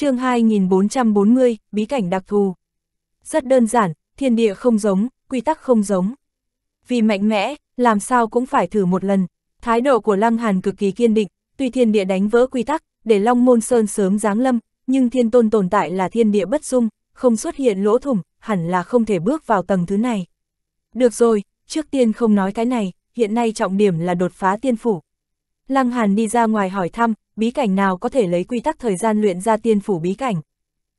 chương 2440, bí cảnh đặc thù. Rất đơn giản, thiên địa không giống, quy tắc không giống. Vì mạnh mẽ, làm sao cũng phải thử một lần. Thái độ của Lăng Hàn cực kỳ kiên định, tuy thiên địa đánh vỡ quy tắc, để Long Môn Sơn sớm giáng lâm, nhưng thiên tôn tồn tại là thiên địa bất dung, không xuất hiện lỗ thủng, hẳn là không thể bước vào tầng thứ này. Được rồi, trước tiên không nói cái này, hiện nay trọng điểm là đột phá tiên phủ. Lăng Hàn đi ra ngoài hỏi thăm, bí cảnh nào có thể lấy quy tắc thời gian luyện ra tiên phủ bí cảnh.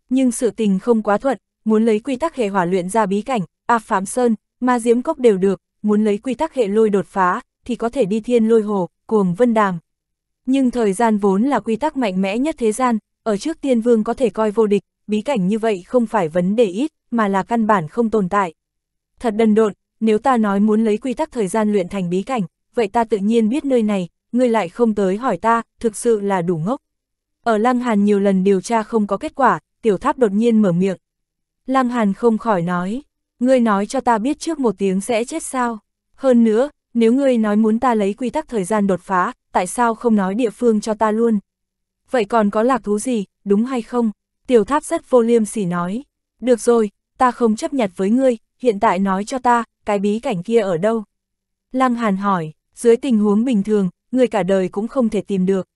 Nhưng sự tình không quá thuận, muốn lấy quy tắc hệ hỏa luyện ra bí cảnh, A Phạm Sơn, Ma Diễm Cốc đều được, muốn lấy quy tắc hệ lôi đột phá, thì có thể đi thiên lôi hồ, cuồng vân đàm. Nhưng thời gian vốn là quy tắc mạnh mẽ nhất thế gian, ở trước tiên vương có thể coi vô địch, bí cảnh như vậy không phải vấn đề ít, mà là căn bản không tồn tại. Thật đần độn, nếu ta nói muốn lấy quy tắc thời gian luyện thành bí cảnh, vậy ta tự nhiên biết nơi này, ngươi lại không tới hỏi ta, thực sự là đủ ngốc. Ở Lăng Hàn nhiều lần điều tra không có kết quả, tiểu tháp đột nhiên mở miệng. Lăng Hàn không khỏi nói, ngươi nói cho ta biết trước một tiếng sẽ chết sao. Hơn nữa, nếu ngươi nói muốn ta lấy quy tắc thời gian đột phá, tại sao không nói địa phương cho ta luôn? Vậy còn có lạc thú gì, đúng hay không? Tiểu tháp rất vô liêm sỉ nói. Được rồi, ta không chấp nhận với ngươi, hiện tại nói cho ta, cái bí cảnh kia ở đâu? Lăng Hàn hỏi, dưới tình huống bình thường, người cả đời cũng không thể tìm được.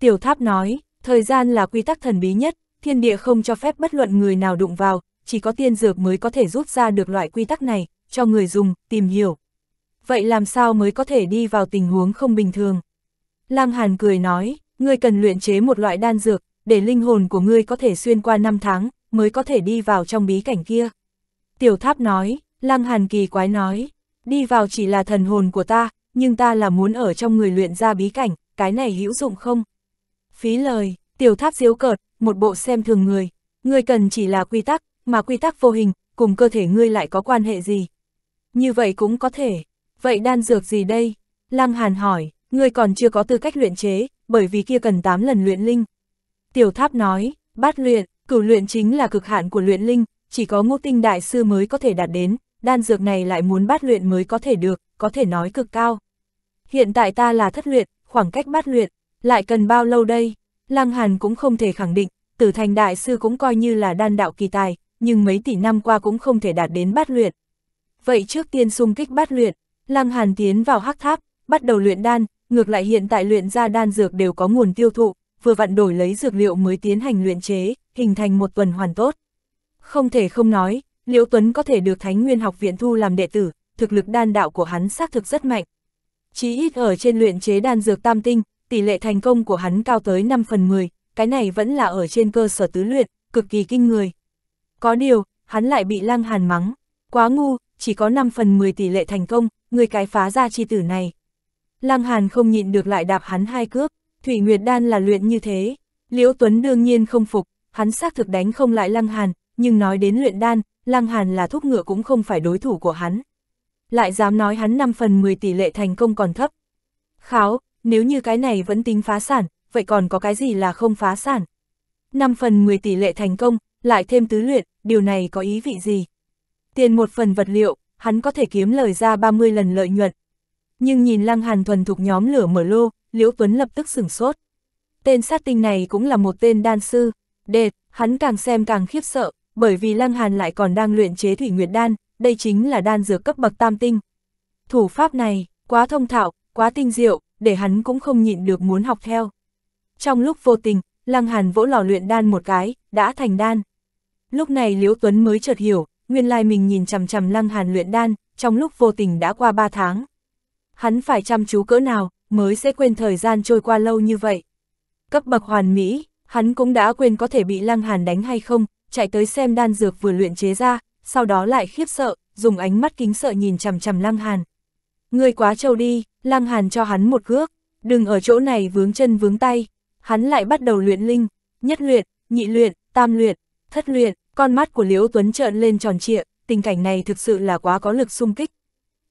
Tiểu tháp nói, thời gian là quy tắc thần bí nhất, thiên địa không cho phép bất luận người nào đụng vào, chỉ có tiên dược mới có thể rút ra được loại quy tắc này, cho người dùng, tìm hiểu. Vậy làm sao mới có thể đi vào tình huống không bình thường? Lang Hàn cười nói, ngươi cần luyện chế một loại đan dược, để linh hồn của ngươi có thể xuyên qua năm tháng, mới có thể đi vào trong bí cảnh kia. Tiểu tháp nói, Lang Hàn kỳ quái nói, đi vào chỉ là thần hồn của ta, nhưng ta là muốn ở trong người luyện ra bí cảnh, cái này hữu dụng không? Phí lời, tiểu tháp diếu cợt, một bộ xem thường người, người cần chỉ là quy tắc, mà quy tắc vô hình, cùng cơ thể ngươi lại có quan hệ gì? Như vậy cũng có thể, vậy đan dược gì đây? Lăng Hàn hỏi, ngươi còn chưa có tư cách luyện chế, bởi vì kia cần 8 lần luyện linh. Tiểu tháp nói, bát luyện, cửu luyện chính là cực hạn của luyện linh, chỉ có ngũ tinh đại sư mới có thể đạt đến, đan dược này lại muốn bát luyện mới có thể được, có thể nói cực cao hiện tại ta là thất luyện, khoảng cách bát luyện, lại cần bao lâu đây? Lăng Hàn cũng không thể khẳng định, tử thành đại sư cũng coi như là đan đạo kỳ tài, nhưng mấy tỷ năm qua cũng không thể đạt đến bát luyện. Vậy trước tiên xung kích bát luyện, Lăng Hàn tiến vào hắc tháp, bắt đầu luyện đan, ngược lại hiện tại luyện ra đan dược đều có nguồn tiêu thụ, vừa vặn đổi lấy dược liệu mới tiến hành luyện chế, hình thành một tuần hoàn tốt. Không thể không nói, Liễu Tuấn có thể được Thánh Nguyên học viện thu làm đệ tử, thực lực đan đạo của hắn xác thực rất mạnh, Chí ít ở trên luyện chế đan dược tam tinh, tỷ lệ thành công của hắn cao tới 5 phần 10, cái này vẫn là ở trên cơ sở tứ luyện, cực kỳ kinh người. Có điều, hắn lại bị lăng hàn mắng, quá ngu, chỉ có 5 phần 10 tỷ lệ thành công, người cái phá ra chi tử này. Lăng hàn không nhịn được lại đạp hắn hai cước, Thủy Nguyệt Đan là luyện như thế. Liễu Tuấn đương nhiên không phục, hắn xác thực đánh không lại Lăng Hàn, nhưng nói đến luyện đan, Lăng Hàn là thúc ngựa cũng không phải đối thủ của hắn lại dám nói hắn 5 phần 10 tỷ lệ thành công còn thấp. Kháo, nếu như cái này vẫn tính phá sản, vậy còn có cái gì là không phá sản? 5 phần 10 tỷ lệ thành công, lại thêm tứ luyện, điều này có ý vị gì? Tiền một phần vật liệu, hắn có thể kiếm lời ra 30 lần lợi nhuận. Nhưng nhìn Lăng Hàn thuần thuộc nhóm lửa mở lô, Liễu Tuấn lập tức sửng sốt. Tên sát tinh này cũng là một tên đan sư, đệt, hắn càng xem càng khiếp sợ, bởi vì Lăng Hàn lại còn đang luyện chế thủy nguyệt đan, đây chính là đan dược cấp bậc tam tinh. Thủ pháp này, quá thông thạo, quá tinh diệu, để hắn cũng không nhịn được muốn học theo. Trong lúc vô tình, Lăng Hàn vỗ lò luyện đan một cái, đã thành đan. Lúc này Liễu Tuấn mới chợt hiểu, nguyên lai mình nhìn chằm chằm Lăng Hàn luyện đan, trong lúc vô tình đã qua ba tháng. Hắn phải chăm chú cỡ nào, mới sẽ quên thời gian trôi qua lâu như vậy. Cấp bậc hoàn mỹ, hắn cũng đã quên có thể bị Lăng Hàn đánh hay không, chạy tới xem đan dược vừa luyện chế ra, sau đó lại khiếp sợ, dùng ánh mắt kính sợ nhìn chằm chằm Lăng Hàn. Người quá trâu đi, Lăng Hàn cho hắn một cước, đừng ở chỗ này vướng chân vướng tay. Hắn lại bắt đầu luyện linh, nhất luyện, nhị luyện, tam luyện, thất luyện, con mắt của Liễu Tuấn trợn lên tròn trịa, tình cảnh này thực sự là quá có lực xung kích.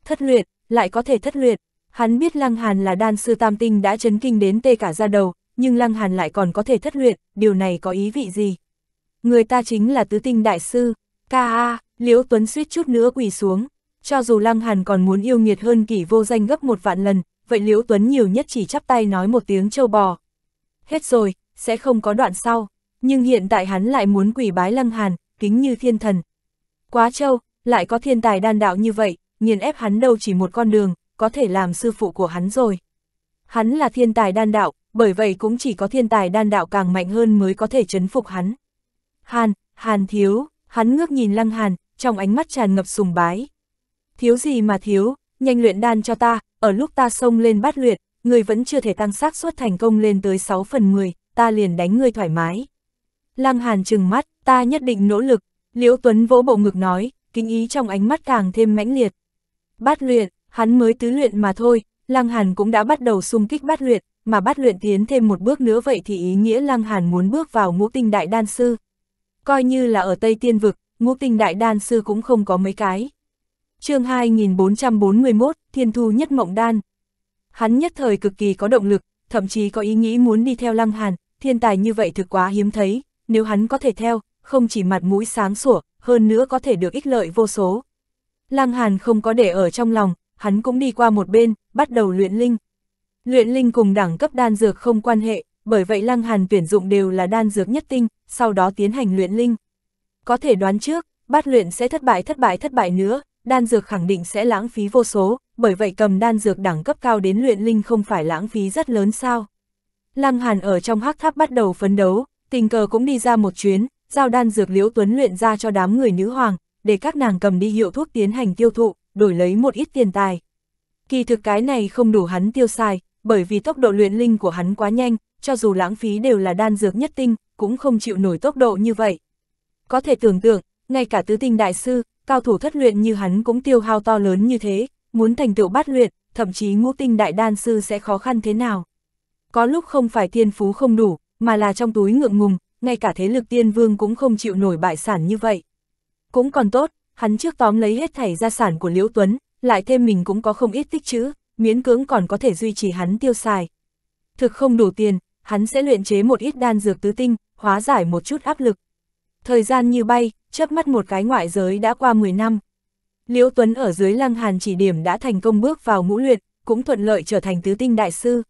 Thất luyện, lại có thể thất luyện, hắn biết Lăng Hàn là đan sư tam tinh đã chấn kinh đến tê cả da đầu, nhưng Lăng Hàn lại còn có thể thất luyện, điều này có ý vị gì? Người ta chính là tứ tinh đại sư, ca a, Liễu Tuấn suýt chút nữa quỳ xuống, cho dù Lăng Hàn còn muốn yêu nghiệt hơn kỷ vô danh gấp một vạn lần, vậy Liễu Tuấn nhiều nhất chỉ chắp tay nói một tiếng châu bò. Hết rồi, sẽ không có đoạn sau, nhưng hiện tại hắn lại muốn quỳ bái Lăng Hàn, kính như thiên thần. Quá châu, lại có thiên tài đan đạo như vậy, nghiền ép hắn đâu chỉ một con đường, có thể làm sư phụ của hắn rồi. Hắn là thiên tài đan đạo, bởi vậy cũng chỉ có thiên tài đan đạo càng mạnh hơn mới có thể chấn phục hắn. Hàn, Hàn thiếu, hắn ngước nhìn Lăng Hàn, trong ánh mắt tràn ngập sùng bái. Thiếu gì mà thiếu, nhanh luyện đan cho ta, ở lúc ta xông lên bát luyện, người vẫn chưa thể tăng xác suất thành công lên tới 6 phần 10, ta liền đánh ngươi thoải mái. Lăng Hàn trừng mắt, ta nhất định nỗ lực, Liễu Tuấn vỗ bộ ngực nói, kinh ý trong ánh mắt càng thêm mãnh liệt. Bát luyện, hắn mới tứ luyện mà thôi, Lăng Hàn cũng đã bắt đầu xung kích bát luyện, mà bát luyện tiến thêm một bước nữa vậy thì ý nghĩa Lăng Hàn muốn bước vào ngũ tinh đại đan sư. Coi như là ở Tây Tiên Vực, ngũ tinh đại đan sư cũng không có mấy cái. chương 2441, Thiên Thu nhất mộng đan. Hắn nhất thời cực kỳ có động lực, thậm chí có ý nghĩ muốn đi theo Lăng Hàn, thiên tài như vậy thực quá hiếm thấy, nếu hắn có thể theo, không chỉ mặt mũi sáng sủa, hơn nữa có thể được ích lợi vô số. Lăng Hàn không có để ở trong lòng, hắn cũng đi qua một bên, bắt đầu luyện linh. Luyện linh cùng đẳng cấp đan dược không quan hệ, bởi vậy Lăng Hàn tuyển dụng đều là đan dược nhất tinh, sau đó tiến hành luyện linh. Có thể đoán trước, bát luyện sẽ thất bại thất bại thất bại nữa, đan dược khẳng định sẽ lãng phí vô số, bởi vậy cầm đan dược đẳng cấp cao đến luyện linh không phải lãng phí rất lớn sao. Lăng Hàn ở trong hắc tháp bắt đầu phấn đấu, tình cờ cũng đi ra một chuyến, giao đan dược liễu tuấn luyện ra cho đám người nữ hoàng, để các nàng cầm đi hiệu thuốc tiến hành tiêu thụ, đổi lấy một ít tiền tài. Kỳ thực cái này không đủ hắn tiêu xài, bởi vì tốc độ luyện linh của hắn quá nhanh, cho dù lãng phí đều là đan dược nhất tinh, cũng không chịu nổi tốc độ như vậy. Có thể tưởng tượng, ngay cả tứ tinh đại sư, cao thủ thất luyện như hắn cũng tiêu hao to lớn như thế, muốn thành tựu bát luyện, thậm chí ngũ tinh đại đan sư sẽ khó khăn thế nào. Có lúc không phải tiên phú không đủ, mà là trong túi ngượng ngùng, ngay cả thế lực tiên vương cũng không chịu nổi bại sản như vậy. Cũng còn tốt, hắn trước tóm lấy hết thảy gia sản của Liễu Tuấn, lại thêm mình cũng có không ít tích chữ, miễn cưỡng còn có thể duy trì hắn tiêu xài. Thực không đủ tiền, hắn sẽ luyện chế một ít đan dược tứ tinh, hóa giải một chút áp lực thời gian như bay, chớp mắt một cái ngoại giới đã qua 10 năm. Liễu Tuấn ở dưới lăng hàn chỉ điểm đã thành công bước vào ngũ luyện, cũng thuận lợi trở thành tứ tinh đại sư.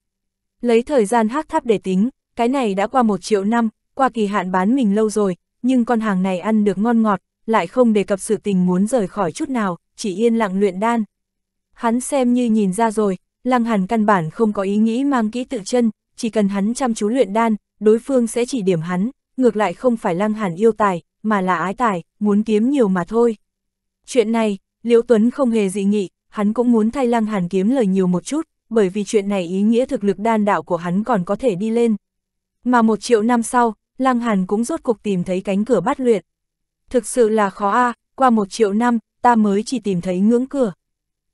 Lấy thời gian hắc tháp để tính, cái này đã qua một triệu năm, qua kỳ hạn bán mình lâu rồi, nhưng con hàng này ăn được ngon ngọt, lại không đề cập sự tình muốn rời khỏi chút nào, chỉ yên lặng luyện đan. Hắn xem như nhìn ra rồi, lăng hàn căn bản không có ý nghĩ mang kỹ tự chân, chỉ cần hắn chăm chú luyện đan, đối phương sẽ chỉ điểm hắn, ngược lại không phải lăng hàn yêu tài, mà là ái tài, muốn kiếm nhiều mà thôi. Chuyện này, Liễu Tuấn không hề dị nghị, hắn cũng muốn thay lăng hàn kiếm lời nhiều một chút, bởi vì chuyện này ý nghĩa thực lực đan đạo của hắn còn có thể đi lên. Mà một triệu năm sau, lăng hàn cũng rốt cuộc tìm thấy cánh cửa bắt luyện. Thực sự là khó a à, qua một triệu năm, ta mới chỉ tìm thấy ngưỡng cửa.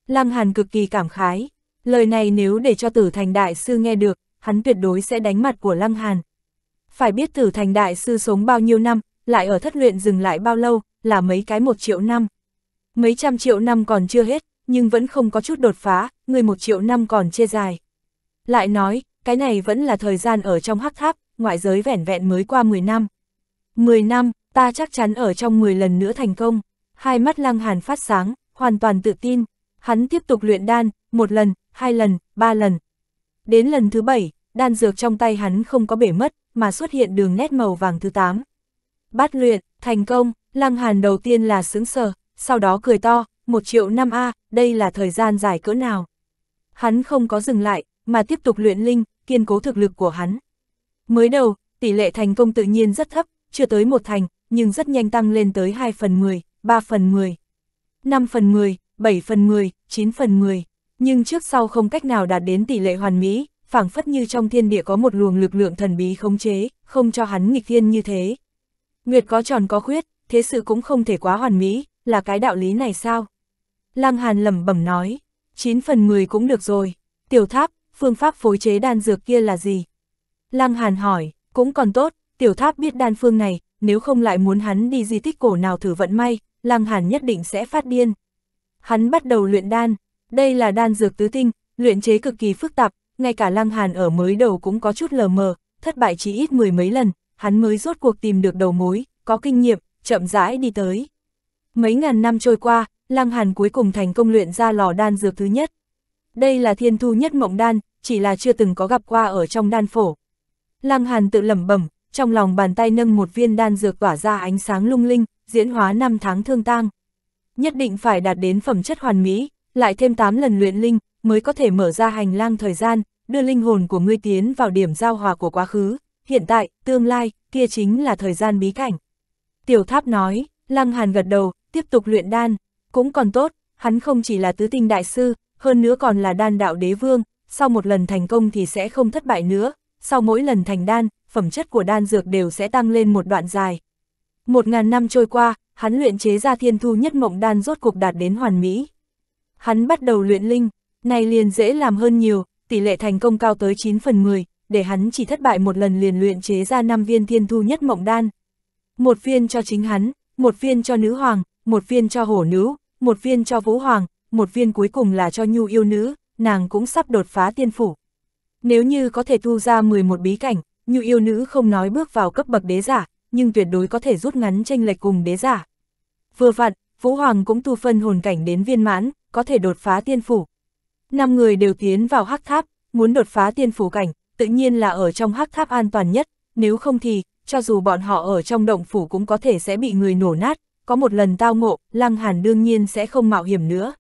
Lăng hàn cực kỳ cảm khái, lời này nếu để cho tử thành đại sư nghe được, hắn tuyệt đối sẽ đánh mặt của lăng hàn. Phải biết tử thành đại sư sống bao nhiêu năm, lại ở thất luyện dừng lại bao lâu, là mấy cái một triệu năm. Mấy trăm triệu năm còn chưa hết, nhưng vẫn không có chút đột phá, người một triệu năm còn chê dài. Lại nói, cái này vẫn là thời gian ở trong hắc tháp, ngoại giới vẻn vẹn mới qua 10 năm. 10 năm, ta chắc chắn ở trong 10 lần nữa thành công. Hai mắt lăng hàn phát sáng, hoàn toàn tự tin. Hắn tiếp tục luyện đan, một lần, hai lần, ba lần. Đến lần thứ bảy, đan dược trong tay hắn không có bể mất, mà xuất hiện đường nét màu vàng thứ 8. Bát luyện, thành công, Lăng Hàn đầu tiên là sướng sờ, sau đó cười to, một triệu năm A, đây là thời gian dài cỡ nào. Hắn không có dừng lại, mà tiếp tục luyện linh, kiên cố thực lực của hắn. Mới đầu, tỷ lệ thành công tự nhiên rất thấp, chưa tới một thành, nhưng rất nhanh tăng lên tới 2 phần 10, 3 phần 10, 5 phần 10, 7 phần 10, 9 phần 10. Nhưng trước sau không cách nào đạt đến tỷ lệ hoàn mỹ, phảng phất như trong thiên địa có một luồng lực lượng thần bí khống chế, không cho hắn nghịch thiên như thế. Nguyệt có tròn có khuyết, thế sự cũng không thể quá hoàn mỹ, là cái đạo lý này sao? Lăng Hàn lẩm bẩm nói, 9 phần 10 cũng được rồi, tiểu tháp, phương pháp phối chế đan dược kia là gì? Lăng Hàn hỏi, cũng còn tốt, tiểu tháp biết đan phương này, nếu không lại muốn hắn đi di tích cổ nào thử vận may, Lăng Hàn nhất định sẽ phát điên. Hắn bắt đầu luyện đan, đây là đan dược tứ tinh, luyện chế cực kỳ phức tạp, ngay cả Lăng Hàn ở mới đầu cũng có chút lờ mờ, thất bại chỉ ít mười mấy lần, hắn mới rốt cuộc tìm được đầu mối, có kinh nghiệm, chậm rãi đi tới. Mấy ngàn năm trôi qua, Lăng Hàn cuối cùng thành công luyện ra lò đan dược thứ nhất. Đây là thiên thu nhất mộng đan, chỉ là chưa từng có gặp qua ở trong đan phổ. Lăng Hàn tự lẩm bẩm, trong lòng bàn tay nâng một viên đan dược tỏa ra ánh sáng lung linh, diễn hóa năm tháng thương tang. Nhất định phải đạt đến phẩm chất hoàn mỹ, lại thêm 8 lần luyện linh, mới có thể mở ra hành lang thời gian, đưa linh hồn của ngươi tiến vào điểm giao hòa của quá khứ, hiện tại, tương lai, kia chính là thời gian bí cảnh. Tiểu tháp nói, Lăng Hàn gật đầu, tiếp tục luyện đan, cũng còn tốt, hắn không chỉ là tứ tinh đại sư, hơn nữa còn là đan đạo đế vương, sau một lần thành công thì sẽ không thất bại nữa, sau mỗi lần thành đan, phẩm chất của đan dược đều sẽ tăng lên một đoạn dài. Một ngàn năm trôi qua, hắn luyện chế ra thiên thu nhất mộng đan rốt cục đạt đến hoàn mỹ. Hắn bắt đầu luyện linh, này liền dễ làm hơn nhiều, tỷ lệ thành công cao tới 9 phần 10, để hắn chỉ thất bại một lần liền luyện chế ra 5 viên thiên thu nhất mộng đan. Một viên cho chính hắn, một viên cho nữ hoàng, một viên cho hổ nữ, một viên cho vũ hoàng, một viên cuối cùng là cho nhu yêu nữ, nàng cũng sắp đột phá tiên phủ. Nếu như có thể tu ra 11 bí cảnh, nhu yêu nữ không nói bước vào cấp bậc đế giả, nhưng tuyệt đối có thể rút ngắn tranh lệch cùng đế giả. Vừa vặn, Vũ Hoàng cũng tu phân hồn cảnh đến viên mãn, có thể đột phá tiên phủ năm người đều tiến vào hắc tháp, muốn đột phá tiên phủ cảnh, tự nhiên là ở trong hắc tháp an toàn nhất, nếu không thì, cho dù bọn họ ở trong động phủ cũng có thể sẽ bị người nổ nát, có một lần tao ngộ, Lăng Hàn đương nhiên sẽ không mạo hiểm nữa.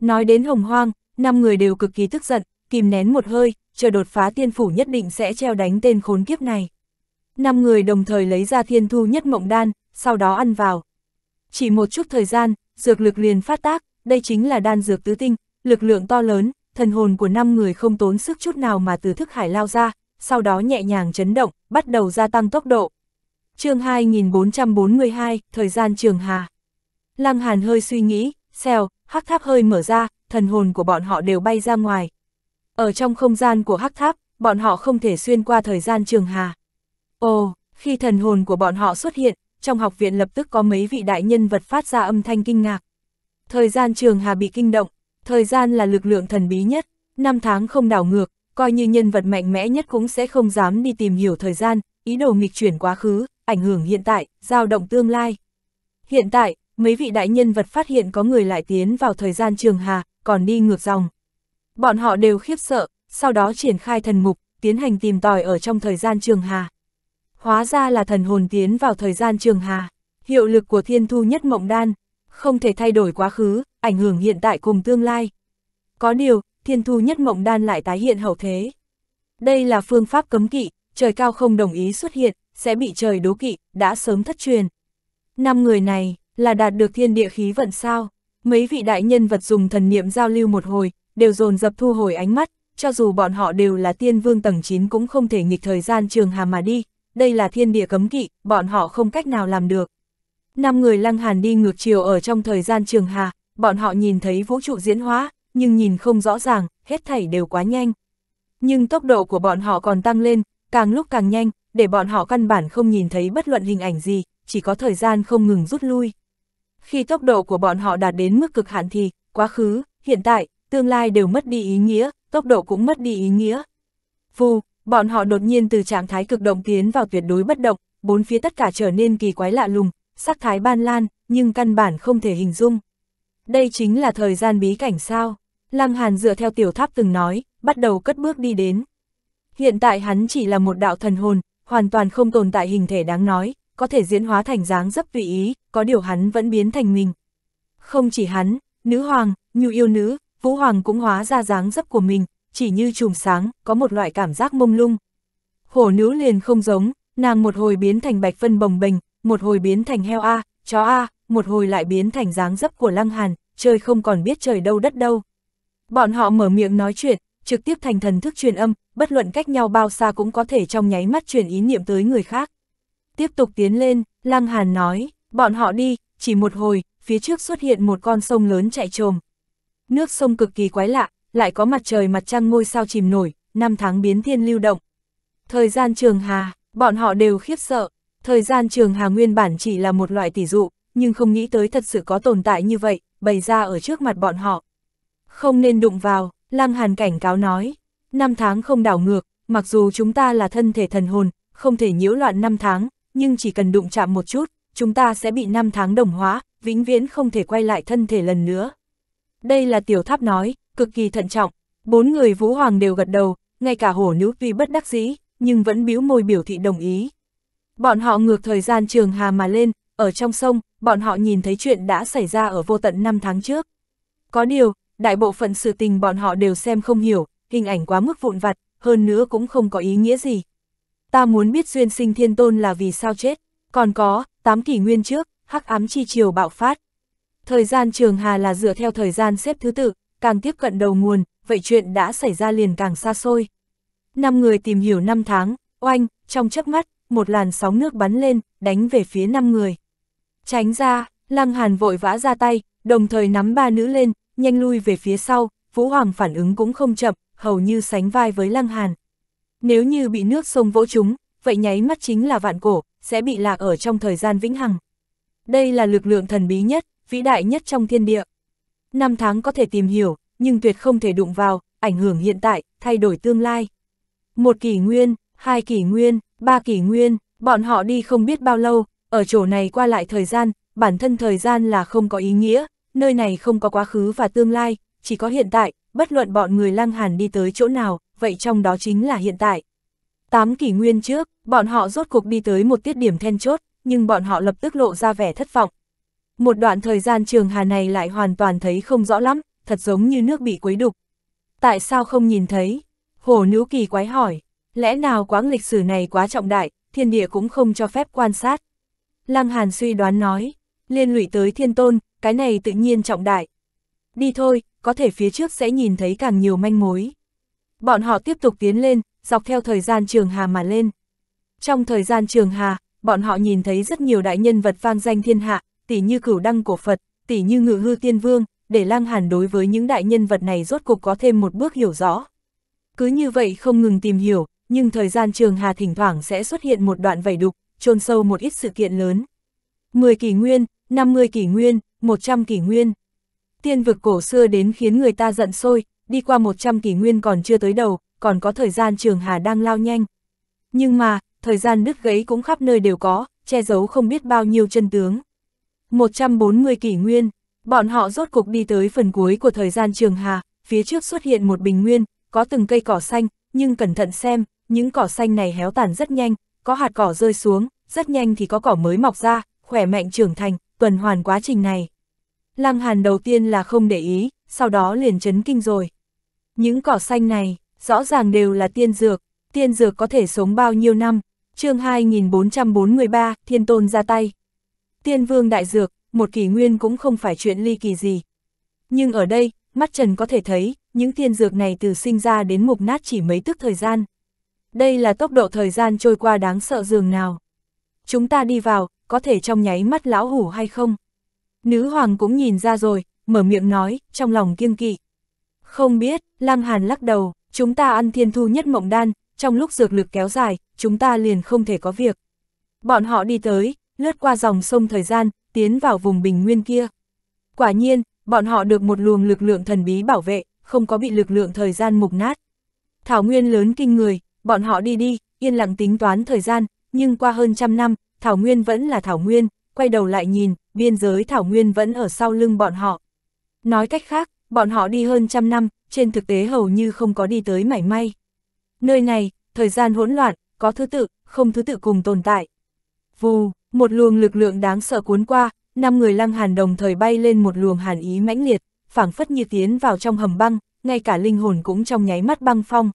Nói đến hồng hoang, năm người đều cực kỳ tức giận, kìm nén một hơi, chờ đột phá tiên phủ nhất định sẽ treo đánh tên khốn kiếp này. Năm người đồng thời lấy ra thiên thu nhất mộng đan, sau đó ăn vào. Chỉ một chút thời gian, dược lực liền phát tác, đây chính là đan dược tứ tinh, lực lượng to lớn, thần hồn của năm người không tốn sức chút nào mà từ thức hải lao ra, sau đó nhẹ nhàng chấn động, bắt đầu gia tăng tốc độ. chương 2442, thời gian trường hà. Lăng Hàn hơi suy nghĩ, xèo, hắc tháp hơi mở ra, thần hồn của bọn họ đều bay ra ngoài. Ở trong không gian của hắc tháp, bọn họ không thể xuyên qua thời gian trường hà. Ồ, khi thần hồn của bọn họ xuất hiện, trong học viện lập tức có mấy vị đại nhân vật phát ra âm thanh kinh ngạc. Thời gian trường hà bị kinh động, thời gian là lực lượng thần bí nhất, năm tháng không đảo ngược, coi như nhân vật mạnh mẽ nhất cũng sẽ không dám đi tìm hiểu thời gian, ý đồ nghịch chuyển quá khứ, ảnh hưởng hiện tại, dao động tương lai. Hiện tại, mấy vị đại nhân vật phát hiện có người lại tiến vào thời gian trường hà, còn đi ngược dòng. Bọn họ đều khiếp sợ, sau đó triển khai thần mục, tiến hành tìm tòi ở trong thời gian trường hà. Hóa ra là thần hồn tiến vào thời gian trường hà, hiệu lực của thiên thu nhất mộng đan, không thể thay đổi quá khứ, ảnh hưởng hiện tại cùng tương lai. Có điều, thiên thu nhất mộng đan lại tái hiện hậu thế. Đây là phương pháp cấm kỵ, trời cao không đồng ý xuất hiện, sẽ bị trời đố kỵ, đã sớm thất truyền. Năm người này, là đạt được thiên địa khí vận sao. Mấy vị đại nhân vật dùng thần niệm giao lưu một hồi, đều dồn dập thu hồi ánh mắt, cho dù bọn họ đều là tiên vương tầng 9 cũng không thể nghịch thời gian trường hà mà đi, đây là thiên địa cấm kỵ, bọn họ không cách nào làm được. Năm người lăng hàn đi ngược chiều ở trong thời gian trường hà, bọn họ nhìn thấy vũ trụ diễn hóa, nhưng nhìn không rõ ràng, hết thảy đều quá nhanh. Nhưng tốc độ của bọn họ còn tăng lên, càng lúc càng nhanh, để bọn họ căn bản không nhìn thấy bất luận hình ảnh gì, chỉ có thời gian không ngừng rút lui. Khi tốc độ của bọn họ đạt đến mức cực hạn thì, quá khứ, hiện tại, tương lai đều mất đi ý nghĩa, tốc độ cũng mất đi ý nghĩa. Vù, bọn họ đột nhiên từ trạng thái cực động tiến vào tuyệt đối bất động, bốn phía tất cả trở nên kỳ quái lạ lùng, sắc thái ban lan, nhưng căn bản không thể hình dung đây chính là thời gian bí cảnh sao. Lăng Hàn dựa theo tiểu tháp từng nói, bắt đầu cất bước đi đến. Hiện tại hắn chỉ là một đạo thần hồn, hoàn toàn không tồn tại hình thể đáng nói, có thể diễn hóa thành dáng dấp tùy ý, có điều hắn vẫn biến thành mình. Không chỉ hắn, nữ hoàng, nhu yêu nữ, vũ hoàng cũng hóa ra dáng dấp của mình, chỉ như trùm sáng, có một loại cảm giác mông lung. Hổ nữ liền không giống, nàng một hồi biến thành bạch phân bồng bềnh, một hồi biến thành heo A, chó A, một hồi lại biến thành dáng dấp của Lăng Hàn, chơi không còn biết trời đâu đất đâu. Bọn họ mở miệng nói chuyện, trực tiếp thành thần thức truyền âm, bất luận cách nhau bao xa cũng có thể trong nháy mắt truyền ý niệm tới người khác. Tiếp tục tiến lên, Lăng Hàn nói, bọn họ đi, chỉ một hồi, phía trước xuất hiện một con sông lớn chạy trồm. Nước sông cực kỳ quái lạ, lại có mặt trời mặt trăng ngôi sao chìm nổi, năm tháng biến thiên lưu động. Thời gian trường hà, bọn họ đều khiếp sợ, thời gian trường hà nguyên bản chỉ là một loại tỷ dụ, nhưng không nghĩ tới thật sự có tồn tại như vậy, bày ra ở trước mặt bọn họ. Không nên đụng vào, Lăng Hàn cảnh cáo nói, năm tháng không đảo ngược, mặc dù chúng ta là thân thể thần hồn, không thể nhiễu loạn năm tháng, nhưng chỉ cần đụng chạm một chút, chúng ta sẽ bị năm tháng đồng hóa, vĩnh viễn không thể quay lại thân thể lần nữa. Đây là tiểu tháp nói, cực kỳ thận trọng, bốn người vũ hoàng đều gật đầu, ngay cả hổ nữ vi bất đắc dĩ, nhưng vẫn bĩu môi biểu thị đồng ý. Bọn họ ngược thời gian trường hà mà lên, ở trong sông, bọn họ nhìn thấy chuyện đã xảy ra ở vô tận năm tháng trước. Có điều, đại bộ phận sự tình bọn họ đều xem không hiểu, hình ảnh quá mức vụn vặt, hơn nữa cũng không có ý nghĩa gì. Ta muốn biết duyên sinh thiên tôn là vì sao chết, còn có, 8 kỷ nguyên trước, hắc ám chi chiều bạo phát. Thời gian trường hà là dựa theo thời gian xếp thứ tự, càng tiếp cận đầu nguồn, vậy chuyện đã xảy ra liền càng xa xôi. Năm người tìm hiểu năm tháng, oanh, trong chớp mắt, một làn sóng nước bắn lên, đánh về phía năm người. Tránh ra, Lăng Hàn vội vã ra tay, đồng thời nắm ba nữ lên, nhanh lui về phía sau, Vũ Hoàng phản ứng cũng không chậm, hầu như sánh vai với Lăng Hàn. Nếu như bị nước sông vỗ chúng, vậy nháy mắt chính là vạn cổ, sẽ bị lạc ở trong thời gian vĩnh hằng. Đây là lực lượng thần bí nhất, vĩ đại nhất trong thiên địa. Năm tháng có thể tìm hiểu, nhưng tuyệt không thể đụng vào, ảnh hưởng hiện tại, thay đổi tương lai. Một kỷ nguyên, hai kỷ nguyên, ba kỷ nguyên, bọn họ đi không biết bao lâu, ở chỗ này qua lại thời gian, bản thân thời gian là không có ý nghĩa, nơi này không có quá khứ và tương lai, chỉ có hiện tại, bất luận bọn người lang hàn đi tới chỗ nào, vậy trong đó chính là hiện tại. Tám kỷ nguyên trước, bọn họ rốt cuộc đi tới một tiết điểm then chốt, nhưng bọn họ lập tức lộ ra vẻ thất vọng. Một đoạn thời gian trường hà này lại hoàn toàn thấy không rõ lắm, thật giống như nước bị quấy đục. Tại sao không nhìn thấy? Hồ nữ kỳ quái hỏi, lẽ nào quãng lịch sử này quá trọng đại, thiên địa cũng không cho phép quan sát. Lăng Hàn suy đoán nói, liên lụy tới thiên tôn, cái này tự nhiên trọng đại. Đi thôi, có thể phía trước sẽ nhìn thấy càng nhiều manh mối. Bọn họ tiếp tục tiến lên, dọc theo thời gian trường hà mà lên. Trong thời gian trường hà, bọn họ nhìn thấy rất nhiều đại nhân vật vang danh thiên hạ, tỷ như cửu đăng của Phật, tỷ như ngự hư tiên vương, để lang hàn đối với những đại nhân vật này rốt cục có thêm một bước hiểu rõ. Cứ như vậy không ngừng tìm hiểu, nhưng thời gian trường hà thỉnh thoảng sẽ xuất hiện một đoạn vẩy đục, chôn sâu một ít sự kiện lớn. 10 kỷ nguyên, 50 kỷ nguyên, 100 kỷ nguyên. Tiên vực cổ xưa đến khiến người ta giận sôi, đi qua 100 kỷ nguyên còn chưa tới đầu, còn có thời gian trường hà đang lao nhanh. Nhưng mà, thời gian đứt gãy cũng khắp nơi đều có, che giấu không biết bao nhiêu chân tướng. 140 kỷ nguyên, bọn họ rốt cục đi tới phần cuối của thời gian trường hà, phía trước xuất hiện một bình nguyên, có từng cây cỏ xanh, nhưng cẩn thận xem, những cỏ xanh này héo tàn rất nhanh, có hạt cỏ rơi xuống, rất nhanh thì có cỏ mới mọc ra, khỏe mạnh trưởng thành, tuần hoàn quá trình này. Lăng Hàn đầu tiên là không để ý, sau đó liền chấn kinh rồi. Những cỏ xanh này, rõ ràng đều là tiên dược, tiên dược có thể sống bao nhiêu năm, chương 2443, thiên tôn ra tay. Tiên vương đại dược, một kỷ nguyên cũng không phải chuyện ly kỳ gì. Nhưng ở đây, mắt trần có thể thấy, những tiên dược này từ sinh ra đến mục nát chỉ mấy tức thời gian. Đây là tốc độ thời gian trôi qua đáng sợ dường nào. Chúng ta đi vào, có thể trong nháy mắt lão hủ hay không? Nữ hoàng cũng nhìn ra rồi, mở miệng nói, trong lòng kiêng kỵ. Không biết, Lăng Hàn lắc đầu, chúng ta ăn thiên thu nhất mộng đan, trong lúc dược lực kéo dài, chúng ta liền không thể có việc. Bọn họ đi tới, lướt qua dòng sông thời gian, tiến vào vùng bình nguyên kia. Quả nhiên, bọn họ được một luồng lực lượng thần bí bảo vệ, không có bị lực lượng thời gian mục nát. Thảo nguyên lớn kinh người, bọn họ đi đi, yên lặng tính toán thời gian, nhưng qua hơn trăm năm, Thảo Nguyên vẫn là Thảo Nguyên, quay đầu lại nhìn, biên giới Thảo Nguyên vẫn ở sau lưng bọn họ. Nói cách khác, bọn họ đi hơn trăm năm, trên thực tế hầu như không có đi tới mảy may. Nơi này, thời gian hỗn loạn, có thứ tự, không thứ tự cùng tồn tại. Vù, một luồng lực lượng đáng sợ cuốn qua, năm người lăng hàn đồng thời bay lên một luồng hàn ý mãnh liệt, phảng phất như tiến vào trong hầm băng, ngay cả linh hồn cũng trong nháy mắt băng phong,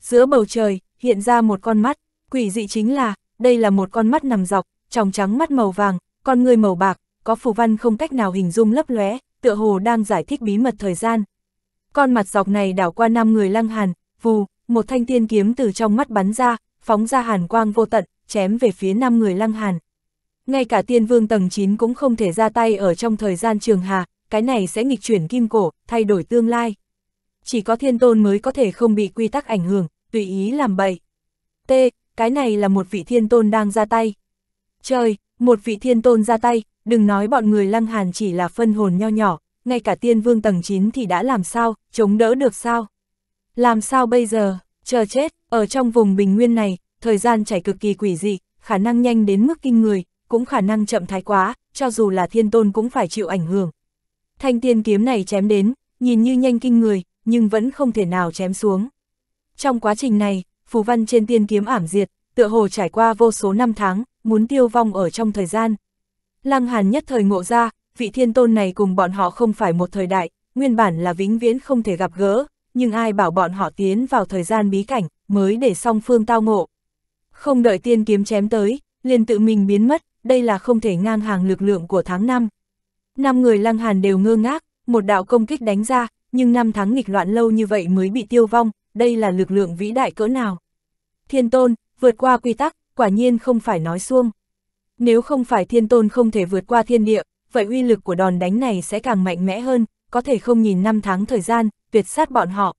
giữa bầu trời, hiện ra một con mắt, quỷ dị chính là, đây là một con mắt nằm dọc, tròng trắng mắt màu vàng, con người màu bạc, có phù văn không cách nào hình dung lấp lóe, tựa hồ đang giải thích bí mật thời gian. Con mặt dọc này đảo qua năm người lăng hàn, vù, một thanh tiên kiếm từ trong mắt bắn ra, phóng ra hàn quang vô tận, chém về phía năm người lăng hàn. Ngay cả tiên vương tầng 9 cũng không thể ra tay ở trong thời gian trường hà, cái này sẽ nghịch chuyển kim cổ, thay đổi tương lai chỉ có thiên tôn mới có thể không bị quy tắc ảnh hưởng, tùy ý làm bậy. T, cái này là một vị thiên tôn đang ra tay. Trời, một vị thiên tôn ra tay, đừng nói bọn người lăng hàn chỉ là phân hồn nho nhỏ, ngay cả tiên vương tầng 9 thì đã làm sao, chống đỡ được sao? Làm sao bây giờ, chờ chết, ở trong vùng bình nguyên này, thời gian chảy cực kỳ quỷ dị, khả năng nhanh đến mức kinh người, cũng khả năng chậm thái quá, cho dù là thiên tôn cũng phải chịu ảnh hưởng. Thanh tiên kiếm này chém đến, nhìn như nhanh kinh người, nhưng vẫn không thể nào chém xuống. Trong quá trình này, phù văn trên tiên kiếm ảm diệt, tựa hồ trải qua vô số năm tháng, muốn tiêu vong ở trong thời gian. Lăng Hàn nhất thời ngộ ra, vị thiên tôn này cùng bọn họ không phải một thời đại, nguyên bản là vĩnh viễn không thể gặp gỡ, nhưng ai bảo bọn họ tiến vào thời gian bí cảnh, mới để song phương tao ngộ. Không đợi tiên kiếm chém tới, liền tự mình biến mất, đây là không thể ngang hàng lực lượng của tháng 5. Năm người Lăng Hàn đều ngơ ngác, một đạo công kích đánh ra, nhưng năm tháng nghịch loạn lâu như vậy mới bị tiêu vong, đây là lực lượng vĩ đại cỡ nào. Thiên tôn, vượt qua quy tắc, quả nhiên không phải nói xuông. Nếu không phải thiên tôn không thể vượt qua thiên địa, vậy uy lực của đòn đánh này sẽ càng mạnh mẽ hơn, có thể không nhìn năm tháng thời gian, tuyệt sát bọn họ.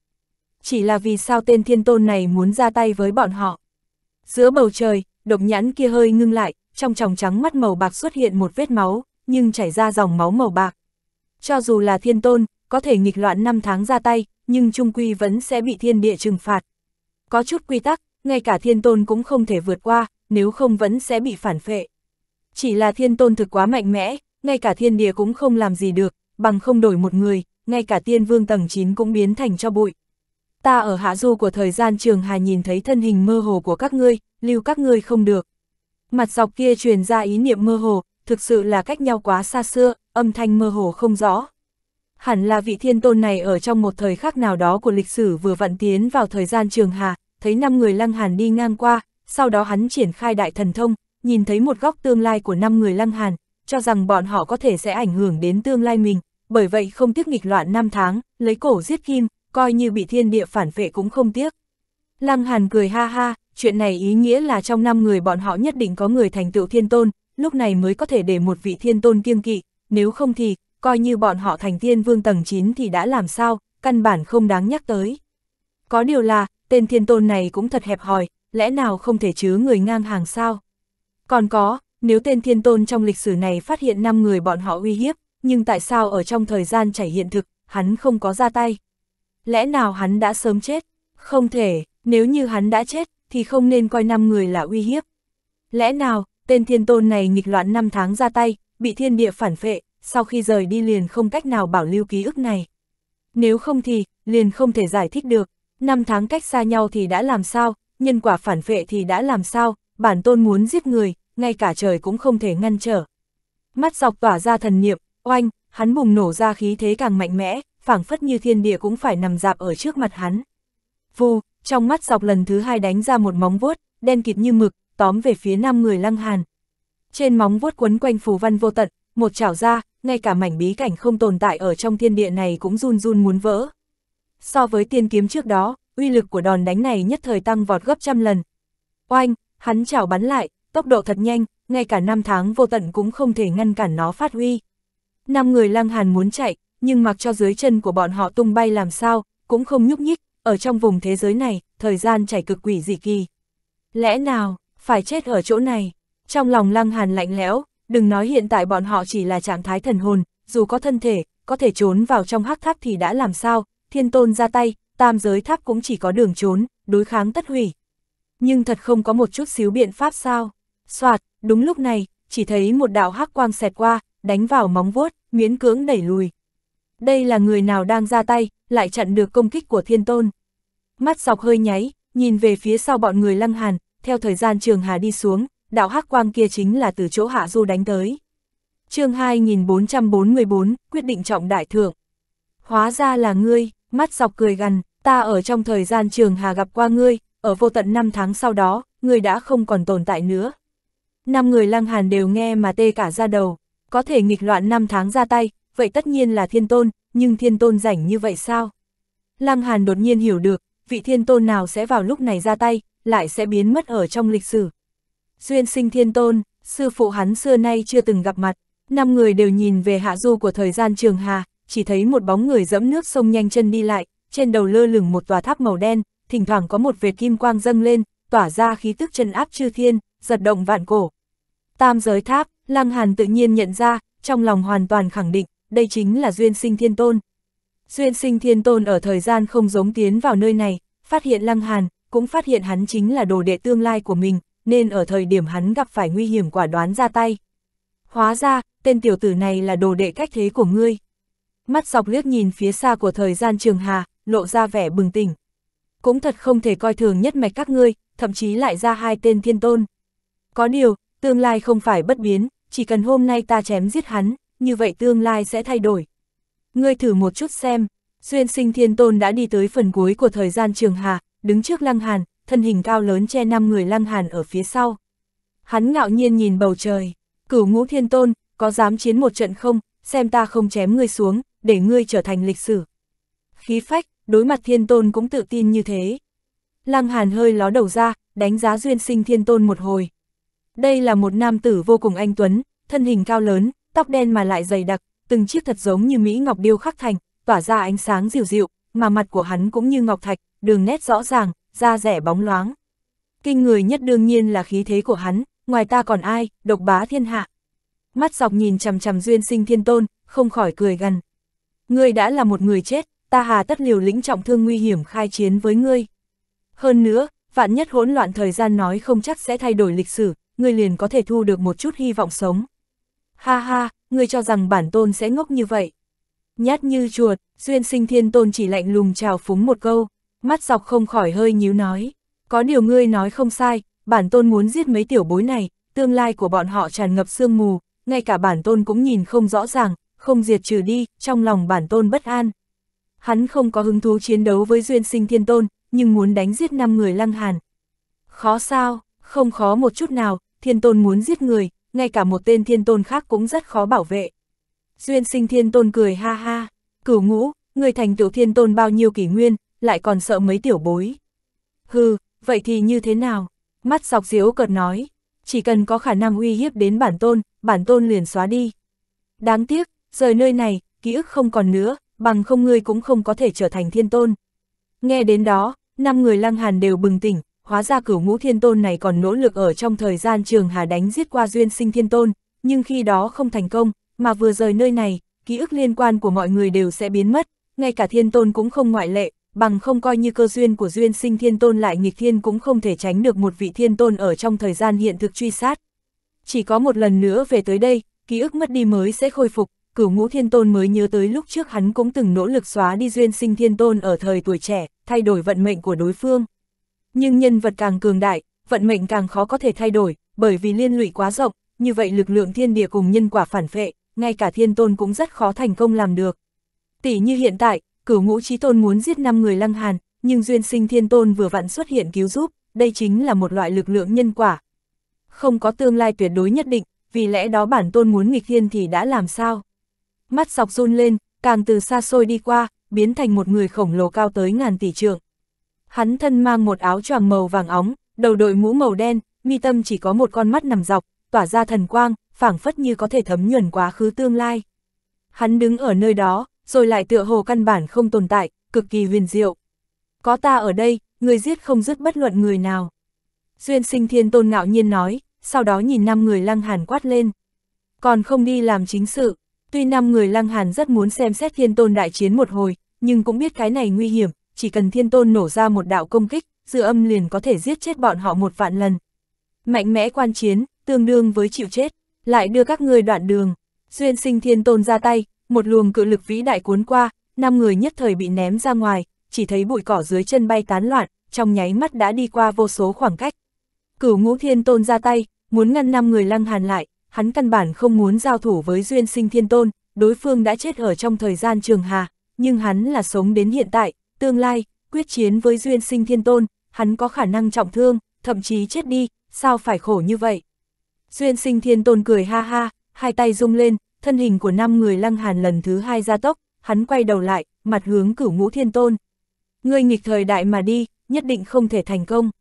Chỉ là vì sao tên thiên tôn này muốn ra tay với bọn họ. Giữa bầu trời, độc nhãn kia hơi ngưng lại, trong tròng trắng mắt màu bạc xuất hiện một vết máu, nhưng chảy ra dòng máu màu bạc. Cho dù là thiên tôn, có thể nghịch loạn năm tháng ra tay, nhưng trung quy vẫn sẽ bị thiên địa trừng phạt. Có chút quy tắc, ngay cả thiên tôn cũng không thể vượt qua, nếu không vẫn sẽ bị phản phệ. Chỉ là thiên tôn thực quá mạnh mẽ, ngay cả thiên địa cũng không làm gì được, bằng không đổi một người, ngay cả tiên vương tầng 9 cũng biến thành cho bụi. Ta ở hạ du của thời gian trường hà nhìn thấy thân hình mơ hồ của các ngươi, lưu các ngươi không được. Mặt dọc kia truyền ra ý niệm mơ hồ, thực sự là cách nhau quá xa xưa, âm thanh mơ hồ không rõ hẳn là vị thiên tôn này ở trong một thời khắc nào đó của lịch sử vừa vặn tiến vào thời gian trường hà, thấy năm người lăng hàn đi ngang qua, sau đó hắn triển khai đại thần thông, nhìn thấy một góc tương lai của năm người lăng hàn, cho rằng bọn họ có thể sẽ ảnh hưởng đến tương lai mình, bởi vậy không tiếc nghịch loạn năm tháng, lấy cổ giết kim, coi như bị thiên địa phản vệ cũng không tiếc. Lăng hàn cười ha ha, chuyện này ý nghĩa là trong năm người bọn họ nhất định có người thành tựu thiên tôn, lúc này mới có thể để một vị thiên tôn kiêng kỵ, nếu không thì, coi như bọn họ thành tiên vương tầng 9 thì đã làm sao, căn bản không đáng nhắc tới. Có điều là, tên thiên tôn này cũng thật hẹp hòi, lẽ nào không thể chứa người ngang hàng sao? Còn có, nếu tên thiên tôn trong lịch sử này phát hiện 5 người bọn họ uy hiếp, nhưng tại sao ở trong thời gian chảy hiện thực, hắn không có ra tay? Lẽ nào hắn đã sớm chết? Không thể, nếu như hắn đã chết, thì không nên coi 5 người là uy hiếp. Lẽ nào, tên thiên tôn này nghịch loạn 5 tháng ra tay, bị thiên địa phản phệ, sau khi rời đi liền không cách nào bảo lưu ký ức này. Nếu không thì, liền không thể giải thích được, năm tháng cách xa nhau thì đã làm sao, nhân quả phản vệ thì đã làm sao, bản tôn muốn giết người, ngay cả trời cũng không thể ngăn trở. Mắt dọc tỏa ra thần niệm, oanh, hắn bùng nổ ra khí thế càng mạnh mẽ, phảng phất như thiên địa cũng phải nằm dạp ở trước mặt hắn. Vù, trong mắt dọc lần thứ hai đánh ra một móng vuốt, đen kịt như mực, tóm về phía năm người lăng hàn. Trên móng vuốt quấn quanh phù văn vô tận, một chảo ra, ngay cả mảnh bí cảnh không tồn tại ở trong thiên địa này cũng run run muốn vỡ. So với tiên kiếm trước đó, uy lực của đòn đánh này nhất thời tăng vọt gấp trăm lần. Oanh, hắn chảo bắn lại, tốc độ thật nhanh, ngay cả năm tháng vô tận cũng không thể ngăn cản nó phát huy. Năm người lăng hàn muốn chạy, nhưng mặc cho dưới chân của bọn họ tung bay làm sao, cũng không nhúc nhích, ở trong vùng thế giới này, thời gian chảy cực quỷ dị kỳ. Lẽ nào, phải chết ở chỗ này? Trong lòng lăng hàn lạnh lẽo, Đừng nói hiện tại bọn họ chỉ là trạng thái thần hồn, dù có thân thể, có thể trốn vào trong hắc tháp thì đã làm sao, thiên tôn ra tay, tam giới tháp cũng chỉ có đường trốn, đối kháng tất hủy. Nhưng thật không có một chút xíu biện pháp sao. Soạt, đúng lúc này, chỉ thấy một đạo hắc quang xẹt qua, đánh vào móng vuốt, miễn cưỡng đẩy lùi. Đây là người nào đang ra tay, lại chặn được công kích của thiên tôn. Mắt dọc hơi nháy, nhìn về phía sau bọn người lăng hàn, theo thời gian trường hà đi xuống, đạo hắc quang kia chính là từ chỗ hạ du đánh tới. chương 2444, quyết định trọng đại thượng. Hóa ra là ngươi, mắt sọc cười gằn, ta ở trong thời gian trường hà gặp qua ngươi, ở vô tận năm tháng sau đó, ngươi đã không còn tồn tại nữa. Năm người lăng hàn đều nghe mà tê cả ra đầu, có thể nghịch loạn năm tháng ra tay, vậy tất nhiên là thiên tôn, nhưng thiên tôn rảnh như vậy sao? Lăng hàn đột nhiên hiểu được, vị thiên tôn nào sẽ vào lúc này ra tay, lại sẽ biến mất ở trong lịch sử, Duyên sinh thiên tôn, sư phụ hắn xưa nay chưa từng gặp mặt, năm người đều nhìn về hạ du của thời gian trường hà, chỉ thấy một bóng người dẫm nước sông nhanh chân đi lại, trên đầu lơ lửng một tòa tháp màu đen, thỉnh thoảng có một vệt kim quang dâng lên, tỏa ra khí tức chân áp chư thiên, giật động vạn cổ. Tam giới tháp, Lăng Hàn tự nhiên nhận ra, trong lòng hoàn toàn khẳng định, đây chính là Duyên Sinh Thiên Tôn. Duyên Sinh Thiên Tôn ở thời gian không giống tiến vào nơi này, phát hiện Lăng Hàn, cũng phát hiện hắn chính là đồ đệ tương lai của mình, nên ở thời điểm hắn gặp phải nguy hiểm quả đoán ra tay. Hóa ra, tên tiểu tử này là đồ đệ cách thế của ngươi. Mắt dọc liếc nhìn phía xa của thời gian trường hà, lộ ra vẻ bừng tỉnh. Cũng thật không thể coi thường nhất mạch các ngươi, thậm chí lại ra hai tên thiên tôn. Có điều, tương lai không phải bất biến, chỉ cần hôm nay ta chém giết hắn, như vậy tương lai sẽ thay đổi. Ngươi thử một chút xem, xuyên sinh thiên tôn đã đi tới phần cuối của thời gian trường hà, đứng trước lăng hàn, thân hình cao lớn che năm người lăng hàn ở phía sau. Hắn ngạo nhiên nhìn bầu trời, cửu ngũ thiên tôn, có dám chiến một trận không, xem ta không chém ngươi xuống, để ngươi trở thành lịch sử. Khí phách, đối mặt thiên tôn cũng tự tin như thế. Lăng hàn hơi ló đầu ra, đánh giá duyên sinh thiên tôn một hồi. Đây là một nam tử vô cùng anh tuấn, thân hình cao lớn, tóc đen mà lại dày đặc, từng chiếc thật giống như Mỹ Ngọc Điêu khắc thành, tỏa ra ánh sáng dịu dịu, mà mặt của hắn cũng như Ngọc Thạch, đường nét rõ ràng, da rẻ bóng loáng. Kinh người nhất đương nhiên là khí thế của hắn, ngoài ta còn ai, độc bá thiên hạ. Mắt dọc nhìn chằm chằm duyên sinh thiên tôn, không khỏi cười gần. Ngươi đã là một người chết, ta hà tất liều lĩnh trọng thương nguy hiểm khai chiến với ngươi. Hơn nữa, vạn nhất hỗn loạn thời gian nói không chắc sẽ thay đổi lịch sử, ngươi liền có thể thu được một chút hy vọng sống. Ha ha, ngươi cho rằng bản tôn sẽ ngốc như vậy. Nhát như chuột, duyên sinh thiên tôn chỉ lạnh lùng chào phúng một câu mắt dọc không khỏi hơi nhíu nói. Có điều ngươi nói không sai, bản tôn muốn giết mấy tiểu bối này, tương lai của bọn họ tràn ngập sương mù, ngay cả bản tôn cũng nhìn không rõ ràng, không diệt trừ đi, trong lòng bản tôn bất an. Hắn không có hứng thú chiến đấu với duyên sinh thiên tôn, nhưng muốn đánh giết năm người lăng hàn. Khó sao, không khó một chút nào, thiên tôn muốn giết người, ngay cả một tên thiên tôn khác cũng rất khó bảo vệ. Duyên sinh thiên tôn cười ha ha, cửu ngũ, người thành tựu thiên tôn bao nhiêu kỷ nguyên, lại còn sợ mấy tiểu bối. Hừ, vậy thì như thế nào? Mắt sọc diễu cợt nói, chỉ cần có khả năng uy hiếp đến bản tôn, bản tôn liền xóa đi. Đáng tiếc, rời nơi này, ký ức không còn nữa, bằng không ngươi cũng không có thể trở thành thiên tôn. Nghe đến đó, năm người lăng hàn đều bừng tỉnh, hóa ra cửu ngũ thiên tôn này còn nỗ lực ở trong thời gian trường hà đánh giết qua duyên sinh thiên tôn, nhưng khi đó không thành công, mà vừa rời nơi này, ký ức liên quan của mọi người đều sẽ biến mất, ngay cả thiên tôn cũng không ngoại lệ, bằng không coi như cơ duyên của duyên sinh thiên tôn lại nghịch thiên cũng không thể tránh được một vị thiên tôn ở trong thời gian hiện thực truy sát. Chỉ có một lần nữa về tới đây, ký ức mất đi mới sẽ khôi phục, cửu ngũ thiên tôn mới nhớ tới lúc trước hắn cũng từng nỗ lực xóa đi duyên sinh thiên tôn ở thời tuổi trẻ, thay đổi vận mệnh của đối phương. Nhưng nhân vật càng cường đại, vận mệnh càng khó có thể thay đổi, bởi vì liên lụy quá rộng, như vậy lực lượng thiên địa cùng nhân quả phản phệ, ngay cả thiên tôn cũng rất khó thành công làm được. Tỷ như hiện tại, cửu ngũ trí tôn muốn giết năm người lăng hàn, nhưng duyên sinh thiên tôn vừa vặn xuất hiện cứu giúp, đây chính là một loại lực lượng nhân quả. Không có tương lai tuyệt đối nhất định, vì lẽ đó bản tôn muốn nghịch thiên thì đã làm sao? Mắt sọc run lên, càng từ xa xôi đi qua, biến thành một người khổng lồ cao tới ngàn tỷ trượng. Hắn thân mang một áo choàng màu vàng óng, đầu đội mũ màu đen, mi tâm chỉ có một con mắt nằm dọc, tỏa ra thần quang, phảng phất như có thể thấm nhuần quá khứ tương lai. Hắn đứng ở nơi đó, rồi lại tựa hồ căn bản không tồn tại, cực kỳ huyền diệu. Có ta ở đây, người giết không dứt bất luận người nào. Duyên sinh thiên tôn ngạo nhiên nói, sau đó nhìn năm người lăng hàn quát lên. Còn không đi làm chính sự, tuy năm người lăng hàn rất muốn xem xét thiên tôn đại chiến một hồi, nhưng cũng biết cái này nguy hiểm, chỉ cần thiên tôn nổ ra một đạo công kích, dư âm liền có thể giết chết bọn họ một vạn lần. Mạnh mẽ quan chiến, tương đương với chịu chết, lại đưa các người đoạn đường. Duyên sinh thiên tôn ra tay, một luồng cự lực vĩ đại cuốn qua, năm người nhất thời bị ném ra ngoài, chỉ thấy bụi cỏ dưới chân bay tán loạn, trong nháy mắt đã đi qua vô số khoảng cách. Cửu ngũ thiên tôn ra tay, muốn ngăn năm người lăng hàn lại, hắn căn bản không muốn giao thủ với duyên sinh thiên tôn, đối phương đã chết ở trong thời gian trường hà, nhưng hắn là sống đến hiện tại, tương lai, quyết chiến với duyên sinh thiên tôn, hắn có khả năng trọng thương, thậm chí chết đi, sao phải khổ như vậy. Duyên sinh thiên tôn cười ha ha, hai tay rung lên, thân hình của năm người lăng hàn lần thứ hai gia tốc, hắn quay đầu lại, mặt hướng cửu ngũ thiên tôn. Ngươi nghịch thời đại mà đi, nhất định không thể thành công.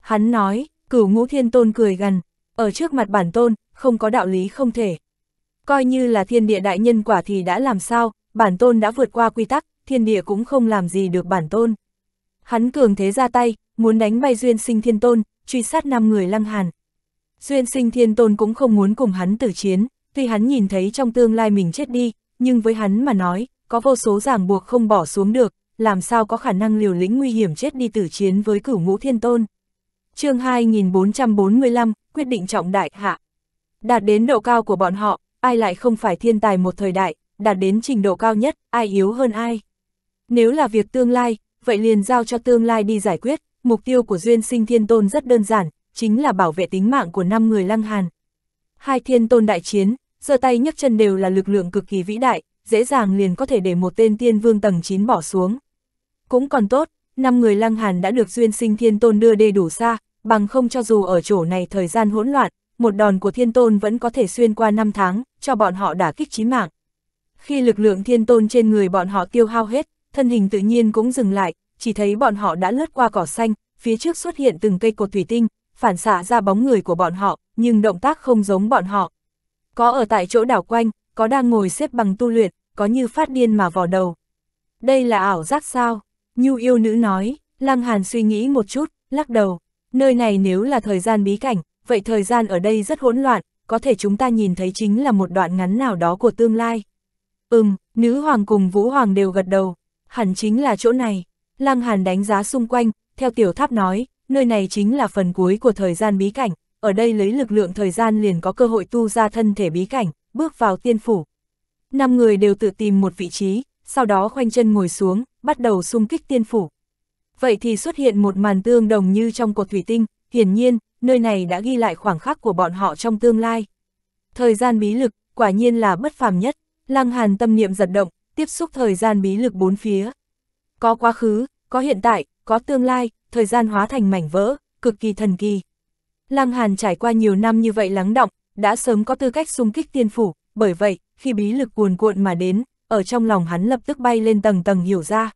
Hắn nói, cửu ngũ thiên tôn cười gần, ở trước mặt bản tôn, không có đạo lý không thể. Coi như là thiên địa đại nhân quả thì đã làm sao, bản tôn đã vượt qua quy tắc, thiên địa cũng không làm gì được bản tôn. Hắn cường thế ra tay, muốn đánh bay duyên sinh thiên tôn, truy sát năm người lăng hàn. Duyên sinh thiên tôn cũng không muốn cùng hắn tử chiến, Tuy hắn nhìn thấy trong tương lai mình chết đi, nhưng với hắn mà nói, có vô số ràng buộc không bỏ xuống được, làm sao có khả năng liều lĩnh nguy hiểm chết đi tử chiến với cửu ngũ thiên tôn. chương 2445, quyết định trọng đại hạ. Đạt đến độ cao của bọn họ, ai lại không phải thiên tài một thời đại, đạt đến trình độ cao nhất, ai yếu hơn ai. Nếu là việc tương lai, vậy liền giao cho tương lai đi giải quyết, mục tiêu của Duyên Sinh Thiên Tôn rất đơn giản, chính là bảo vệ tính mạng của năm người lăng hàn. Hai thiên tôn đại chiến, giơ tay nhấc chân đều là lực lượng cực kỳ vĩ đại, dễ dàng liền có thể để một tên tiên vương tầng 9 bỏ xuống. Cũng còn tốt, năm người lăng hàn đã được duyên sinh thiên tôn đưa đê đủ xa, bằng không cho dù ở chỗ này thời gian hỗn loạn, một đòn của thiên tôn vẫn có thể xuyên qua năm tháng, cho bọn họ đả kích chí mạng. Khi lực lượng thiên tôn trên người bọn họ tiêu hao hết, thân hình tự nhiên cũng dừng lại, chỉ thấy bọn họ đã lướt qua cỏ xanh, phía trước xuất hiện từng cây cột thủy tinh, phản xạ ra bóng người của bọn họ, nhưng động tác không giống bọn họ, có ở tại chỗ đảo quanh, có đang ngồi xếp bằng tu luyện, có như phát điên mà vò đầu. Đây là ảo giác sao? Nhu yêu nữ nói, Lăng Hàn suy nghĩ một chút, lắc đầu. Nơi này nếu là thời gian bí cảnh, vậy thời gian ở đây rất hỗn loạn, có thể chúng ta nhìn thấy chính là một đoạn ngắn nào đó của tương lai. Ừm, nữ hoàng cùng vũ hoàng đều gật đầu, hẳn chính là chỗ này. Lăng Hàn đánh giá xung quanh, theo tiểu tháp nói, nơi này chính là phần cuối của thời gian bí cảnh, ở đây lấy lực lượng thời gian liền có cơ hội tu ra thân thể bí cảnh, bước vào tiên phủ. Năm người đều tự tìm một vị trí, sau đó khoanh chân ngồi xuống, bắt đầu xung kích tiên phủ. Vậy thì xuất hiện một màn tương đồng như trong cột thủy tinh, hiển nhiên, nơi này đã ghi lại khoảng khắc của bọn họ trong tương lai. Thời gian bí lực, quả nhiên là bất phàm nhất, lăng hàn tâm niệm giật động, tiếp xúc thời gian bí lực bốn phía. Có quá khứ, có hiện tại, có tương lai, thời gian hóa thành mảnh vỡ, cực kỳ thần kỳ. Lăng Hàn trải qua nhiều năm như vậy lắng động, đã sớm có tư cách xung kích tiên phủ, bởi vậy, khi bí lực cuồn cuộn mà đến, ở trong lòng hắn lập tức bay lên tầng tầng hiểu ra.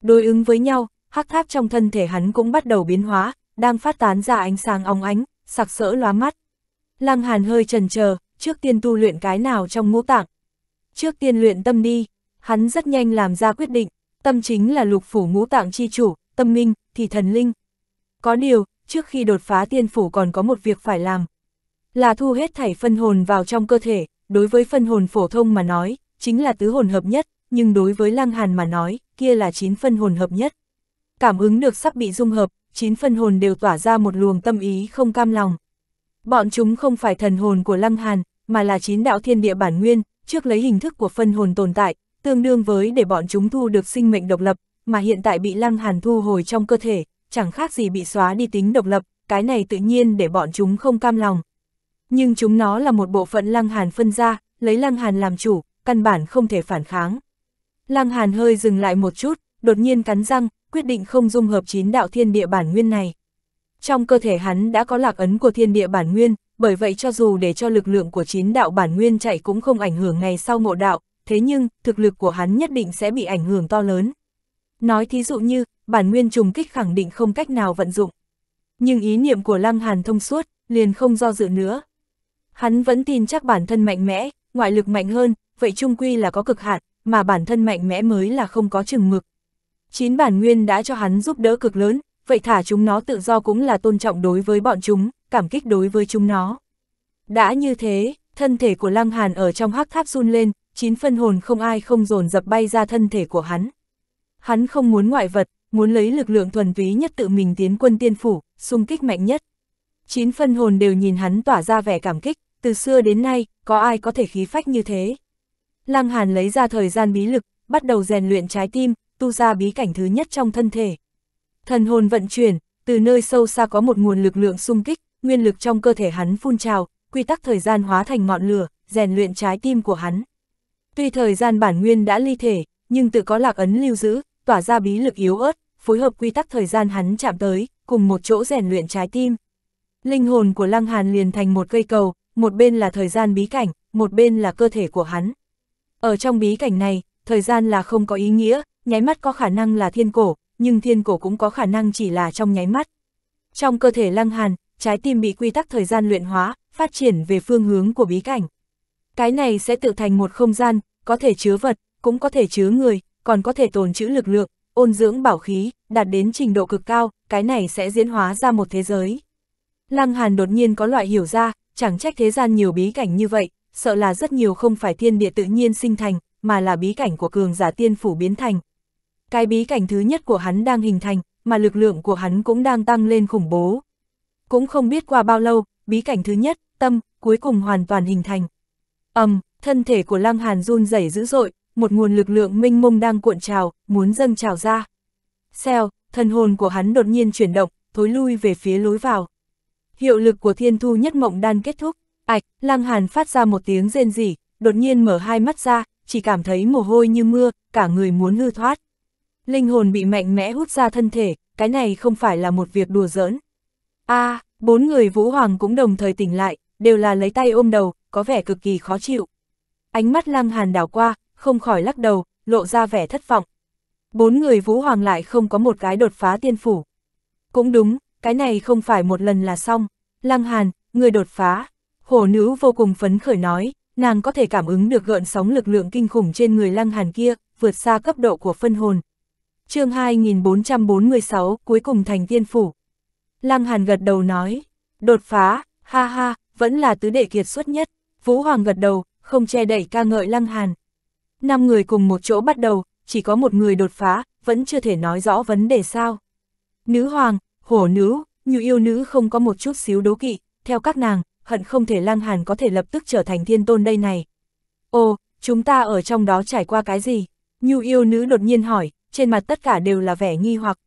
Đối ứng với nhau, hắc tháp trong thân thể hắn cũng bắt đầu biến hóa, đang phát tán ra ánh sáng óng ánh, sặc sỡ lóa mắt. Lăng Hàn hơi trần chờ, trước tiên tu luyện cái nào trong ngũ tạng. Trước tiên luyện tâm đi, hắn rất nhanh làm ra quyết định, tâm chính là lục phủ ngũ tạng chi chủ, tâm minh, thì thần linh. Có điều, trước khi đột phá tiên phủ còn có một việc phải làm. Là thu hết thảy phân hồn vào trong cơ thể, đối với phân hồn phổ thông mà nói, chính là tứ hồn hợp nhất, nhưng đối với Lăng Hàn mà nói, kia là chín phân hồn hợp nhất. Cảm ứng được sắp bị dung hợp, chín phân hồn đều tỏa ra một luồng tâm ý không cam lòng. Bọn chúng không phải thần hồn của Lăng Hàn, mà là chín đạo thiên địa bản nguyên, trước lấy hình thức của phân hồn tồn tại, tương đương với để bọn chúng thu được sinh mệnh độc lập, mà hiện tại bị Lăng Hàn thu hồi trong cơ thể, chẳng khác gì bị xóa đi tính độc lập, cái này tự nhiên để bọn chúng không cam lòng. Nhưng chúng nó là một bộ phận Lăng Hàn phân ra, lấy Lăng Hàn làm chủ, căn bản không thể phản kháng. Lăng Hàn hơi dừng lại một chút, đột nhiên cắn răng, quyết định không dung hợp chín đạo thiên địa bản nguyên này. Trong cơ thể hắn đã có lạc ấn của thiên địa bản nguyên, bởi vậy cho dù để cho lực lượng của chín đạo bản nguyên chạy cũng không ảnh hưởng ngày sau ngộ đạo, thế nhưng, thực lực của hắn nhất định sẽ bị ảnh hưởng to lớn. Nói thí dụ như, bản nguyên trùng kích khẳng định không cách nào vận dụng. Nhưng ý niệm của Lăng Hàn thông suốt, liền không do dự nữa. Hắn vẫn tin chắc bản thân mạnh mẽ, ngoại lực mạnh hơn, vậy trung quy là có cực hạn, mà bản thân mạnh mẽ mới là không có chừng mực. Chín bản nguyên đã cho hắn giúp đỡ cực lớn, vậy thả chúng nó tự do cũng là tôn trọng đối với bọn chúng, cảm kích đối với chúng nó. Đã như thế, thân thể của Lăng Hàn ở trong hắc tháp run lên, chín phân hồn không ai không dồn dập bay ra thân thể của hắn. Hắn không muốn ngoại vật, muốn lấy lực lượng thuần túy nhất tự mình tiến quân tiên phủ, xung kích mạnh nhất. Chín phân hồn đều nhìn hắn tỏa ra vẻ cảm kích, từ xưa đến nay, có ai có thể khí phách như thế. Lăng Hàn lấy ra thời gian bí lực, bắt đầu rèn luyện trái tim, tu ra bí cảnh thứ nhất trong thân thể. Thần hồn vận chuyển, từ nơi sâu xa có một nguồn lực lượng xung kích, nguyên lực trong cơ thể hắn phun trào, quy tắc thời gian hóa thành ngọn lửa, rèn luyện trái tim của hắn. Tuy thời gian bản nguyên đã ly thể, nhưng tự có lạc ấn lưu giữ, tỏa ra bí lực yếu ớt, phối hợp quy tắc thời gian hắn chạm tới, cùng một chỗ rèn luyện trái tim. Linh hồn của Lăng Hàn liền thành một cây cầu, một bên là thời gian bí cảnh, một bên là cơ thể của hắn. Ở trong bí cảnh này, thời gian là không có ý nghĩa, nháy mắt có khả năng là thiên cổ, nhưng thiên cổ cũng có khả năng chỉ là trong nháy mắt. Trong cơ thể Lăng Hàn, trái tim bị quy tắc thời gian luyện hóa, phát triển về phương hướng của bí cảnh. Cái này sẽ tự thành một không gian, có thể chứa vật, cũng có thể chứa người, còn có thể tồn trữ lực lượng, ôn dưỡng bảo khí, đạt đến trình độ cực cao, cái này sẽ diễn hóa ra một thế giới. Lăng Hàn đột nhiên có loại hiểu ra, chẳng trách thế gian nhiều bí cảnh như vậy, sợ là rất nhiều không phải thiên địa tự nhiên sinh thành, mà là bí cảnh của cường giả tiên phủ biến thành. Cái bí cảnh thứ nhất của hắn đang hình thành, mà lực lượng của hắn cũng đang tăng lên khủng bố. Cũng không biết qua bao lâu, bí cảnh thứ nhất, tâm, cuối cùng hoàn toàn hình thành. ầm, thân thể của Lăng Hàn run rẩy dữ dội, một nguồn lực lượng minh mông đang cuộn trào, muốn dâng trào ra. xeo thần hồn của hắn đột nhiên chuyển động, thối lui về phía lối vào. Hiệu lực của thiên thu nhất mộng đan kết thúc, ạch, lang hàn phát ra một tiếng rên rỉ, đột nhiên mở hai mắt ra, chỉ cảm thấy mồ hôi như mưa, cả người muốn hư thoát. Linh hồn bị mạnh mẽ hút ra thân thể, cái này không phải là một việc đùa giỡn. a à, bốn người vũ hoàng cũng đồng thời tỉnh lại, đều là lấy tay ôm đầu, có vẻ cực kỳ khó chịu. Ánh mắt lang hàn đảo qua, không khỏi lắc đầu, lộ ra vẻ thất vọng. Bốn người Vũ Hoàng lại không có một cái đột phá tiên phủ. Cũng đúng, cái này không phải một lần là xong. Lăng Hàn, người đột phá. Hổ nữ vô cùng phấn khởi nói, nàng có thể cảm ứng được gợn sóng lực lượng kinh khủng trên người Lăng Hàn kia, vượt xa cấp độ của phân hồn. chương 2446, cuối cùng thành tiên phủ. Lăng Hàn gật đầu nói, đột phá, ha ha, vẫn là tứ đệ kiệt xuất nhất. Vũ Hoàng gật đầu, không che đẩy ca ngợi Lăng Hàn. Năm người cùng một chỗ bắt đầu, chỉ có một người đột phá, vẫn chưa thể nói rõ vấn đề sao. Nữ hoàng, hổ nữ, như yêu nữ không có một chút xíu đố kỵ, theo các nàng, hận không thể lăng hàn có thể lập tức trở thành thiên tôn đây này. Ô, chúng ta ở trong đó trải qua cái gì? Như yêu nữ đột nhiên hỏi, trên mặt tất cả đều là vẻ nghi hoặc.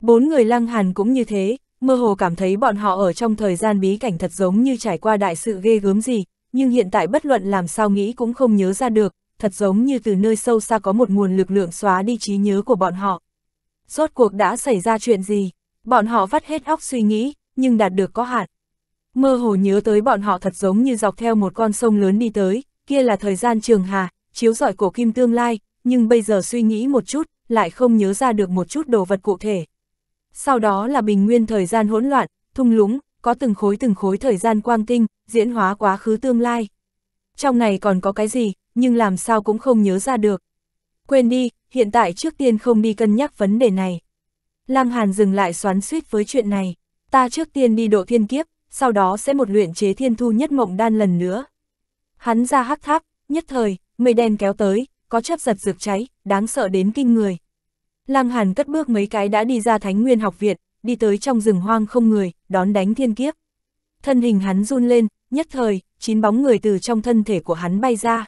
Bốn người lăng hàn cũng như thế, mơ hồ cảm thấy bọn họ ở trong thời gian bí cảnh thật giống như trải qua đại sự ghê gớm gì, nhưng hiện tại bất luận làm sao nghĩ cũng không nhớ ra được, thật giống như từ nơi sâu xa có một nguồn lực lượng xóa đi trí nhớ của bọn họ. Rốt cuộc đã xảy ra chuyện gì? Bọn họ vắt hết óc suy nghĩ, nhưng đạt được có hạn. Mơ hồ nhớ tới bọn họ thật giống như dọc theo một con sông lớn đi tới, kia là thời gian trường hà, chiếu rọi cổ kim tương lai, nhưng bây giờ suy nghĩ một chút, lại không nhớ ra được một chút đồ vật cụ thể. Sau đó là bình nguyên thời gian hỗn loạn, thung lũng, có từng khối từng khối thời gian quang tinh, diễn hóa quá khứ tương lai. Trong này còn có cái gì, nhưng làm sao cũng không nhớ ra được. Quên đi, hiện tại trước tiên không đi cân nhắc vấn đề này. Lăng Hàn dừng lại xoắn suýt với chuyện này, ta trước tiên đi độ thiên kiếp, sau đó sẽ một luyện chế thiên thu nhất mộng đan lần nữa. Hắn ra hắc tháp, nhất thời, mây đen kéo tới, có chấp giật rực cháy, đáng sợ đến kinh người. Lăng Hàn cất bước mấy cái đã đi ra Thánh Nguyên học viện, đi tới trong rừng hoang không người, đón đánh thiên kiếp. Thân hình hắn run lên, nhất thời, chín bóng người từ trong thân thể của hắn bay ra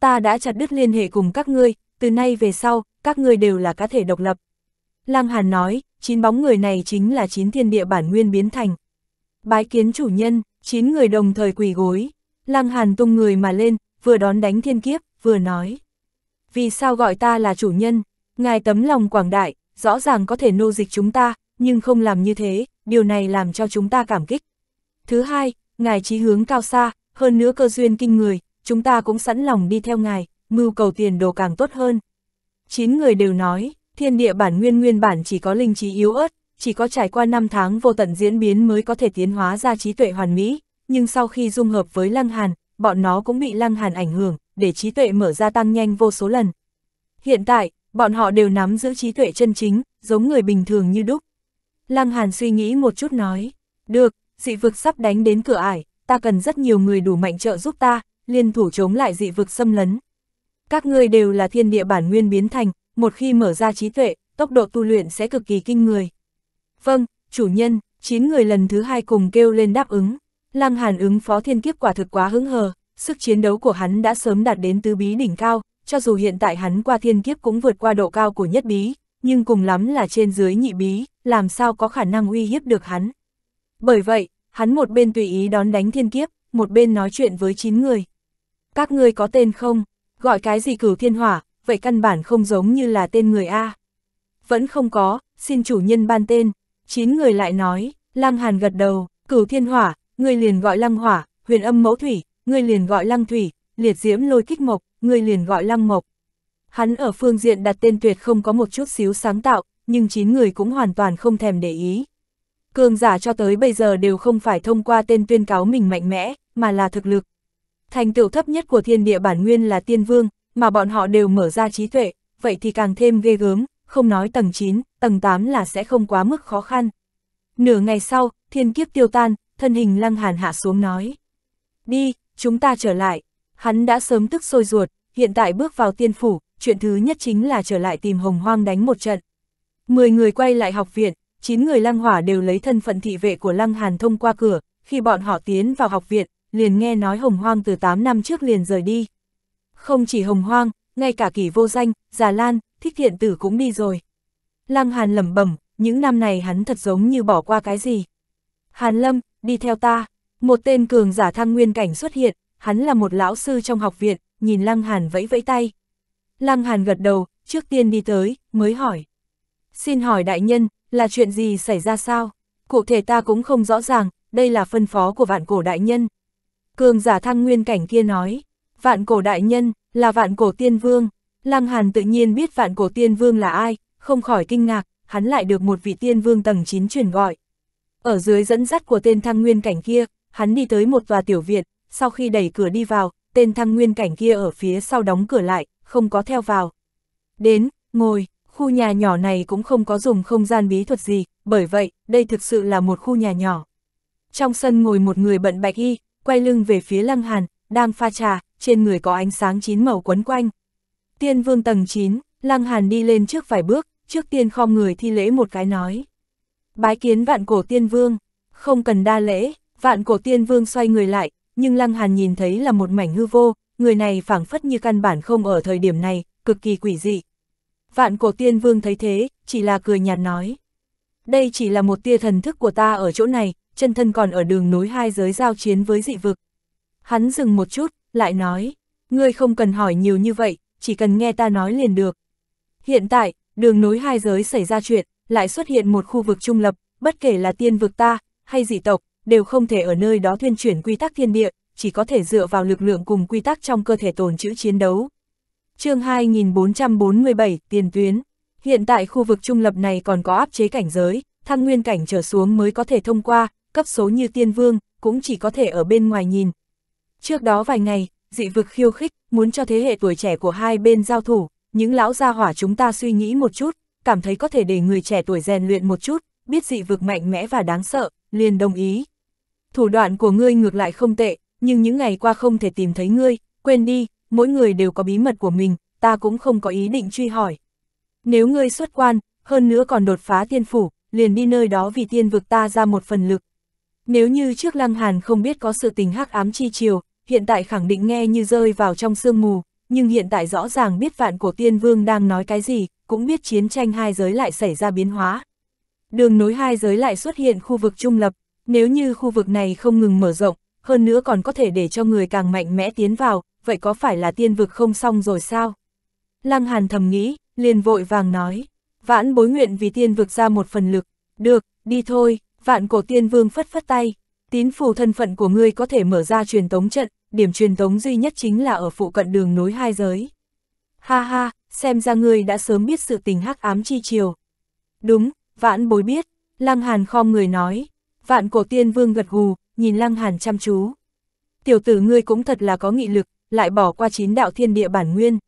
ta đã chặt đứt liên hệ cùng các ngươi, từ nay về sau, các ngươi đều là cá thể độc lập. Lăng Hàn nói, chín bóng người này chính là chín thiên địa bản nguyên biến thành. Bái kiến chủ nhân, chín người đồng thời quỳ gối, Lăng Hàn tung người mà lên, vừa đón đánh thiên kiếp, vừa nói. Vì sao gọi ta là chủ nhân, ngài tấm lòng quảng đại, rõ ràng có thể nô dịch chúng ta, nhưng không làm như thế, điều này làm cho chúng ta cảm kích. Thứ hai, ngài trí hướng cao xa, hơn nữa cơ duyên kinh người, chúng ta cũng sẵn lòng đi theo ngài, mưu cầu tiền đồ càng tốt hơn. Chín người đều nói, thiên địa bản nguyên nguyên bản chỉ có linh trí yếu ớt, chỉ có trải qua năm tháng vô tận diễn biến mới có thể tiến hóa ra trí tuệ hoàn mỹ, nhưng sau khi dung hợp với Lăng Hàn, bọn nó cũng bị Lăng Hàn ảnh hưởng, để trí tuệ mở ra tăng nhanh vô số lần. Hiện tại, bọn họ đều nắm giữ trí tuệ chân chính, giống người bình thường như đúc. Lăng Hàn suy nghĩ một chút nói, được, dị vực sắp đánh đến cửa ải, ta cần rất nhiều người đủ mạnh trợ giúp ta, liên thủ chống lại dị vực xâm lấn. Các ngươi đều là thiên địa bản nguyên biến thành, một khi mở ra trí tuệ, tốc độ tu luyện sẽ cực kỳ kinh người. Vâng, chủ nhân, 9 người lần thứ hai cùng kêu lên đáp ứng. Lăng Hàn ứng phó thiên kiếp quả thực quá hứng hờ, sức chiến đấu của hắn đã sớm đạt đến tứ bí đỉnh cao, cho dù hiện tại hắn qua thiên kiếp cũng vượt qua độ cao của nhất bí, nhưng cùng lắm là trên dưới nhị bí, làm sao có khả năng uy hiếp được hắn. Bởi vậy, hắn một bên tùy ý đón đánh thiên kiếp, một bên nói chuyện với 9 người các ngươi có tên không, gọi cái gì cửu thiên hỏa, vậy căn bản không giống như là tên người A. Vẫn không có, xin chủ nhân ban tên, chín người lại nói, Lăng Hàn gật đầu, cửu thiên hỏa, ngươi liền gọi Lăng Hỏa, huyền âm mẫu thủy, ngươi liền gọi Lăng Thủy, liệt diễm lôi kích mộc, ngươi liền gọi Lăng Mộc. Hắn ở phương diện đặt tên tuyệt không có một chút xíu sáng tạo, nhưng chín người cũng hoàn toàn không thèm để ý. Cường giả cho tới bây giờ đều không phải thông qua tên tuyên cáo mình mạnh mẽ, mà là thực lực. Thành tựu thấp nhất của thiên địa bản nguyên là tiên vương, mà bọn họ đều mở ra trí tuệ, vậy thì càng thêm ghê gớm, không nói tầng 9, tầng 8 là sẽ không quá mức khó khăn. Nửa ngày sau, thiên kiếp tiêu tan, thân hình lăng hàn hạ xuống nói. Đi, chúng ta trở lại. Hắn đã sớm tức sôi ruột, hiện tại bước vào tiên phủ, chuyện thứ nhất chính là trở lại tìm hồng hoang đánh một trận. Mười người quay lại học viện, chín người lăng hỏa đều lấy thân phận thị vệ của lăng hàn thông qua cửa, khi bọn họ tiến vào học viện, liền nghe nói Hồng Hoang từ 8 năm trước liền rời đi. Không chỉ Hồng Hoang, ngay cả kỳ vô danh, Già Lan, Thích Thiện Tử cũng đi rồi. Lăng Hàn lẩm bẩm, những năm này hắn thật giống như bỏ qua cái gì. Hàn Lâm, đi theo ta, một tên cường giả thăng nguyên cảnh xuất hiện, hắn là một lão sư trong học viện, nhìn Lăng Hàn vẫy vẫy tay. Lăng Hàn gật đầu, trước tiên đi tới, mới hỏi. Xin hỏi đại nhân, là chuyện gì xảy ra sao? Cụ thể ta cũng không rõ ràng, đây là phân phó của vạn cổ đại nhân. Cường giả thăng nguyên cảnh kia nói, vạn cổ đại nhân, là vạn cổ tiên vương. Lăng Hàn tự nhiên biết vạn cổ tiên vương là ai, không khỏi kinh ngạc, hắn lại được một vị tiên vương tầng 9 truyền gọi. Ở dưới dẫn dắt của tên thăng nguyên cảnh kia, hắn đi tới một tòa tiểu viện, sau khi đẩy cửa đi vào, tên thăng nguyên cảnh kia ở phía sau đóng cửa lại, không có theo vào. Đến, ngồi, khu nhà nhỏ này cũng không có dùng không gian bí thuật gì, bởi vậy, đây thực sự là một khu nhà nhỏ. Trong sân ngồi một người bận bạch y, quay lưng về phía Lăng Hàn, đang pha trà, trên người có ánh sáng chín màu quấn quanh. Tiên vương tầng 9, Lăng Hàn đi lên trước vài bước, trước tiên khom người thi lễ một cái nói. Bái kiến vạn cổ tiên vương, không cần đa lễ, vạn cổ tiên vương xoay người lại, nhưng Lăng Hàn nhìn thấy là một mảnh hư vô, người này phảng phất như căn bản không ở thời điểm này, cực kỳ quỷ dị. Vạn cổ tiên vương thấy thế, chỉ là cười nhạt nói. Đây chỉ là một tia thần thức của ta ở chỗ này, chân thân còn ở đường núi hai giới giao chiến với dị vực. Hắn dừng một chút, lại nói, ngươi không cần hỏi nhiều như vậy, chỉ cần nghe ta nói liền được. Hiện tại, đường núi hai giới xảy ra chuyện, lại xuất hiện một khu vực trung lập, bất kể là tiên vực ta, hay dị tộc, đều không thể ở nơi đó thuyên chuyển quy tắc thiên địa, chỉ có thể dựa vào lực lượng cùng quy tắc trong cơ thể tồn chữ chiến đấu. chương 2447, tiền tuyến. Hiện tại khu vực trung lập này còn có áp chế cảnh giới, thăng nguyên cảnh trở xuống mới có thể thông qua, cấp số như tiên vương, cũng chỉ có thể ở bên ngoài nhìn. Trước đó vài ngày, dị vực khiêu khích, muốn cho thế hệ tuổi trẻ của hai bên giao thủ, những lão gia hỏa chúng ta suy nghĩ một chút, cảm thấy có thể để người trẻ tuổi rèn luyện một chút, biết dị vực mạnh mẽ và đáng sợ, liền đồng ý. Thủ đoạn của ngươi ngược lại không tệ, nhưng những ngày qua không thể tìm thấy ngươi, quên đi, mỗi người đều có bí mật của mình, ta cũng không có ý định truy hỏi. Nếu ngươi xuất quan, hơn nữa còn đột phá tiên phủ, liền đi nơi đó vì tiên vực ta ra một phần lực, nếu như trước Lăng Hàn không biết có sự tình hắc ám chi chiều, hiện tại khẳng định nghe như rơi vào trong sương mù, nhưng hiện tại rõ ràng biết vạn cổ tiên vương đang nói cái gì, cũng biết chiến tranh hai giới lại xảy ra biến hóa. Đường nối hai giới lại xuất hiện khu vực trung lập, nếu như khu vực này không ngừng mở rộng, hơn nữa còn có thể để cho người càng mạnh mẽ tiến vào, vậy có phải là tiên vực không xong rồi sao? Lăng Hàn thầm nghĩ, liền vội vàng nói, vãn bối nguyện vì tiên vực ra một phần lực, được, đi thôi. Vạn cổ tiên vương phất phất tay, tín phù thân phận của ngươi có thể mở ra truyền tống trận, điểm truyền tống duy nhất chính là ở phụ cận đường nối hai giới. Ha ha, xem ra ngươi đã sớm biết sự tình hắc ám chi chiều. Đúng, vạn bối biết, lăng hàn khom người nói, vạn cổ tiên vương gật gù, nhìn lăng hàn chăm chú. Tiểu tử ngươi cũng thật là có nghị lực, lại bỏ qua chín đạo thiên địa bản nguyên.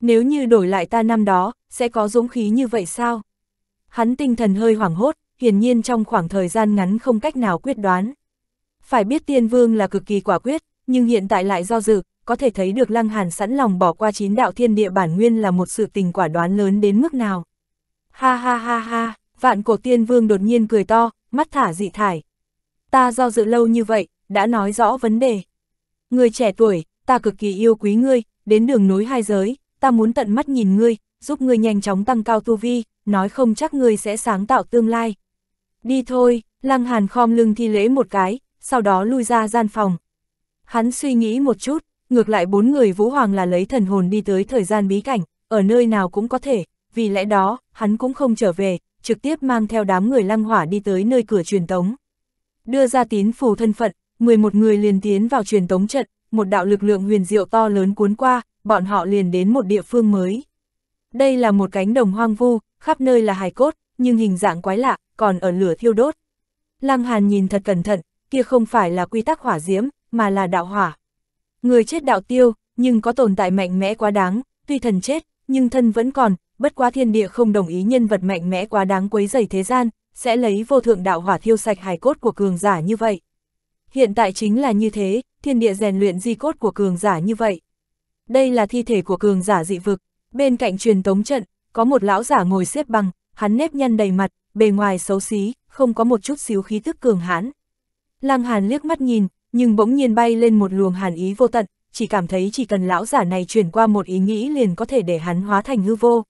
Nếu như đổi lại ta năm đó, sẽ có dũng khí như vậy sao? Hắn tinh thần hơi hoảng hốt, hiển nhiên trong khoảng thời gian ngắn không cách nào quyết đoán. Phải biết tiên vương là cực kỳ quả quyết, nhưng hiện tại lại do dự, có thể thấy được Lăng Hàn sẵn lòng bỏ qua chín đạo thiên địa bản nguyên là một sự tình quả đoán lớn đến mức nào. Ha ha ha ha, vạn cổ tiên vương đột nhiên cười to, mắt thả dị thải. Ta do dự lâu như vậy, đã nói rõ vấn đề. Người trẻ tuổi, ta cực kỳ yêu quý ngươi, đến đường núi hai giới, ta muốn tận mắt nhìn ngươi, giúp ngươi nhanh chóng tăng cao tu vi, nói không chắc ngươi sẽ sáng tạo tương lai. Đi thôi, Lăng Hàn khom lưng thi lễ một cái, sau đó lui ra gian phòng. Hắn suy nghĩ một chút, ngược lại bốn người Vũ Hoàng là lấy thần hồn đi tới thời gian bí cảnh, ở nơi nào cũng có thể, vì lẽ đó, hắn cũng không trở về, trực tiếp mang theo đám người lăng hỏa đi tới nơi cửa truyền tống. Đưa ra tín phù thân phận, 11 người liền tiến vào truyền tống trận, một đạo lực lượng huyền diệu to lớn cuốn qua, bọn họ liền đến một địa phương mới. Đây là một cánh đồng hoang vu, khắp nơi là hài cốt, nhưng hình dạng quái lạ, còn ở lửa thiêu đốt. Lăng Hàn nhìn thật cẩn thận, kia không phải là quy tắc hỏa diễm, mà là đạo hỏa. Người chết đạo tiêu, nhưng có tồn tại mạnh mẽ quá đáng, tuy thần chết, nhưng thân vẫn còn, bất quá thiên địa không đồng ý nhân vật mạnh mẽ quá đáng quấy rầy thế gian, sẽ lấy vô thượng đạo hỏa thiêu sạch hài cốt của cường giả như vậy. Hiện tại chính là như thế, thiên địa rèn luyện di cốt của cường giả như vậy. Đây là thi thể của cường giả dị vực, bên cạnh truyền tống trận, có một lão giả ngồi xếp bằng, hắn nếp nhăn đầy mặt, bề ngoài xấu xí, không có một chút xíu khí tức cường hãn. Lăng Hàn liếc mắt nhìn, nhưng bỗng nhiên bay lên một luồng hàn ý vô tận, chỉ cảm thấy chỉ cần lão giả này chuyển qua một ý nghĩ liền có thể để hắn hóa thành hư vô.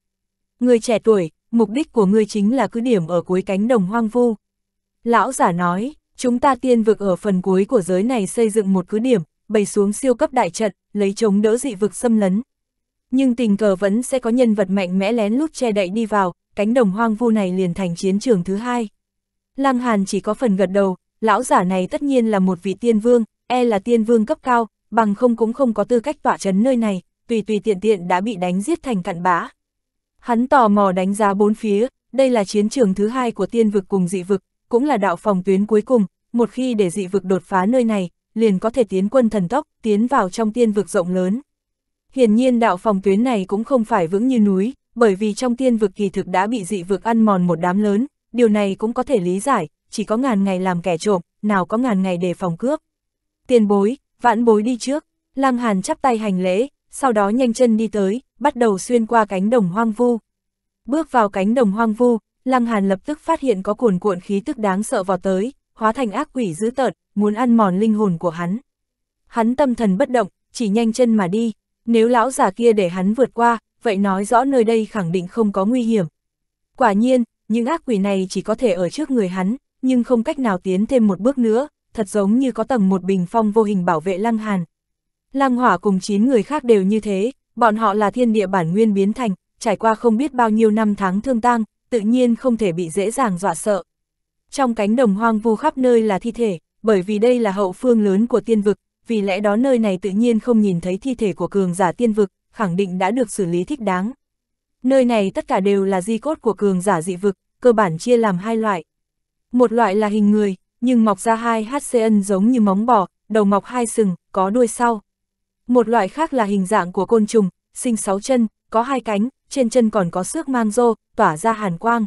Người trẻ tuổi, mục đích của ngươi chính là cứ điểm ở cuối cánh đồng hoang vu. Lão giả nói, chúng ta tiên vực ở phần cuối của giới này xây dựng một cứ điểm, bày xuống siêu cấp đại trận, lấy chống đỡ dị vực xâm lấn. Nhưng tình cờ vẫn sẽ có nhân vật mạnh mẽ lén lút che đậy đi vào, cánh đồng hoang vu này liền thành chiến trường thứ hai. Lăng Hàn chỉ có phần gật đầu, lão giả này tất nhiên là một vị tiên vương, e là tiên vương cấp cao, bằng không cũng không có tư cách tỏa chấn nơi này, tùy tùy tiện tiện đã bị đánh giết thành cặn bã. Hắn tò mò đánh giá bốn phía, đây là chiến trường thứ hai của tiên vực cùng dị vực, cũng là đạo phòng tuyến cuối cùng, một khi để dị vực đột phá nơi này, liền có thể tiến quân thần tốc, tiến vào trong tiên vực rộng lớn. Hiển nhiên đạo phòng tuyến này cũng không phải vững như núi, bởi vì trong tiên vực kỳ thực đã bị dị vực ăn mòn một đám lớn, điều này cũng có thể lý giải, chỉ có ngàn ngày làm kẻ trộm, nào có ngàn ngày để phòng cướp. Tiền bối, vãn bối đi trước, Lăng Hàn chắp tay hành lễ, sau đó nhanh chân đi tới, bắt đầu xuyên qua cánh đồng hoang vu. Bước vào cánh đồng hoang vu, Lăng Hàn lập tức phát hiện có cuồn cuộn khí tức đáng sợ vào tới, hóa thành ác quỷ dữ tợn, muốn ăn mòn linh hồn của hắn. Hắn tâm thần bất động, chỉ nhanh chân mà đi, nếu lão già kia để hắn vượt qua, vậy nói rõ nơi đây khẳng định không có nguy hiểm. Quả nhiên, những ác quỷ này chỉ có thể ở trước người hắn, nhưng không cách nào tiến thêm một bước nữa, thật giống như có tầng một bình phong vô hình bảo vệ Lăng Hàn. Lăng Hỏa cùng 9 người khác đều như thế, bọn họ là thiên địa bản nguyên biến thành, trải qua không biết bao nhiêu năm tháng thương tang, tự nhiên không thể bị dễ dàng dọa sợ. Trong cánh đồng hoang vu khắp nơi là thi thể, bởi vì đây là hậu phương lớn của tiên vực, vì lẽ đó nơi này tự nhiên không nhìn thấy thi thể của cường giả tiên vực, khẳng định đã được xử lý thích đáng. Nơi này tất cả đều là di cốt của cường giả dị vực, cơ bản chia làm hai loại. Một loại là hình người, nhưng mọc ra hai HCN giống như móng bò, đầu mọc hai sừng, có đuôi sau. Một loại khác là hình dạng của côn trùng, sinh sáu chân, có hai cánh, trên chân còn có xước mang rô, tỏa ra hàn quang.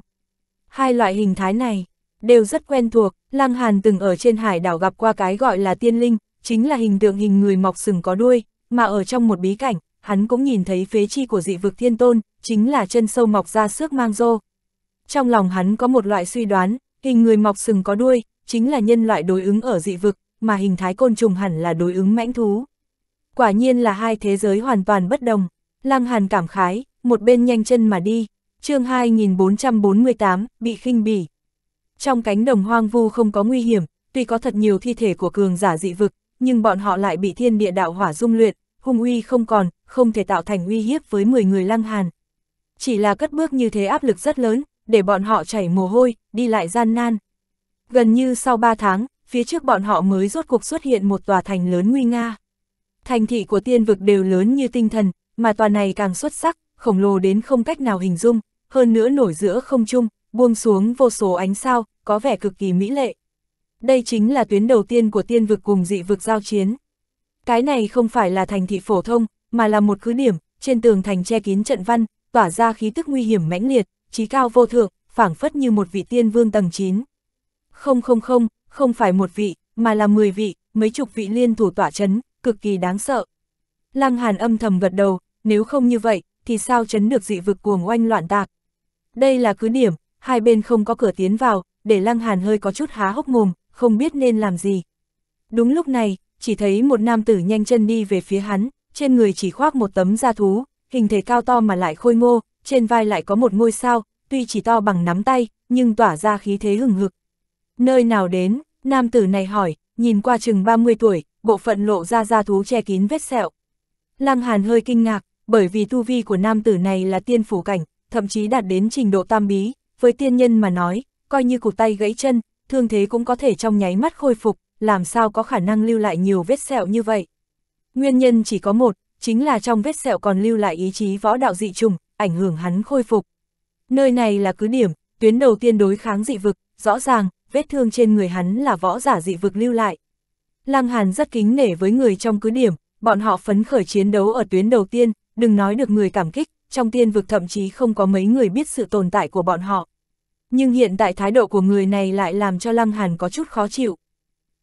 Hai loại hình thái này đều rất quen thuộc, Lăng Hàn từng ở trên hải đảo gặp qua cái gọi là tiên linh, chính là hình tượng hình người mọc sừng có đuôi, mà ở trong một bí cảnh, hắn cũng nhìn thấy phế chi của dị vực thiên tôn, chính là chân sâu mọc ra xước mang rô. Trong lòng hắn có một loại suy đoán, hình người mọc sừng có đuôi, chính là nhân loại đối ứng ở dị vực, mà hình thái côn trùng hẳn là đối ứng mãnh thú. Quả nhiên là hai thế giới hoàn toàn bất đồng, lăng hàn cảm khái, một bên nhanh chân mà đi, chương 2448, bị khinh bỉ. Trong cánh đồng hoang vu không có nguy hiểm, tuy có thật nhiều thi thể của cường giả dị vực, nhưng bọn họ lại bị thiên địa đạo hỏa dung luyện, hung uy không còn, không thể tạo thành uy hiếp với 10 người lăng hàn. Chỉ là cất bước như thế áp lực rất lớn, để bọn họ chảy mồ hôi, đi lại gian nan. Gần như sau 3 tháng, phía trước bọn họ mới rốt cuộc xuất hiện một tòa thành lớn nguy nga. Thành thị của tiên vực đều lớn như tinh thần, mà tòa này càng xuất sắc, khổng lồ đến không cách nào hình dung, hơn nữa nổi giữa không trung, buông xuống vô số ánh sao, có vẻ cực kỳ mỹ lệ. Đây chính là tuyến đầu tiên của tiên vực cùng dị vực giao chiến. Cái này không phải là thành thị phổ thông, mà là một cứ điểm, trên tường thành che kín trận văn, tỏa ra khí tức nguy hiểm mãnh liệt, trí cao vô thượng, phảng phất như một vị tiên vương tầng 9. Không không không, không phải một vị, mà là 10 vị, mấy chục vị liên thủ tỏa chấn, cực kỳ đáng sợ. Lăng Hàn âm thầm gật đầu, nếu không như vậy, thì sao chấn được dị vực cuồng oanh loạn tạc. Đây là cứ điểm, hai bên không có cửa tiến vào, để Lăng Hàn hơi có chút há hốc mồm, không biết nên làm gì. Đúng lúc này, chỉ thấy một nam tử nhanh chân đi về phía hắn, trên người chỉ khoác một tấm da thú, hình thể cao to mà lại khôi ngô, trên vai lại có một ngôi sao, tuy chỉ to bằng nắm tay, nhưng tỏa ra khí thế hừng hực. Nơi nào đến, nam tử này hỏi, nhìn qua chừng 30 tuổi, bộ phận lộ ra da thú che kín vết sẹo. Lăng Hàn hơi kinh ngạc, bởi vì tu vi của nam tử này là tiên phủ cảnh, thậm chí đạt đến trình độ tam bí, với tiên nhân mà nói, coi như cụt tay gãy chân, thương thế cũng có thể trong nháy mắt khôi phục, làm sao có khả năng lưu lại nhiều vết sẹo như vậy. Nguyên nhân chỉ có một, chính là trong vết sẹo còn lưu lại ý chí võ đạo dị trùng, ảnh hưởng hắn khôi phục. Nơi này là cứ điểm, tuyến đầu tiên đối kháng dị vực, rõ ràng, vết thương trên người hắn là võ giả dị vực lưu lại. Lăng Hàn rất kính nể với người trong cứ điểm, bọn họ phấn khởi chiến đấu ở tuyến đầu tiên, đừng nói được người cảm kích, trong tiên vực thậm chí không có mấy người biết sự tồn tại của bọn họ. Nhưng hiện tại thái độ của người này lại làm cho Lăng Hàn có chút khó chịu.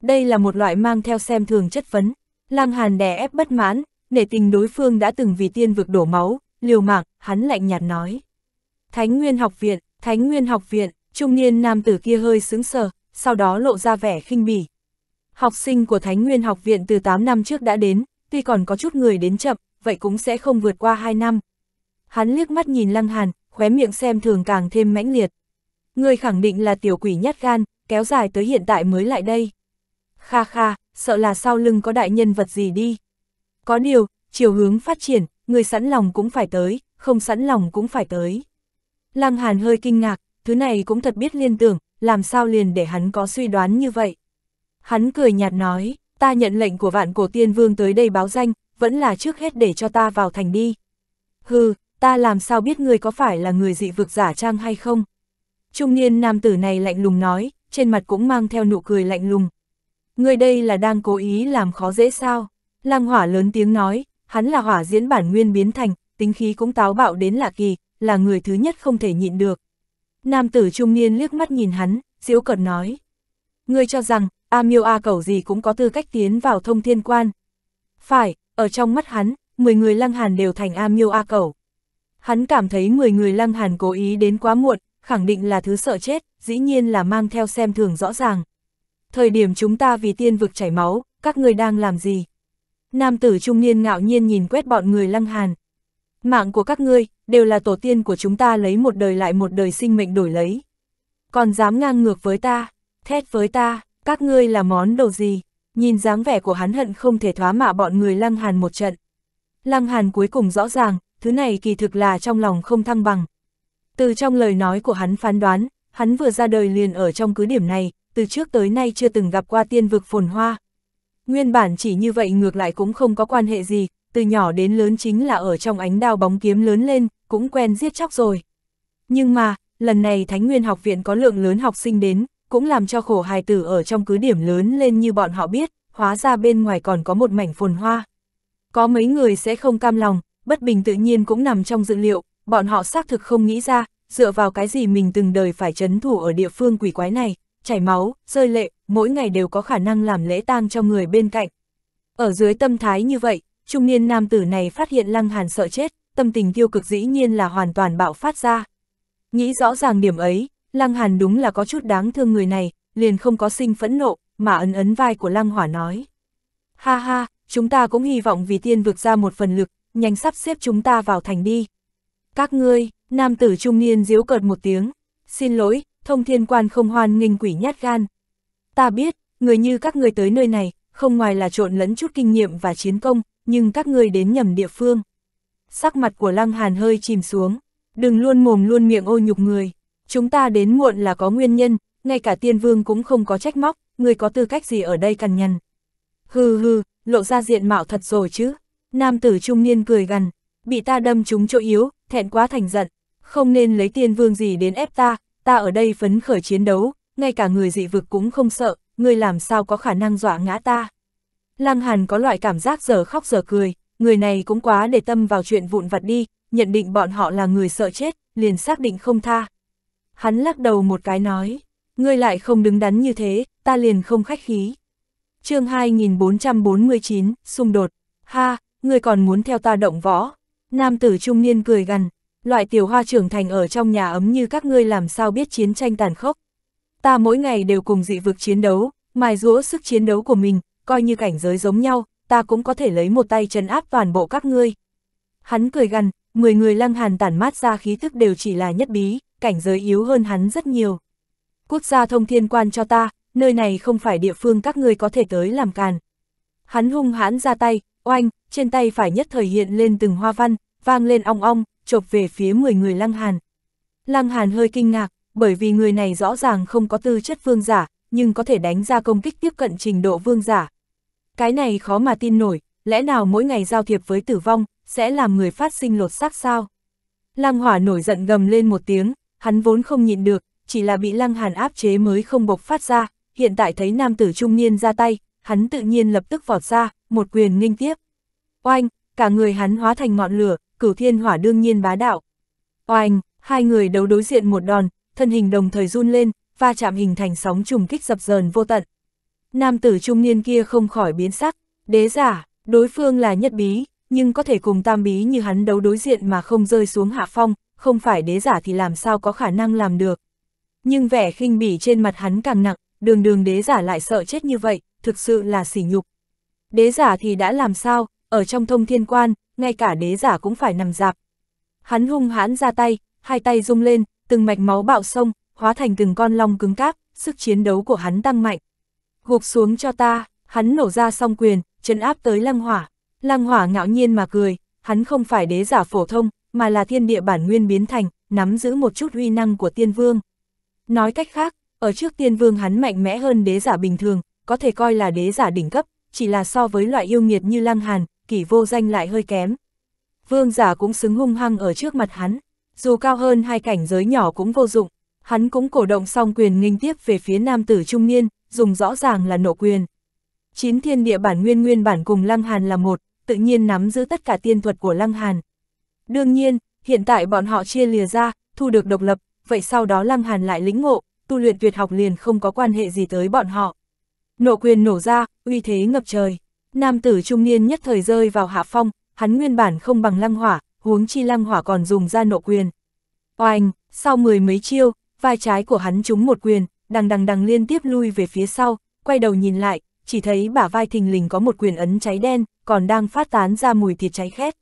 Đây là một loại mang theo xem thường chất vấn, Lam Hàn đè ép bất mãn, nể tình đối phương đã từng vì tiên vực đổ máu, liều mạng, hắn lạnh nhạt nói. Thánh Nguyên học viện, Thánh Nguyên học viện, trung niên nam tử kia hơi sững sờ, sau đó lộ ra vẻ khinh bỉ. Học sinh của Thánh Nguyên học viện từ 8 năm trước đã đến, tuy còn có chút người đến chậm, vậy cũng sẽ không vượt qua 2 năm. Hắn liếc mắt nhìn Lăng Hàn, khóe miệng xem thường càng thêm mãnh liệt. Người khẳng định là tiểu quỷ nhát gan, kéo dài tới hiện tại mới lại đây. Kha kha, sợ là sau lưng có đại nhân vật gì đi. Có điều, chiều hướng phát triển, người sẵn lòng cũng phải tới, không sẵn lòng cũng phải tới. Lăng Hàn hơi kinh ngạc, thứ này cũng thật biết liên tưởng, làm sao liền để hắn có suy đoán như vậy. Hắn cười nhạt nói, ta nhận lệnh của vạn cổ tiên vương tới đây báo danh, vẫn là trước hết để cho ta vào thành đi. Hừ, ta làm sao biết người có phải là người dị vực giả trang hay không? Trung niên nam tử này lạnh lùng nói, trên mặt cũng mang theo nụ cười lạnh lùng, Người đây là đang cố ý làm khó dễ sao? Lăng hỏa lớn tiếng nói, hắn là hỏa diễn bản nguyên biến thành, tính khí cũng táo bạo đến lạ kỳ, là người thứ nhất không thể nhịn được. Nam tử trung niên liếc mắt nhìn hắn, diễu cợt nói. Ngươi cho rằng, A miêu A cầu gì cũng có tư cách tiến vào thông thiên quan. Phải, ở trong mắt hắn, 10 người lăng hàn đều thành A miêu A cầu. Hắn cảm thấy 10 người lăng hàn cố ý đến quá muộn, khẳng định là thứ sợ chết, dĩ nhiên là mang theo xem thường rõ ràng thời điểm chúng ta vì tiên vực chảy máu, các người đang làm gì? Nam tử trung niên ngạo nhiên nhìn quét bọn người lăng hàn. Mạng của các ngươi, đều là tổ tiên của chúng ta lấy một đời lại một đời sinh mệnh đổi lấy. Còn dám ngang ngược với ta, thét với ta, các ngươi là món đồ gì? Nhìn dáng vẻ của hắn hận không thể thoá mạ bọn người lăng hàn một trận. Lăng hàn cuối cùng rõ ràng, thứ này kỳ thực là trong lòng không thăng bằng. Từ trong lời nói của hắn phán đoán, hắn vừa ra đời liền ở trong cứ điểm này, từ trước tới nay chưa từng gặp qua tiên vực phồn hoa. Nguyên bản chỉ như vậy ngược lại cũng không có quan hệ gì, từ nhỏ đến lớn chính là ở trong ánh đao bóng kiếm lớn lên, cũng quen giết chóc rồi. Nhưng mà, lần này Thánh Nguyên học viện có lượng lớn học sinh đến, cũng làm cho khổ hài tử ở trong cứ điểm lớn lên như bọn họ biết, hóa ra bên ngoài còn có một mảnh phồn hoa. Có mấy người sẽ không cam lòng, bất bình tự nhiên cũng nằm trong dự liệu, bọn họ xác thực không nghĩ ra, dựa vào cái gì mình từng đời phải chấn thủ ở địa phương quỷ quái này, chảy máu, rơi lệ, mỗi ngày đều có khả năng làm lễ tang cho người bên cạnh. Ở dưới tâm thái như vậy, trung niên nam tử này phát hiện Lăng Hàn sợ chết, tâm tình tiêu cực dĩ nhiên là hoàn toàn bạo phát ra. Nghĩ rõ ràng điểm ấy, Lăng Hàn đúng là có chút đáng thương người này, liền không có sinh phẫn nộ, mà ấn ấn vai của Lăng Hỏa nói. Ha ha, chúng ta cũng hy vọng vì tiên vực ra một phần lực, nhanh sắp xếp chúng ta vào thành đi. Các ngươi, nam tử trung niên diếu cợt một tiếng, xin lỗi, thông thiên quan không hoan nghênh quỷ nhát gan. Ta biết, người như các người tới nơi này, không ngoài là trộn lẫn chút kinh nghiệm và chiến công, nhưng các người đến nhầm địa phương. Sắc mặt của Lăng Hàn hơi chìm xuống, đừng luôn mồm luôn miệng ô nhục người. Chúng ta đến muộn là có nguyên nhân, ngay cả tiên vương cũng không có trách móc, người có tư cách gì ở đây cằn nhằn. Hừ hừ, lộ ra diện mạo thật rồi chứ. Nam tử trung niên cười gằn, bị ta đâm trúng chỗ yếu, thẹn quá thành giận, không nên lấy tiên vương gì đến ép ta, ta ở đây phấn khởi chiến đấu, ngay cả người dị vực cũng không sợ, ngươi làm sao có khả năng dọa ngã ta. Lăng Hàn có loại cảm giác giờ khóc giờ cười, người này cũng quá để tâm vào chuyện vụn vặt đi, nhận định bọn họ là người sợ chết, liền xác định không tha. Hắn lắc đầu một cái nói, ngươi lại không đứng đắn như thế, ta liền không khách khí. chương 2449, xung đột, ha, ngươi còn muốn theo ta động võ. Nam tử trung niên cười gằn loại tiểu hoa trưởng thành ở trong nhà ấm như các ngươi làm sao biết chiến tranh tàn khốc. Ta mỗi ngày đều cùng dị vực chiến đấu, mài rũa sức chiến đấu của mình, coi như cảnh giới giống nhau, ta cũng có thể lấy một tay chân áp toàn bộ các ngươi. Hắn cười gằn, mười người lăng hàn tản mát ra khí thức đều chỉ là nhất bí, cảnh giới yếu hơn hắn rất nhiều. Quốc gia thông thiên quan cho ta, nơi này không phải địa phương các ngươi có thể tới làm càn. Hắn hung hãn ra tay, oanh, trên tay phải nhất thời hiện lên từng hoa văn, vang lên ong ong, chộp về phía 10 người Lăng Hàn. Lăng Hàn hơi kinh ngạc, bởi vì người này rõ ràng không có tư chất vương giả, nhưng có thể đánh ra công kích tiếp cận trình độ vương giả. Cái này khó mà tin nổi, lẽ nào mỗi ngày giao thiệp với tử vong, sẽ làm người phát sinh lột xác sao? Lăng Hỏa nổi giận gầm lên một tiếng, hắn vốn không nhịn được, chỉ là bị Lăng Hàn áp chế mới không bộc phát ra, hiện tại thấy nam tử trung niên ra tay, hắn tự nhiên lập tức vọt ra, một quyền nghênh tiếp. Oanh, cả người hắn hóa thành ngọn lửa, cửu thiên hỏa đương nhiên bá đạo. Oanh, hai người đấu đối diện một đòn, thân hình đồng thời run lên, va chạm hình thành sóng trùng kích dập dờn vô tận. Nam tử trung niên kia không khỏi biến sắc, đế giả, đối phương là nhất bí, nhưng có thể cùng tam bí như hắn đấu đối diện mà không rơi xuống hạ phong, không phải đế giả thì làm sao có khả năng làm được. Nhưng vẻ khinh bỉ trên mặt hắn càng nặng, đường đường đế giả lại sợ chết như vậy, thực sự là sỉ nhục. Đế giả thì đã làm sao, ở trong thông thiên quan, ngay cả đế giả cũng phải nằm dạp. Hắn hung hãn ra tay, hai tay rung lên, từng mạch máu bạo sông, hóa thành từng con long cứng cáp, sức chiến đấu của hắn tăng mạnh. Gục xuống cho ta, hắn nổ ra song quyền, chấn áp tới lăng hỏa. Lăng hỏa ngạo nhiên mà cười, hắn không phải đế giả phổ thông, mà là thiên địa bản nguyên biến thành, nắm giữ một chút uy năng của tiên vương. Nói cách khác, ở trước tiên vương hắn mạnh mẽ hơn đế giả bình thường, có thể coi là đế giả đỉnh cấp, chỉ là so với loại yêu nghiệt như lăng hàn, kỷ vô danh lại hơi kém. Vương giả cũng xứng hung hăng ở trước mặt hắn, dù cao hơn hai cảnh giới nhỏ cũng vô dụng, hắn cũng cổ động song quyền nghinh tiếp về phía nam tử trung niên, dùng rõ ràng là nộ quyền. Chín thiên địa bản nguyên nguyên bản cùng Lăng Hàn là một, tự nhiên nắm giữ tất cả tiên thuật của Lăng Hàn. Đương nhiên, hiện tại bọn họ chia lìa ra, thu được độc lập, vậy sau đó Lăng Hàn lại lĩnh ngộ, tu luyện tuyệt học liền không có quan hệ gì tới bọn họ. Nộ quyền nổ ra, uy thế ngập trời. Nam tử trung niên nhất thời rơi vào hạ phong, hắn nguyên bản không bằng lăng hỏa, huống chi lăng hỏa còn dùng ra nộ quyền. Oanh, sau mười mấy chiêu, vai trái của hắn trúng một quyền, đằng đằng đằng liên tiếp lui về phía sau, quay đầu nhìn lại, chỉ thấy bả vai thình lình có một quyền ấn cháy đen, còn đang phát tán ra mùi thịt cháy khét.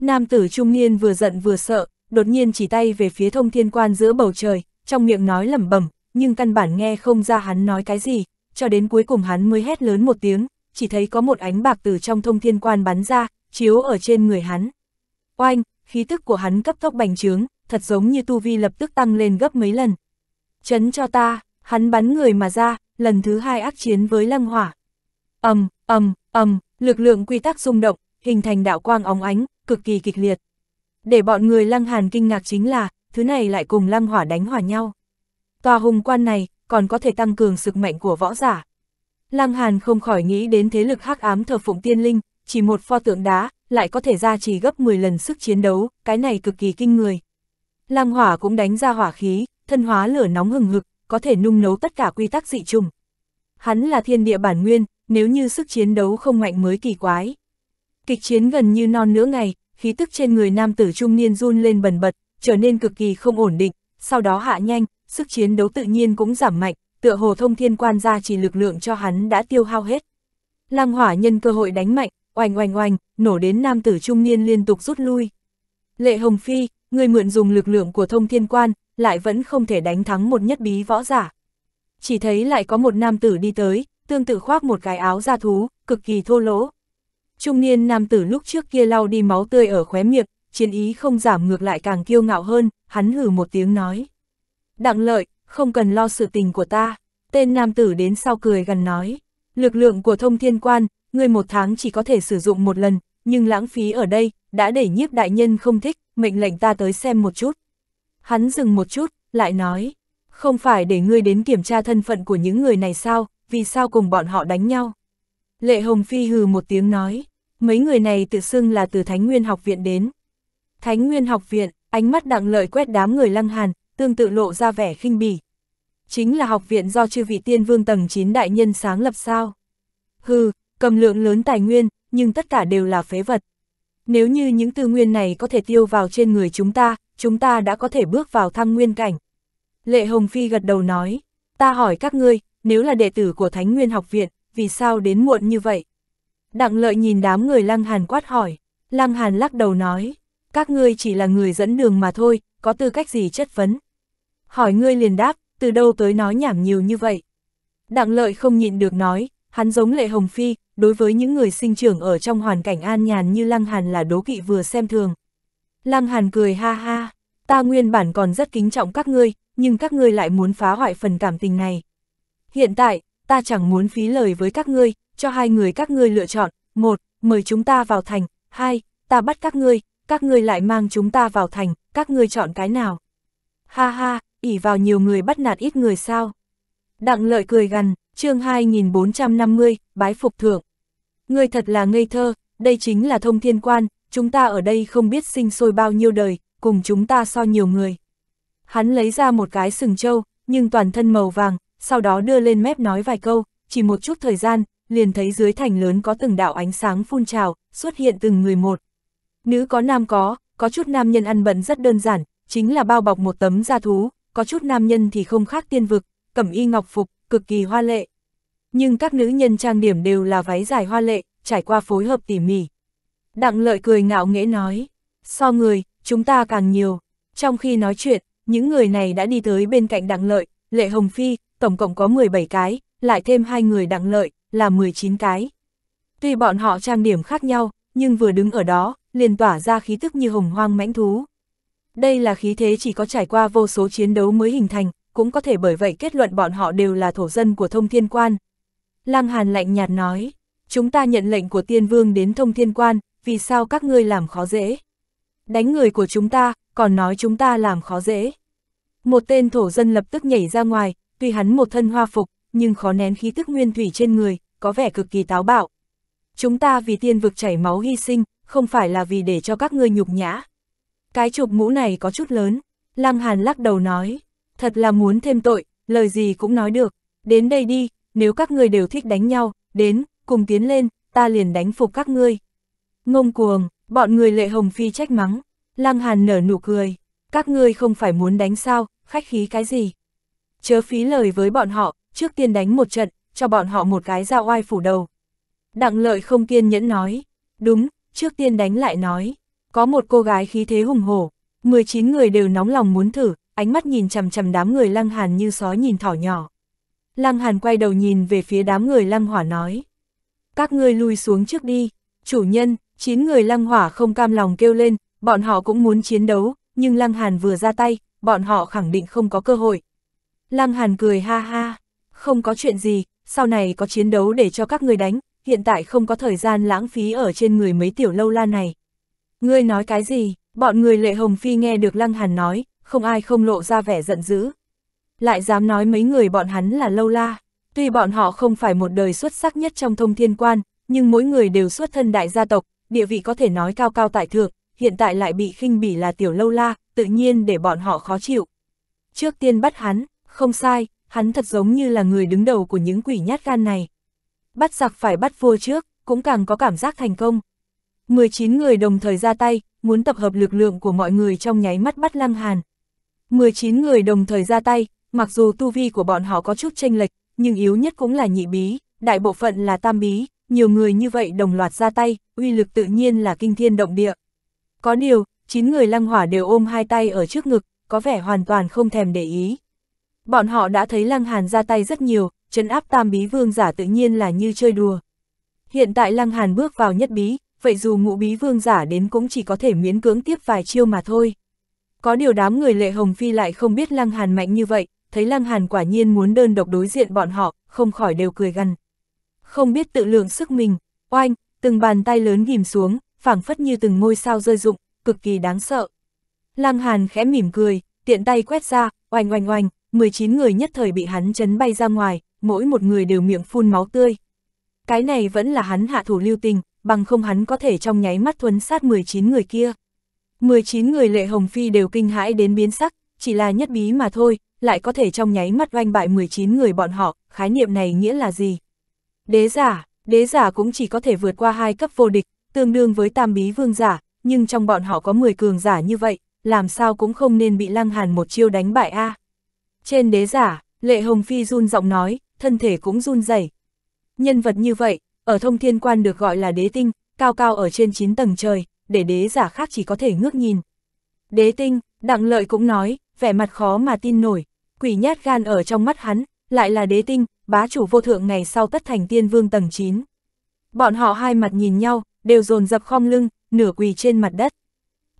Nam tử trung niên vừa giận vừa sợ, đột nhiên chỉ tay về phía thông thiên quan giữa bầu trời, trong miệng nói lẩm bẩm, nhưng căn bản nghe không ra hắn nói cái gì, cho đến cuối cùng hắn mới hét lớn một tiếng, chỉ thấy có một ánh bạc từ trong thông thiên quan bắn ra, chiếu ở trên người hắn. Oanh, khí tức của hắn cấp tốc bành trướng, thật giống như tu vi lập tức tăng lên gấp mấy lần. Chấn cho ta, hắn bắn người mà ra, lần thứ hai ác chiến với lăng hỏa. ầm ầm ầm lực lượng quy tắc rung động, hình thành đạo quang óng ánh, cực kỳ kịch liệt. Để bọn người lăng hàn kinh ngạc chính là, thứ này lại cùng lăng hỏa đánh hỏa nhau. Tòa hùng quan này, còn có thể tăng cường sức mạnh của võ giả. Lăng Hàn không khỏi nghĩ đến thế lực hắc ám thờ phụng tiên linh, chỉ một pho tượng đá, lại có thể ra chỉ gấp 10 lần sức chiến đấu, cái này cực kỳ kinh người. Lăng hỏa cũng đánh ra hỏa khí, thân hóa lửa nóng hừng hực, có thể nung nấu tất cả quy tắc dị trùng. Hắn là thiên địa bản nguyên, nếu như sức chiến đấu không mạnh mới kỳ quái. Kịch chiến gần như non nửa ngày, khí tức trên người nam tử trung niên run lên bần bật, trở nên cực kỳ không ổn định, sau đó hạ nhanh, sức chiến đấu tự nhiên cũng giảm mạnh, tựa hồ thông thiên quan gia chỉ lực lượng cho hắn đã tiêu hao hết. Lăng hỏa nhân cơ hội đánh mạnh, oành oành oành, nổ đến nam tử trung niên liên tục rút lui. Lệ Hồng Phi, người mượn dùng lực lượng của thông thiên quan, lại vẫn không thể đánh thắng một nhất bí võ giả. Chỉ thấy lại có một nam tử đi tới, tương tự khoác một cái áo da thú, cực kỳ thô lỗ. Trung niên nam tử lúc trước kia lau đi máu tươi ở khóe miệng, chiến ý không giảm ngược lại càng kiêu ngạo hơn, hắn hử một tiếng nói. Đặng lợi, không cần lo sự tình của ta. Tên nam tử đến sau cười gần nói, lực lượng của thông thiên quan, người một tháng chỉ có thể sử dụng một lần, nhưng lãng phí ở đây, đã để nhiếp đại nhân không thích, mệnh lệnh ta tới xem một chút. Hắn dừng một chút, lại nói, không phải để ngươi đến kiểm tra thân phận của những người này sao, vì sao cùng bọn họ đánh nhau. Lệ Hồng Phi hừ một tiếng nói, mấy người này tự xưng là từ Thánh Nguyên học viện đến. Thánh Nguyên học viện, ánh mắt đặng lợi quét đám người lăng hàn, tương tự lộ ra vẻ khinh bỉ. Chính là học viện do chư vị tiên vương tầng 9 đại nhân sáng lập sao. Hừ, cầm lượng lớn tài nguyên, nhưng tất cả đều là phế vật. Nếu như những tư nguyên này có thể tiêu vào trên người chúng ta, chúng ta đã có thể bước vào thăng nguyên cảnh. Lệ Hồng Phi gật đầu nói, ta hỏi các ngươi, nếu là đệ tử của Thánh Nguyên học viện, vì sao đến muộn như vậy? Đặng lợi nhìn đám người Lăng Hàn quát hỏi, Lăng Hàn lắc đầu nói, các ngươi chỉ là người dẫn đường mà thôi, có tư cách gì chất vấn? hỏi ngươi liền đáp, từ đâu tới nói nhảm nhiều như vậy. Đặng lợi không nhịn được nói, hắn giống lệ hồng phi, đối với những người sinh trưởng ở trong hoàn cảnh an nhàn như Lăng Hàn là đố kỵ vừa xem thường. Lăng Hàn cười ha ha, ta nguyên bản còn rất kính trọng các ngươi, nhưng các ngươi lại muốn phá hoại phần cảm tình này. Hiện tại, ta chẳng muốn phí lời với các ngươi, cho hai người các ngươi lựa chọn, một, mời chúng ta vào thành, hai, ta bắt các ngươi, các ngươi lại mang chúng ta vào thành, các ngươi chọn cái nào ha ha, ỉ vào nhiều người bắt nạt ít người sao. Đặng lợi cười gằn, chương 2450, bái phục thượng. Người thật là ngây thơ, đây chính là thông thiên quan, chúng ta ở đây không biết sinh sôi bao nhiêu đời, cùng chúng ta so nhiều người. Hắn lấy ra một cái sừng trâu, nhưng toàn thân màu vàng, sau đó đưa lên mép nói vài câu, chỉ một chút thời gian, liền thấy dưới thành lớn có từng đạo ánh sáng phun trào, xuất hiện từng người một. Nữ có nam có, có chút nam nhân ăn bẩn rất đơn giản, chính là bao bọc một tấm da thú, có chút nam nhân thì không khác tiên vực, cẩm y ngọc phục, cực kỳ hoa lệ. Nhưng các nữ nhân trang điểm đều là váy dài hoa lệ, trải qua phối hợp tỉ mỉ. Đặng lợi cười ngạo nghễ nói, so người, chúng ta càng nhiều. Trong khi nói chuyện, những người này đã đi tới bên cạnh đặng lợi, lệ hồng phi, tổng cộng có 17 cái, lại thêm hai người đặng lợi, là 19 cái. Tuy bọn họ trang điểm khác nhau, nhưng vừa đứng ở đó, liền tỏa ra khí tức như hồng hoang mãnh thú. Đây là khí thế chỉ có trải qua vô số chiến đấu mới hình thành, cũng có thể bởi vậy kết luận bọn họ đều là thổ dân của thông thiên quan. Lăng Hàn lạnh nhạt nói, chúng ta nhận lệnh của tiên vương đến thông thiên quan, vì sao các ngươi làm khó dễ? Đánh người của chúng ta, còn nói chúng ta làm khó dễ. Một tên thổ dân lập tức nhảy ra ngoài, tuy hắn một thân hoa phục, nhưng khó nén khí tức nguyên thủy trên người, có vẻ cực kỳ táo bạo. Chúng ta vì tiên vực chảy máu hy sinh, không phải là vì để cho các ngươi nhục nhã, cái chụp mũ này có chút lớn, Lăng Hàn lắc đầu nói, thật là muốn thêm tội, lời gì cũng nói được, đến đây đi, nếu các người đều thích đánh nhau, đến, cùng tiến lên, ta liền đánh phục các ngươi. Ngông cuồng, bọn người lệ hồng phi trách mắng, Lăng Hàn nở nụ cười, các ngươi không phải muốn đánh sao, khách khí cái gì. Chớ phí lời với bọn họ, trước tiên đánh một trận, cho bọn họ một cái dao oai phủ đầu. Đặng lợi không kiên nhẫn nói, đúng, trước tiên đánh lại nói, có một cô gái khí thế hùng hổ, 19 người đều nóng lòng muốn thử, ánh mắt nhìn chằm chằm đám người Lăng Hàn như sói nhìn thỏ nhỏ. Lăng Hàn quay đầu nhìn về phía đám người Lăng Hỏa nói. Các ngươi lui xuống trước đi, chủ nhân, 9 người Lăng Hỏa không cam lòng kêu lên, bọn họ cũng muốn chiến đấu, nhưng Lăng Hàn vừa ra tay, bọn họ khẳng định không có cơ hội. Lăng Hàn cười ha ha, không có chuyện gì, sau này có chiến đấu để cho các người đánh, hiện tại không có thời gian lãng phí ở trên người mấy tiểu lâu la này. Ngươi nói cái gì? Bọn người lệ hồng phi nghe được lăng hàn nói, không ai không lộ ra vẻ giận dữ. Lại dám nói mấy người bọn hắn là lâu la. Tuy bọn họ không phải một đời xuất sắc nhất trong thông thiên quan, nhưng mỗi người đều xuất thân đại gia tộc, địa vị có thể nói cao cao tại thượng, hiện tại lại bị khinh bỉ là tiểu lâu la, tự nhiên để bọn họ khó chịu. Trước tiên bắt hắn, không sai, hắn thật giống như là người đứng đầu của những quỷ nhát gan này. Bắt giặc phải bắt vua trước, cũng càng có cảm giác thành công. 19 người đồng thời ra tay, muốn tập hợp lực lượng của mọi người trong nháy mắt bắt Lăng Hàn. 19 người đồng thời ra tay, mặc dù tu vi của bọn họ có chút chênh lệch, nhưng yếu nhất cũng là nhị bí, đại bộ phận là tam bí, nhiều người như vậy đồng loạt ra tay, uy lực tự nhiên là kinh thiên động địa. Có điều, 9 người lăng hỏa đều ôm hai tay ở trước ngực, có vẻ hoàn toàn không thèm để ý. Bọn họ đã thấy lăng hàn ra tay rất nhiều, chấn áp tam bí vương giả tự nhiên là như chơi đùa. Hiện tại lăng hàn bước vào nhất bí, vậy dù ngũ bí vương giả đến cũng chỉ có thể miễn cưỡng tiếp vài chiêu mà thôi. Có điều đám người lệ hồng phi lại không biết lăng hàn mạnh như vậy, thấy lăng hàn quả nhiên muốn đơn độc đối diện bọn họ, không khỏi đều cười gằn. Không biết tự lượng sức mình, oanh, từng bàn tay lớn ghim xuống, phảng phất như từng ngôi sao rơi rụng, cực kỳ đáng sợ. Lăng hàn khẽ mỉm cười, tiện tay quét ra, oanh oanh oanh, 19 người nhất thời bị hắn chấn bay ra ngoài, mỗi một người đều miệng phun máu tươi. Cái này vẫn là hắn hạ thủ lưu tình, bằng không hắn có thể trong nháy mắt thuấn sát 19 người kia. 19 người lệ hồng phi đều kinh hãi đến biến sắc, chỉ là nhất bí mà thôi, lại có thể trong nháy mắt oanh bại 19 người bọn họ, khái niệm này nghĩa là gì? Đế giả, đế giả cũng chỉ có thể vượt qua hai cấp vô địch, tương đương với tam bí vương giả, nhưng trong bọn họ có 10 cường giả như vậy, làm sao cũng không nên bị lăng hàn một chiêu đánh bại a. Trên đế giả, Lệ Hồng Phi run giọng nói, thân thể cũng run rẩy. Nhân vật như vậy, ở thông thiên quan được gọi là đế tinh, cao cao ở trên 9 tầng trời, để đế giả khác chỉ có thể ngước nhìn. Đế tinh, đặng lợi cũng nói, vẻ mặt khó mà tin nổi, quỷ nhát gan ở trong mắt hắn, lại là đế tinh, bá chủ vô thượng ngày sau tất thành tiên vương tầng 9. Bọn họ hai mặt nhìn nhau, đều dồn dập khom lưng, nửa quỳ trên mặt đất.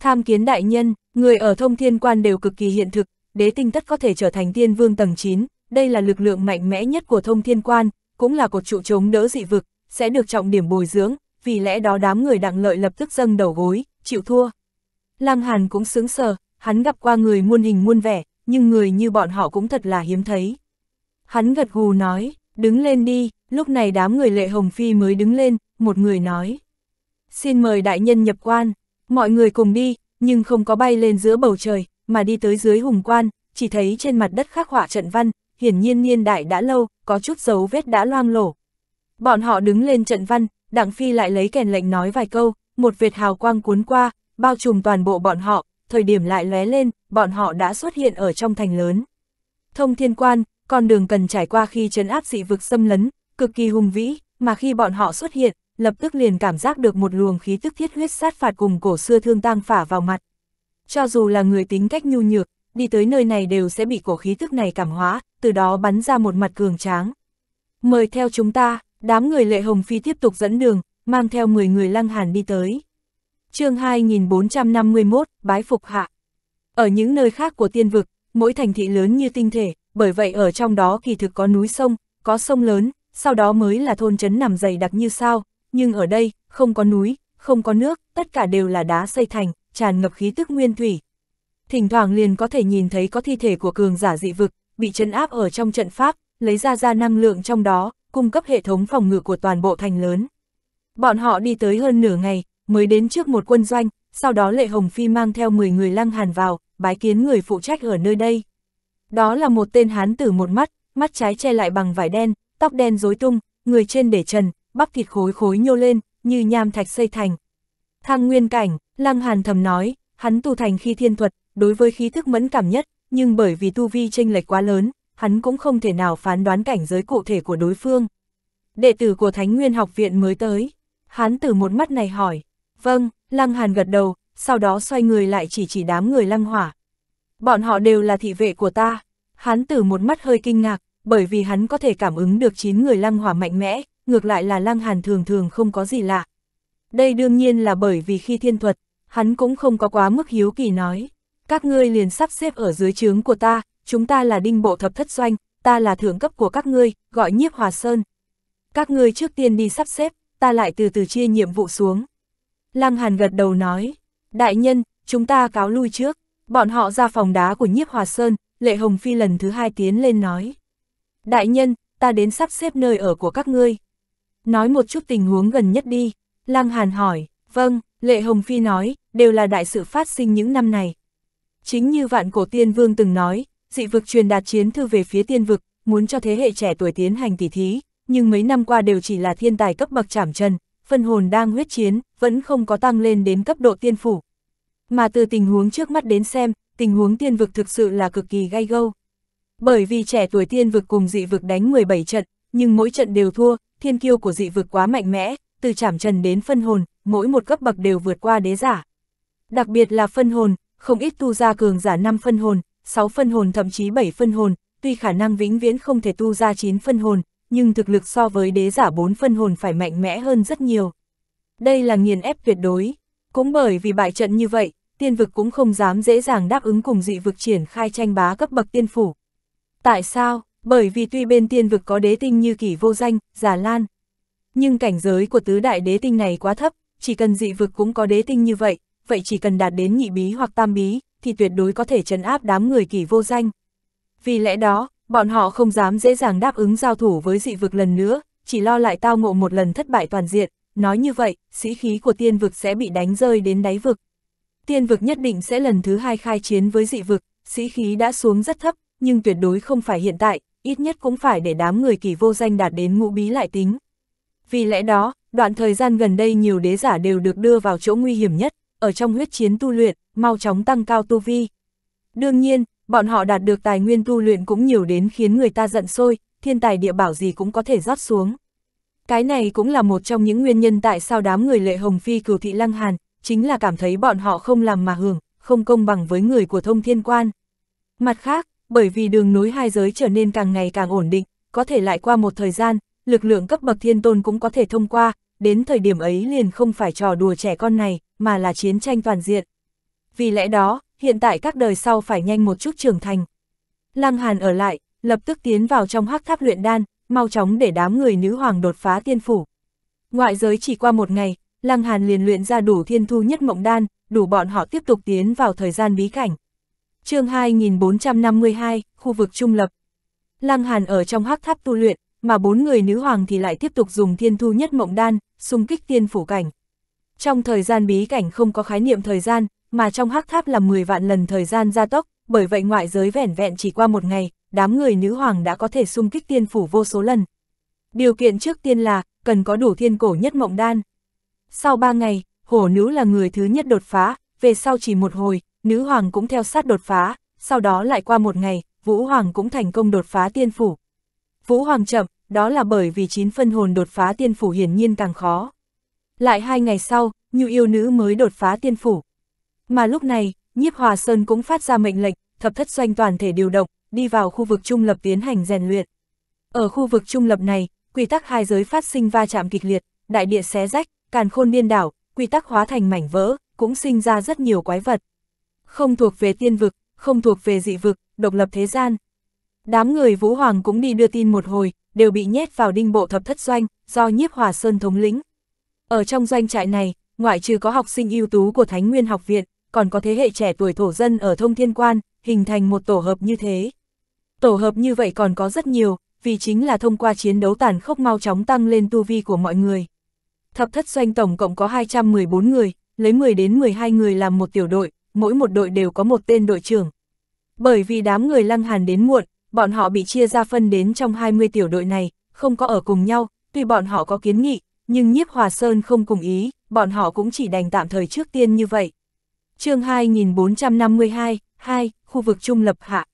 Tham kiến đại nhân, người ở thông thiên quan đều cực kỳ hiện thực, đế tinh tất có thể trở thành tiên vương tầng 9, đây là lực lượng mạnh mẽ nhất của thông thiên quan, cũng là cột trụ chống đỡ dị vực, sẽ được trọng điểm bồi dưỡng, vì lẽ đó đám người đặng lợi lập tức dâng đầu gối, chịu thua. Lăng Hàn cũng sướng sờ, hắn gặp qua người muôn hình muôn vẻ, nhưng người như bọn họ cũng thật là hiếm thấy. Hắn gật gù nói, đứng lên đi, lúc này đám người lệ hồng phi mới đứng lên, một người nói. Xin mời đại nhân nhập quan, mọi người cùng đi, nhưng không có bay lên giữa bầu trời, mà đi tới dưới hùng quan, chỉ thấy trên mặt đất khắc họa trận văn, hiển nhiên niên đại đã lâu, có chút dấu vết đã loang lổ, Bọn họ đứng lên trận văn, Đặng Phi lại lấy kèn lệnh nói vài câu, một vệt hào quang cuốn qua, bao trùm toàn bộ bọn họ, thời điểm lại lóe lên, bọn họ đã xuất hiện ở trong thành lớn. Thông thiên quan, con đường cần trải qua khi chấn áp dị vực xâm lấn, cực kỳ hùng vĩ, mà khi bọn họ xuất hiện, lập tức liền cảm giác được một luồng khí tức thiết huyết sát phạt cùng cổ xưa thương tang phả vào mặt. Cho dù là người tính cách nhu nhược, đi tới nơi này đều sẽ bị cổ khí tức này cảm hóa, từ đó bắn ra một mặt cường tráng. Mời theo chúng ta. Đám người lệ hồng phi tiếp tục dẫn đường, mang theo 10 người lăng hàn đi tới. chương 2451, Bái Phục Hạ Ở những nơi khác của tiên vực, mỗi thành thị lớn như tinh thể, bởi vậy ở trong đó kỳ thực có núi sông, có sông lớn, sau đó mới là thôn trấn nằm dày đặc như sao, nhưng ở đây, không có núi, không có nước, tất cả đều là đá xây thành, tràn ngập khí tức nguyên thủy. Thỉnh thoảng liền có thể nhìn thấy có thi thể của cường giả dị vực, bị trấn áp ở trong trận pháp, lấy ra ra năng lượng trong đó, cung cấp hệ thống phòng ngự của toàn bộ thành lớn. Bọn họ đi tới hơn nửa ngày, mới đến trước một quân doanh, sau đó Lệ Hồng Phi mang theo 10 người lăng hàn vào, bái kiến người phụ trách ở nơi đây. Đó là một tên hán tử một mắt, mắt trái che lại bằng vải đen, tóc đen rối tung, người trên để trần, bắp thịt khối khối nhô lên, như nham thạch xây thành. Thang nguyên cảnh, lăng hàn thầm nói, hắn tu thành khi thiên thuật, đối với khí thức mẫn cảm nhất, nhưng bởi vì tu vi chênh lệch quá lớn, hắn cũng không thể nào phán đoán cảnh giới cụ thể của đối phương. Đệ tử của Thánh Nguyên học viện mới tới, hắn từ một mắt này hỏi, vâng, Lăng Hàn gật đầu, sau đó xoay người lại chỉ chỉ đám người lăng hỏa. Bọn họ đều là thị vệ của ta, hắn từ một mắt hơi kinh ngạc, bởi vì hắn có thể cảm ứng được 9 người lăng hỏa mạnh mẽ, ngược lại là lăng hàn thường thường không có gì lạ. Đây đương nhiên là bởi vì khi thiên thuật, hắn cũng không có quá mức hiếu kỳ nói, các ngươi liền sắp xếp ở dưới trướng của ta, chúng ta là đinh bộ thập thất doanh, ta là thượng cấp của các ngươi, gọi nhiếp hòa sơn. Các ngươi trước tiên đi sắp xếp, ta lại từ từ chia nhiệm vụ xuống. Lăng Hàn gật đầu nói, đại nhân, chúng ta cáo lui trước, bọn họ ra phòng đá của nhiếp hòa sơn, Lệ Hồng Phi lần thứ hai tiến lên nói. Đại nhân, ta đến sắp xếp nơi ở của các ngươi. Nói một chút tình huống gần nhất đi, Lăng Hàn hỏi, vâng, Lệ Hồng Phi nói, đều là đại sự phát sinh những năm này. Chính như vạn cổ tiên vương từng nói, dị vực truyền đạt chiến thư về phía tiên vực, muốn cho thế hệ trẻ tuổi tiến hành tỉ thí, nhưng mấy năm qua đều chỉ là thiên tài cấp bậc chảm trần, phân hồn đang huyết chiến, vẫn không có tăng lên đến cấp độ tiên phủ. Mà từ tình huống trước mắt đến xem, tình huống tiên vực thực sự là cực kỳ gay gâu. Bởi vì trẻ tuổi tiên vực cùng dị vực đánh 17 trận, nhưng mỗi trận đều thua, thiên kiêu của dị vực quá mạnh mẽ, từ chảm trần đến phân hồn, mỗi một cấp bậc đều vượt qua đế giả. Đặc biệt là phân hồn, không ít tu gia cường giả năm phân hồn, 6 phân hồn thậm chí 7 phân hồn, tuy khả năng vĩnh viễn không thể tu ra 9 phân hồn, nhưng thực lực so với đế giả 4 phân hồn phải mạnh mẽ hơn rất nhiều. Đây là nghiền ép tuyệt đối. Cũng bởi vì bại trận như vậy, tiên vực cũng không dám dễ dàng đáp ứng cùng dị vực triển khai tranh bá cấp bậc tiên phủ. Tại sao? Bởi vì tuy bên tiên vực có đế tinh như kỷ vô danh, giả lan, nhưng cảnh giới của tứ đại đế tinh này quá thấp, chỉ cần dị vực cũng có đế tinh như vậy, vậy chỉ cần đạt đến nhị bí hoặc tam bí, thì tuyệt đối có thể trấn áp đám người kỳ vô danh. Vì lẽ đó, bọn họ không dám dễ dàng đáp ứng giao thủ với dị vực lần nữa, chỉ lo lại tao ngộ một lần thất bại toàn diện, nói như vậy, sĩ khí của tiên vực sẽ bị đánh rơi đến đáy vực. Tiên vực nhất định sẽ lần thứ hai khai chiến với dị vực, sĩ khí đã xuống rất thấp, nhưng tuyệt đối không phải hiện tại, ít nhất cũng phải để đám người kỳ vô danh đạt đến ngũ bí lại tính. Vì lẽ đó, đoạn thời gian gần đây nhiều đế giả đều được đưa vào chỗ nguy hiểm nhất, ở trong huyết chiến tu luyện, mau chóng tăng cao tu vi. Đương nhiên, bọn họ đạt được tài nguyên tu luyện cũng nhiều đến khiến người ta giận sôi, thiên tài địa bảo gì cũng có thể rót xuống. Cái này cũng là một trong những nguyên nhân tại sao đám người lệ hồng phi cửu thị lăng hàn, chính là cảm thấy bọn họ không làm mà hưởng, không công bằng với người của thông thiên quan. Mặt khác, bởi vì đường nối hai giới trở nên càng ngày càng ổn định, có thể lại qua một thời gian, lực lượng cấp bậc thiên tôn cũng có thể thông qua, đến thời điểm ấy liền không phải trò đùa trẻ con này, mà là chiến tranh toàn diện. Vì lẽ đó, hiện tại các đời sau phải nhanh một chút trưởng thành. Lăng Hàn ở lại, lập tức tiến vào trong hắc tháp luyện đan, mau chóng để đám người nữ hoàng đột phá tiên phủ. Ngoại giới chỉ qua một ngày, Lăng Hàn liền luyện ra đủ thiên thu nhất mộng đan, đủ bọn họ tiếp tục tiến vào thời gian bí cảnh. chương 2452, khu vực trung lập. Lăng Hàn ở trong hắc tháp tu luyện, mà bốn người nữ hoàng thì lại tiếp tục dùng thiên thu nhất mộng đan, xung kích tiên phủ cảnh. Trong thời gian bí cảnh không có khái niệm thời gian, mà trong hắc tháp là 10 vạn lần thời gian gia tốc, bởi vậy ngoại giới vẻn vẹn chỉ qua một ngày, đám người nữ hoàng đã có thể xung kích tiên phủ vô số lần. Điều kiện trước tiên là, cần có đủ thiên cổ nhất mộng đan. Sau 3 ngày, hổ nữ là người thứ nhất đột phá, về sau chỉ một hồi, nữ hoàng cũng theo sát đột phá, sau đó lại qua một ngày, vũ hoàng cũng thành công đột phá tiên phủ. Vũ hoàng chậm, đó là bởi vì chín phân hồn đột phá tiên phủ hiển nhiên càng khó. Lại hai ngày sau, như yêu nữ mới đột phá tiên phủ. Mà lúc này, nhiếp hòa sơn cũng phát ra mệnh lệnh, thập thất doanh toàn thể điều động, đi vào khu vực trung lập tiến hành rèn luyện. Ở khu vực trung lập này, quy tắc hai giới phát sinh va chạm kịch liệt, đại địa xé rách, càn khôn điên đảo, quy tắc hóa thành mảnh vỡ, cũng sinh ra rất nhiều quái vật. Không thuộc về tiên vực, không thuộc về dị vực, độc lập thế gian. Đám người Vũ Hoàng cũng đi đưa tin một hồi, đều bị nhét vào đinh bộ thập thất doanh, do nhiếp hòa sơn thống lĩnh. Ở trong doanh trại này, ngoại trừ có học sinh ưu tú của Thánh Nguyên học viện, còn có thế hệ trẻ tuổi thổ dân ở thông thiên quan, hình thành một tổ hợp như thế. Tổ hợp như vậy còn có rất nhiều, vì chính là thông qua chiến đấu tàn khốc mau chóng tăng lên tu vi của mọi người. Thập thất doanh tổng cộng có 214 người, lấy 10 đến 12 người làm một tiểu đội, mỗi một đội đều có một tên đội trưởng. Bởi vì đám người lăng hàn đến muộn, bọn họ bị chia ra phân đến trong 20 tiểu đội này, không có ở cùng nhau, tuy bọn họ có kiến nghị, nhưng nhiếp hòa sơn không cùng ý, bọn họ cũng chỉ đành tạm thời trước tiên như vậy chương 2452, 2, khu vực trung lập hạ.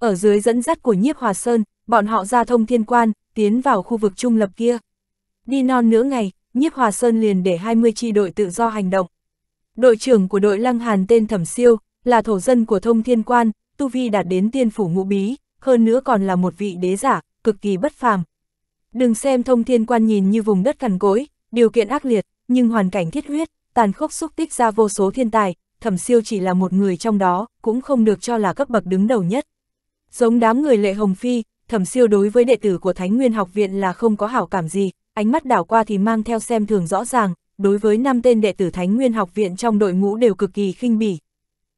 Ở dưới dẫn dắt của nhiếp hòa sơn, bọn họ ra thông thiên quan, tiến vào khu vực trung lập kia. Đi non nửa ngày, nhiếp hòa sơn liền để 20 chi đội tự do hành động. Đội trưởng của đội lăng hàn tên Thẩm Siêu, là thổ dân của thông thiên quan, tu vi đạt đến tiên phủ ngũ bí, hơn nữa còn là một vị đế giả, cực kỳ bất phàm. Đừng xem thông thiên quan nhìn như vùng đất cằn cỗi, điều kiện ác liệt, nhưng hoàn cảnh thiết huyết, tàn khốc xúc tích ra vô số thiên tài, thẩm siêu chỉ là một người trong đó, cũng không được cho là cấp bậc đứng đầu nhất. Giống đám người lệ hồng phi, thẩm siêu đối với đệ tử của Thánh Nguyên học viện là không có hảo cảm gì, ánh mắt đảo qua thì mang theo xem thường rõ ràng, đối với năm tên đệ tử Thánh Nguyên học viện trong đội ngũ đều cực kỳ khinh bỉ.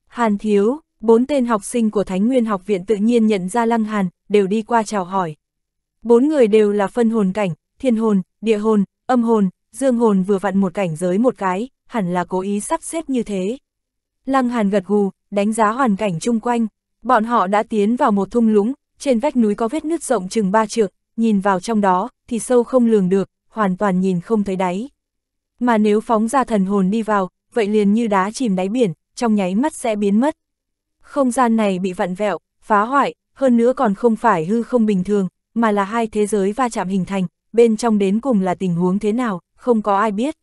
Hàn Thiếu, bốn tên học sinh của Thánh Nguyên học viện tự nhiên nhận ra Lăng Hàn, đều đi qua chào hỏi. Bốn người đều là phân hồn cảnh, thiên hồn, địa hồn, âm hồn, dương hồn vừa vặn một cảnh giới một cái, hẳn là cố ý sắp xếp như thế. Lăng Hàn gật gù, đánh giá hoàn cảnh chung quanh. Bọn họ đã tiến vào một thung lũng, trên vách núi có vết nứt rộng chừng ba trượng, nhìn vào trong đó thì sâu không lường được, hoàn toàn nhìn không thấy đáy. Mà nếu phóng ra thần hồn đi vào, vậy liền như đá chìm đáy biển, trong nháy mắt sẽ biến mất. Không gian này bị vặn vẹo, phá hoại, hơn nữa còn không phải hư không bình thường, mà là hai thế giới va chạm hình thành, bên trong đến cùng là tình huống thế nào, không có ai biết.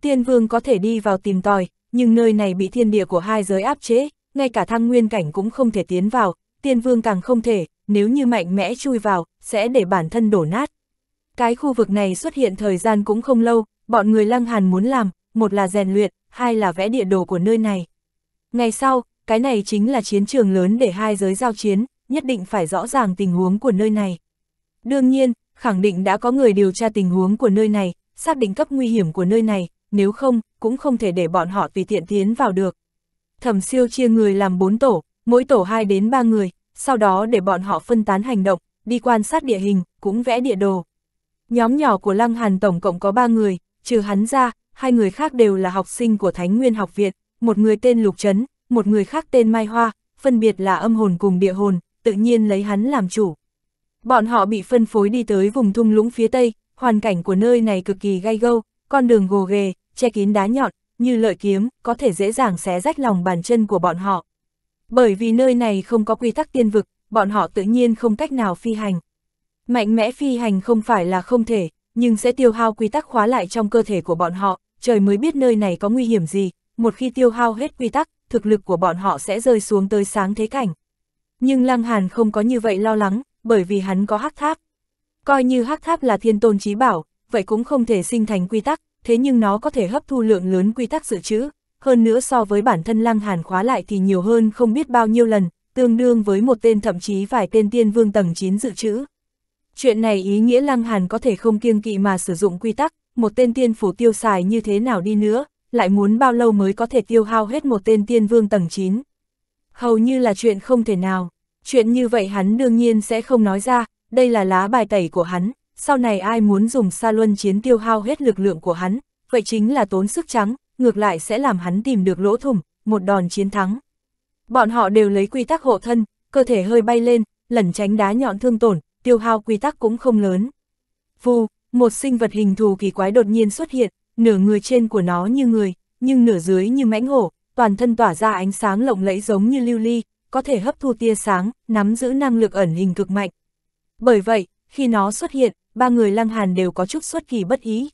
Tiên vương có thể đi vào tìm tòi, nhưng nơi này bị thiên địa của hai giới áp chế, ngay cả thăng nguyên cảnh cũng không thể tiến vào, tiên vương càng không thể, nếu như mạnh mẽ chui vào, sẽ để bản thân đổ nát. Cái khu vực này xuất hiện thời gian cũng không lâu, bọn người lăng hàn muốn làm, một là rèn luyện, hai là vẽ địa đồ của nơi này. Ngày sau, cái này chính là chiến trường lớn để hai giới giao chiến, nhất định phải rõ ràng tình huống của nơi này. Đương nhiên, khẳng định đã có người điều tra tình huống của nơi này, xác định cấp nguy hiểm của nơi này, nếu không, cũng không thể để bọn họ tùy tiện tiến vào được. Thẩm siêu chia người làm bốn tổ, mỗi tổ hai đến ba người, sau đó để bọn họ phân tán hành động, đi quan sát địa hình, cũng vẽ địa đồ. Nhóm nhỏ của Lăng Hàn tổng cộng có ba người, trừ hắn ra, hai người khác đều là học sinh của Thánh Nguyên Học Viện, một người tên Lục Trấn, một người khác tên Mai Hoa, phân biệt là âm hồn cùng địa hồn, tự nhiên lấy hắn làm chủ. Bọn họ bị phân phối đi tới vùng thung lũng phía Tây, hoàn cảnh của nơi này cực kỳ gay gâu, con đường gồ ghề, che kín đá nhọn, như lợi kiếm, có thể dễ dàng xé rách lòng bàn chân của bọn họ. Bởi vì nơi này không có quy tắc tiên vực, bọn họ tự nhiên không cách nào phi hành. Mạnh mẽ phi hành không phải là không thể, nhưng sẽ tiêu hao quy tắc khóa lại trong cơ thể của bọn họ, trời mới biết nơi này có nguy hiểm gì, một khi tiêu hao hết quy tắc, thực lực của bọn họ sẽ rơi xuống tới sáng thế cảnh. Nhưng Lăng Hàn không có như vậy lo lắng, bởi vì hắn có hắc tháp. Coi như hắc tháp là thiên tôn trí bảo, vậy cũng không thể sinh thành quy tắc, thế nhưng nó có thể hấp thu lượng lớn quy tắc dự trữ, hơn nữa so với bản thân lăng hàn khóa lại thì nhiều hơn không biết bao nhiêu lần, tương đương với một tên thậm chí vài tên tiên vương tầng 9 dự trữ. Chuyện này ý nghĩa lăng hàn có thể không kiêng kỵ mà sử dụng quy tắc, một tên tiên phủ tiêu xài như thế nào đi nữa, lại muốn bao lâu mới có thể tiêu hao hết một tên tiên vương tầng 9. Hầu như là chuyện không thể nào, chuyện như vậy hắn đương nhiên sẽ không nói ra, đây là lá bài tẩy của hắn, sau này ai muốn dùng xa luân chiến tiêu hao hết lực lượng của hắn, vậy chính là tốn sức trắng, ngược lại sẽ làm hắn tìm được lỗ thủng, một đòn chiến thắng. Bọn họ đều lấy quy tắc hộ thân, cơ thể hơi bay lên, lẩn tránh đá nhọn thương tổn, tiêu hao quy tắc cũng không lớn. Vù, một sinh vật hình thù kỳ quái đột nhiên xuất hiện, nửa người trên của nó như người, nhưng nửa dưới như mãnh hổ, toàn thân tỏa ra ánh sáng lộng lẫy giống như lưu ly, có thể hấp thu tia sáng, nắm giữ năng lực ẩn hình cực mạnh. Bởi vậy, khi nó xuất hiện, ba người lăng hàn đều có chút xuất kỳ bất ý.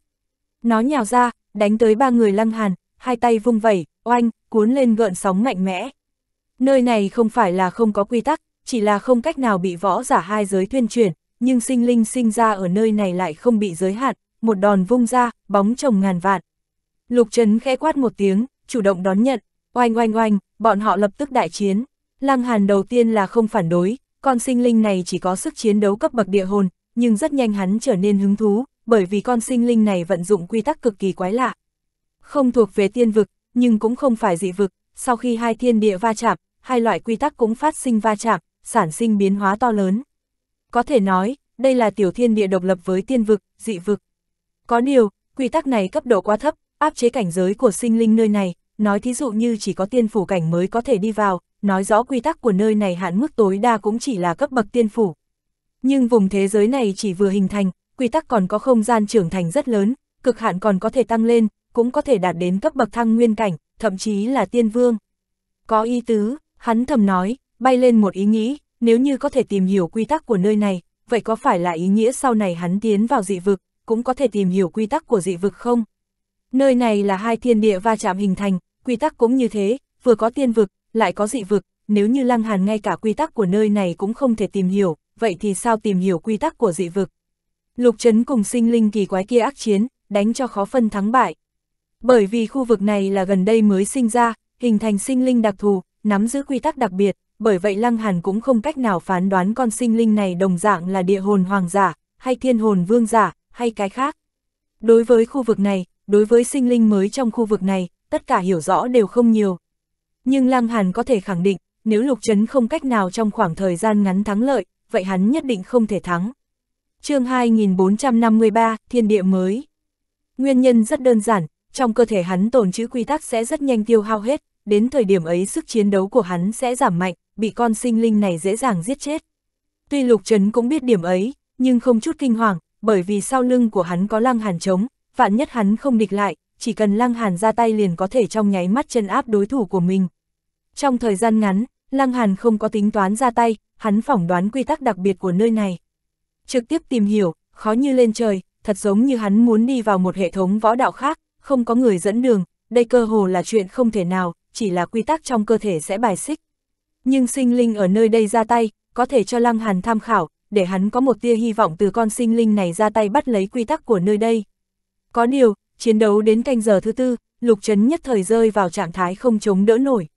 Nó nhào ra, đánh tới ba người lăng hàn, hai tay vung vẩy, oanh, cuốn lên gợn sóng mạnh mẽ. Nơi này không phải là không có quy tắc, chỉ là không cách nào bị võ giả hai giới tuyên truyền, nhưng sinh linh sinh ra ở nơi này lại không bị giới hạn, một đòn vung ra, bóng chồng ngàn vạn. Lục Trấn khẽ quát một tiếng, chủ động đón nhận, oanh oanh oanh, bọn họ lập tức đại chiến. Lăng Hàn đầu tiên là không phản đối, con sinh linh này chỉ có sức chiến đấu cấp bậc địa hồn, nhưng rất nhanh hắn trở nên hứng thú, bởi vì con sinh linh này vận dụng quy tắc cực kỳ quái lạ. Không thuộc về tiên vực, nhưng cũng không phải dị vực, sau khi hai thiên địa va chạm, hai loại quy tắc cũng phát sinh va chạm, sản sinh biến hóa to lớn. Có thể nói, đây là tiểu thiên địa độc lập với tiên vực, dị vực. Có điều, quy tắc này cấp độ quá thấp, áp chế cảnh giới của sinh linh nơi này, nói thí dụ như chỉ có tiên phủ cảnh mới có thể đi vào, nói rõ quy tắc của nơi này hạn mức tối đa cũng chỉ là cấp bậc tiên phủ. Nhưng vùng thế giới này chỉ vừa hình thành, quy tắc còn có không gian trưởng thành rất lớn, cực hạn còn có thể tăng lên, cũng có thể đạt đến cấp bậc thăng nguyên cảnh, thậm chí là tiên vương. Có ý tứ, hắn thầm nói, bay lên một ý nghĩ, nếu như có thể tìm hiểu quy tắc của nơi này, vậy có phải là ý nghĩa sau này hắn tiến vào dị vực, cũng có thể tìm hiểu quy tắc của dị vực không? Nơi này là hai thiên địa va chạm hình thành, quy tắc cũng như thế, vừa có tiên vực, lại có dị vực, nếu như Lăng Hàn ngay cả quy tắc của nơi này cũng không thể tìm hiểu, vậy thì sao tìm hiểu quy tắc của dị vực? Lục Trấn cùng sinh linh kỳ quái kia ác chiến, đánh cho khó phân thắng bại. Bởi vì khu vực này là gần đây mới sinh ra, hình thành sinh linh đặc thù, nắm giữ quy tắc đặc biệt, bởi vậy Lăng Hàn cũng không cách nào phán đoán con sinh linh này đồng dạng là địa hồn hoàng giả, hay thiên hồn vương giả, hay cái khác. Đối với khu vực này, đối với sinh linh mới trong khu vực này, tất cả hiểu rõ đều không nhiều. Nhưng Lăng Hàn có thể khẳng định, nếu Lục Trấn không cách nào trong khoảng thời gian ngắn thắng lợi, vậy hắn nhất định không thể thắng. chương 2453, Thiên địa mới. Nguyên nhân rất đơn giản, trong cơ thể hắn tồn chữ quy tắc sẽ rất nhanh tiêu hao hết, đến thời điểm ấy sức chiến đấu của hắn sẽ giảm mạnh, bị con sinh linh này dễ dàng giết chết. Tuy Lục Trấn cũng biết điểm ấy, nhưng không chút kinh hoàng, bởi vì sau lưng của hắn có lăng hàn chống, vạn nhất hắn không địch lại, chỉ cần lăng hàn ra tay liền có thể trong nháy mắt chân áp đối thủ của mình. Trong thời gian ngắn, lăng hàn không có tính toán ra tay, hắn phỏng đoán quy tắc đặc biệt của nơi này. Trực tiếp tìm hiểu, khó như lên trời, thật giống như hắn muốn đi vào một hệ thống võ đạo khác, không có người dẫn đường, đây cơ hồ là chuyện không thể nào, chỉ là quy tắc trong cơ thể sẽ bài xích. Nhưng sinh linh ở nơi đây ra tay, có thể cho Lăng Hàn tham khảo, để hắn có một tia hy vọng từ con sinh linh này ra tay bắt lấy quy tắc của nơi đây. Có điều, chiến đấu đến canh giờ thứ tư, Lục Trấn nhất thời rơi vào trạng thái không chống đỡ nổi.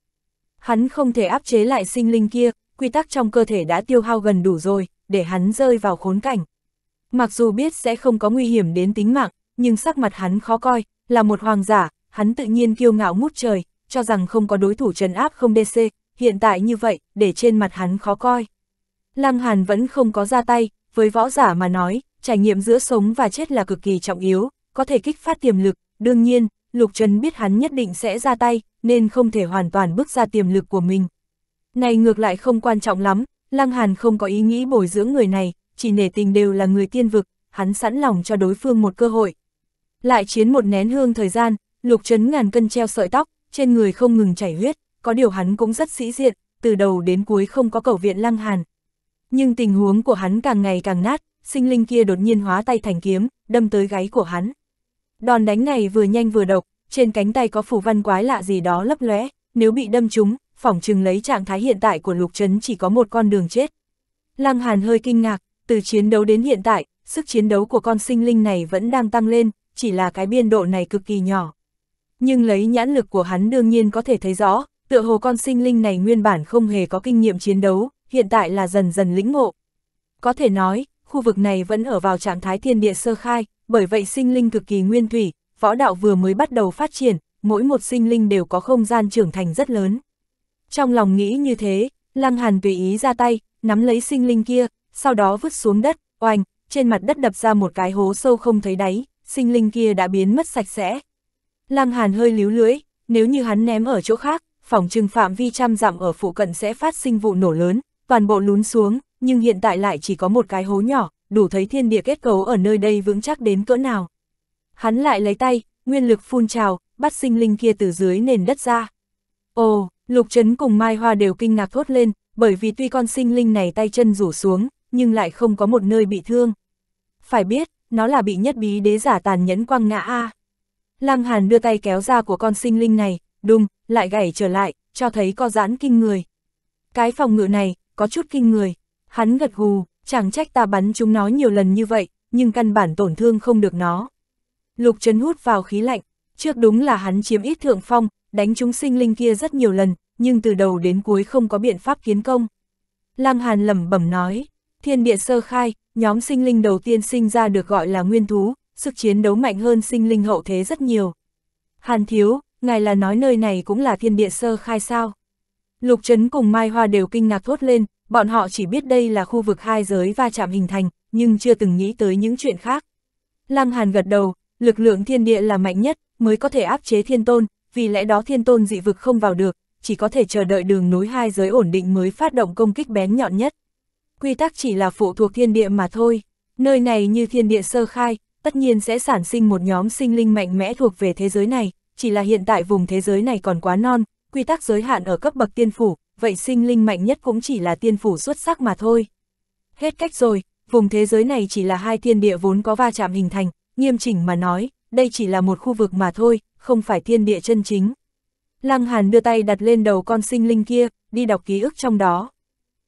Hắn không thể áp chế lại sinh linh kia, quy tắc trong cơ thể đã tiêu hao gần đủ rồi, để hắn rơi vào khốn cảnh. Mặc dù biết sẽ không có nguy hiểm đến tính mạng, nhưng sắc mặt hắn khó coi, là một hoàng giả, hắn tự nhiên kiêu ngạo ngút trời, cho rằng không có đối thủ trần áp không DC, hiện tại như vậy, để trên mặt hắn khó coi. Lăng Hàn vẫn không có ra tay, với võ giả mà nói, trải nghiệm giữa sống và chết là cực kỳ trọng yếu, có thể kích phát tiềm lực, đương nhiên, Lục Trần biết hắn nhất định sẽ ra tay, nên không thể hoàn toàn bước ra tiềm lực của mình. Này ngược lại không quan trọng lắm, Lăng Hàn không có ý nghĩ bồi dưỡng người này, chỉ nể tình đều là người tiên vực, hắn sẵn lòng cho đối phương một cơ hội. Lại chiến một nén hương thời gian, lục chấn ngàn cân treo sợi tóc, trên người không ngừng chảy huyết, có điều hắn cũng rất sĩ diện, từ đầu đến cuối không có cầu viện Lăng Hàn. Nhưng tình huống của hắn càng ngày càng nát, sinh linh kia đột nhiên hóa tay thành kiếm, đâm tới gáy của hắn. Đòn đánh này vừa nhanh vừa độc, trên cánh tay có phủ văn quái lạ gì đó lấp lóe, nếu bị đâm trúng, phỏng chừng lấy trạng thái hiện tại của Lục Trấn chỉ có một con đường chết. Lăng Hàn hơi kinh ngạc, từ chiến đấu đến hiện tại, sức chiến đấu của con sinh linh này vẫn đang tăng lên, chỉ là cái biên độ này cực kỳ nhỏ. Nhưng lấy nhãn lực của hắn đương nhiên có thể thấy rõ, tựa hồ con sinh linh này nguyên bản không hề có kinh nghiệm chiến đấu, hiện tại là dần dần lĩnh ngộ. Có thể nói, khu vực này vẫn ở vào trạng thái thiên địa sơ khai, bởi vậy sinh linh cực kỳ nguyên thủy, võ đạo vừa mới bắt đầu phát triển, mỗi một sinh linh đều có không gian trưởng thành rất lớn. Trong lòng nghĩ như thế, Lăng Hàn tùy ý ra tay, nắm lấy sinh linh kia, sau đó vứt xuống đất, oanh, trên mặt đất đập ra một cái hố sâu không thấy đáy, sinh linh kia đã biến mất sạch sẽ. Lăng Hàn hơi líu lưỡi, nếu như hắn ném ở chỗ khác, phòng trừng phạm vi trăm dặm ở phụ cận sẽ phát sinh vụ nổ lớn, toàn bộ lún xuống, nhưng hiện tại lại chỉ có một cái hố nhỏ, đủ thấy thiên địa kết cấu ở nơi đây vững chắc đến cỡ nào. Hắn lại lấy tay, nguyên lực phun trào, bắt sinh linh kia từ dưới nền đất ra. Ồ, Lục Trấn cùng Mai Hoa đều kinh ngạc thốt lên, bởi vì tuy con sinh linh này tay chân rủ xuống, nhưng lại không có một nơi bị thương. Phải biết, nó là bị nhất bí đế giả tàn nhẫn quăng ngã a. À. Lăng Hàn đưa tay kéo ra của con sinh linh này, đùng, lại gãy trở lại, cho thấy có giãn kinh người. Cái phòng ngự này, có chút kinh người. Hắn gật gù, chẳng trách ta bắn chúng nó nhiều lần như vậy, nhưng căn bản tổn thương không được nó. Lục Trấn hút vào khí lạnh, trước đúng là hắn chiếm ít thượng phong, đánh chúng sinh linh kia rất nhiều lần, nhưng từ đầu đến cuối không có biện pháp kiến công. Lăng Hàn lẩm bẩm nói, thiên địa sơ khai, nhóm sinh linh đầu tiên sinh ra được gọi là nguyên thú, sức chiến đấu mạnh hơn sinh linh hậu thế rất nhiều. Hàn thiếu, ngài là nói nơi này cũng là thiên địa sơ khai sao? Lục Trấn cùng Mai Hoa đều kinh ngạc thốt lên, bọn họ chỉ biết đây là khu vực hai giới va chạm hình thành, nhưng chưa từng nghĩ tới những chuyện khác. Lăng Hàn gật đầu, lực lượng thiên địa là mạnh nhất, mới có thể áp chế thiên tôn, vì lẽ đó thiên tôn dị vực không vào được, chỉ có thể chờ đợi đường núi hai giới ổn định mới phát động công kích bén nhọn nhất. Quy tắc chỉ là phụ thuộc thiên địa mà thôi, nơi này như thiên địa sơ khai, tất nhiên sẽ sản sinh một nhóm sinh linh mạnh mẽ thuộc về thế giới này, chỉ là hiện tại vùng thế giới này còn quá non, quy tắc giới hạn ở cấp bậc tiên phủ, vậy sinh linh mạnh nhất cũng chỉ là tiên phủ xuất sắc mà thôi. Hết cách rồi, vùng thế giới này chỉ là hai thiên địa vốn có va chạm hình thành, nghiêm chỉnh mà nói, đây chỉ là một khu vực mà thôi, không phải thiên địa chân chính. Lăng Hàn đưa tay đặt lên đầu con sinh linh kia, đi đọc ký ức trong đó.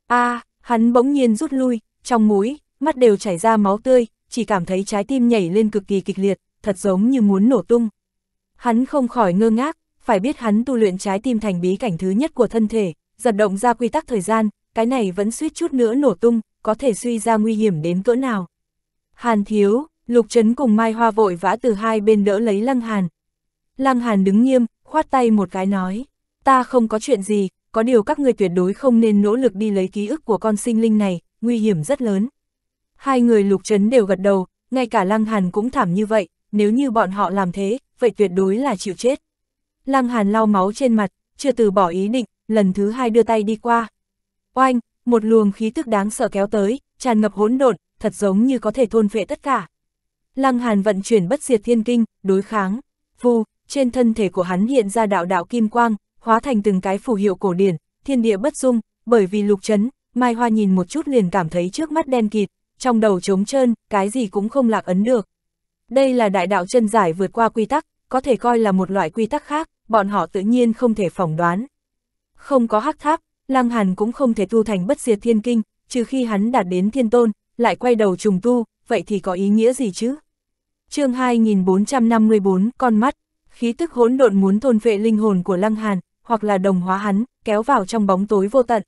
a à, hắn bỗng nhiên rút lui, trong mũi, mắt đều chảy ra máu tươi, chỉ cảm thấy trái tim nhảy lên cực kỳ kịch liệt, thật giống như muốn nổ tung. Hắn không khỏi ngơ ngác, phải biết hắn tu luyện trái tim thành bí cảnh thứ nhất của thân thể, giật động ra quy tắc thời gian, cái này vẫn suýt chút nữa nổ tung, có thể suy ra nguy hiểm đến cỡ nào. Hàn thiếu, Lục Trấn cùng Mai Hoa vội vã từ hai bên đỡ lấy Lăng Hàn, Lăng Hàn đứng nghiêm, khoát tay một cái nói, ta không có chuyện gì, có điều các người tuyệt đối không nên nỗ lực đi lấy ký ức của con sinh linh này, nguy hiểm rất lớn. Hai người lục trấn đều gật đầu, ngay cả Lăng Hàn cũng thảm như vậy, nếu như bọn họ làm thế, vậy tuyệt đối là chịu chết. Lăng Hàn lau máu trên mặt, chưa từ bỏ ý định, lần thứ hai đưa tay đi qua. Oanh, một luồng khí tức đáng sợ kéo tới, tràn ngập hỗn độn, thật giống như có thể thôn phệ tất cả. Lăng Hàn vận chuyển bất diệt thiên kinh, đối kháng. Vù, trên thân thể của hắn hiện ra đạo đạo kim quang, hóa thành từng cái phù hiệu cổ điển, thiên địa bất dung, bởi vì lục chấn, Mai Hoa nhìn một chút liền cảm thấy trước mắt đen kịt, trong đầu trống trơn, cái gì cũng không lạc ấn được. Đây là đại đạo chân giải vượt qua quy tắc, có thể coi là một loại quy tắc khác, bọn họ tự nhiên không thể phỏng đoán. Không có hắc tháp, Lăng Hàn cũng không thể tu thành bất diệt thiên kinh, trừ khi hắn đạt đến thiên tôn, lại quay đầu trùng tu, vậy thì có ý nghĩa gì chứ? chương 2454, con mắt, khí tức hỗn độn muốn thôn vệ linh hồn của Lăng Hàn, hoặc là đồng hóa hắn, kéo vào trong bóng tối vô tận.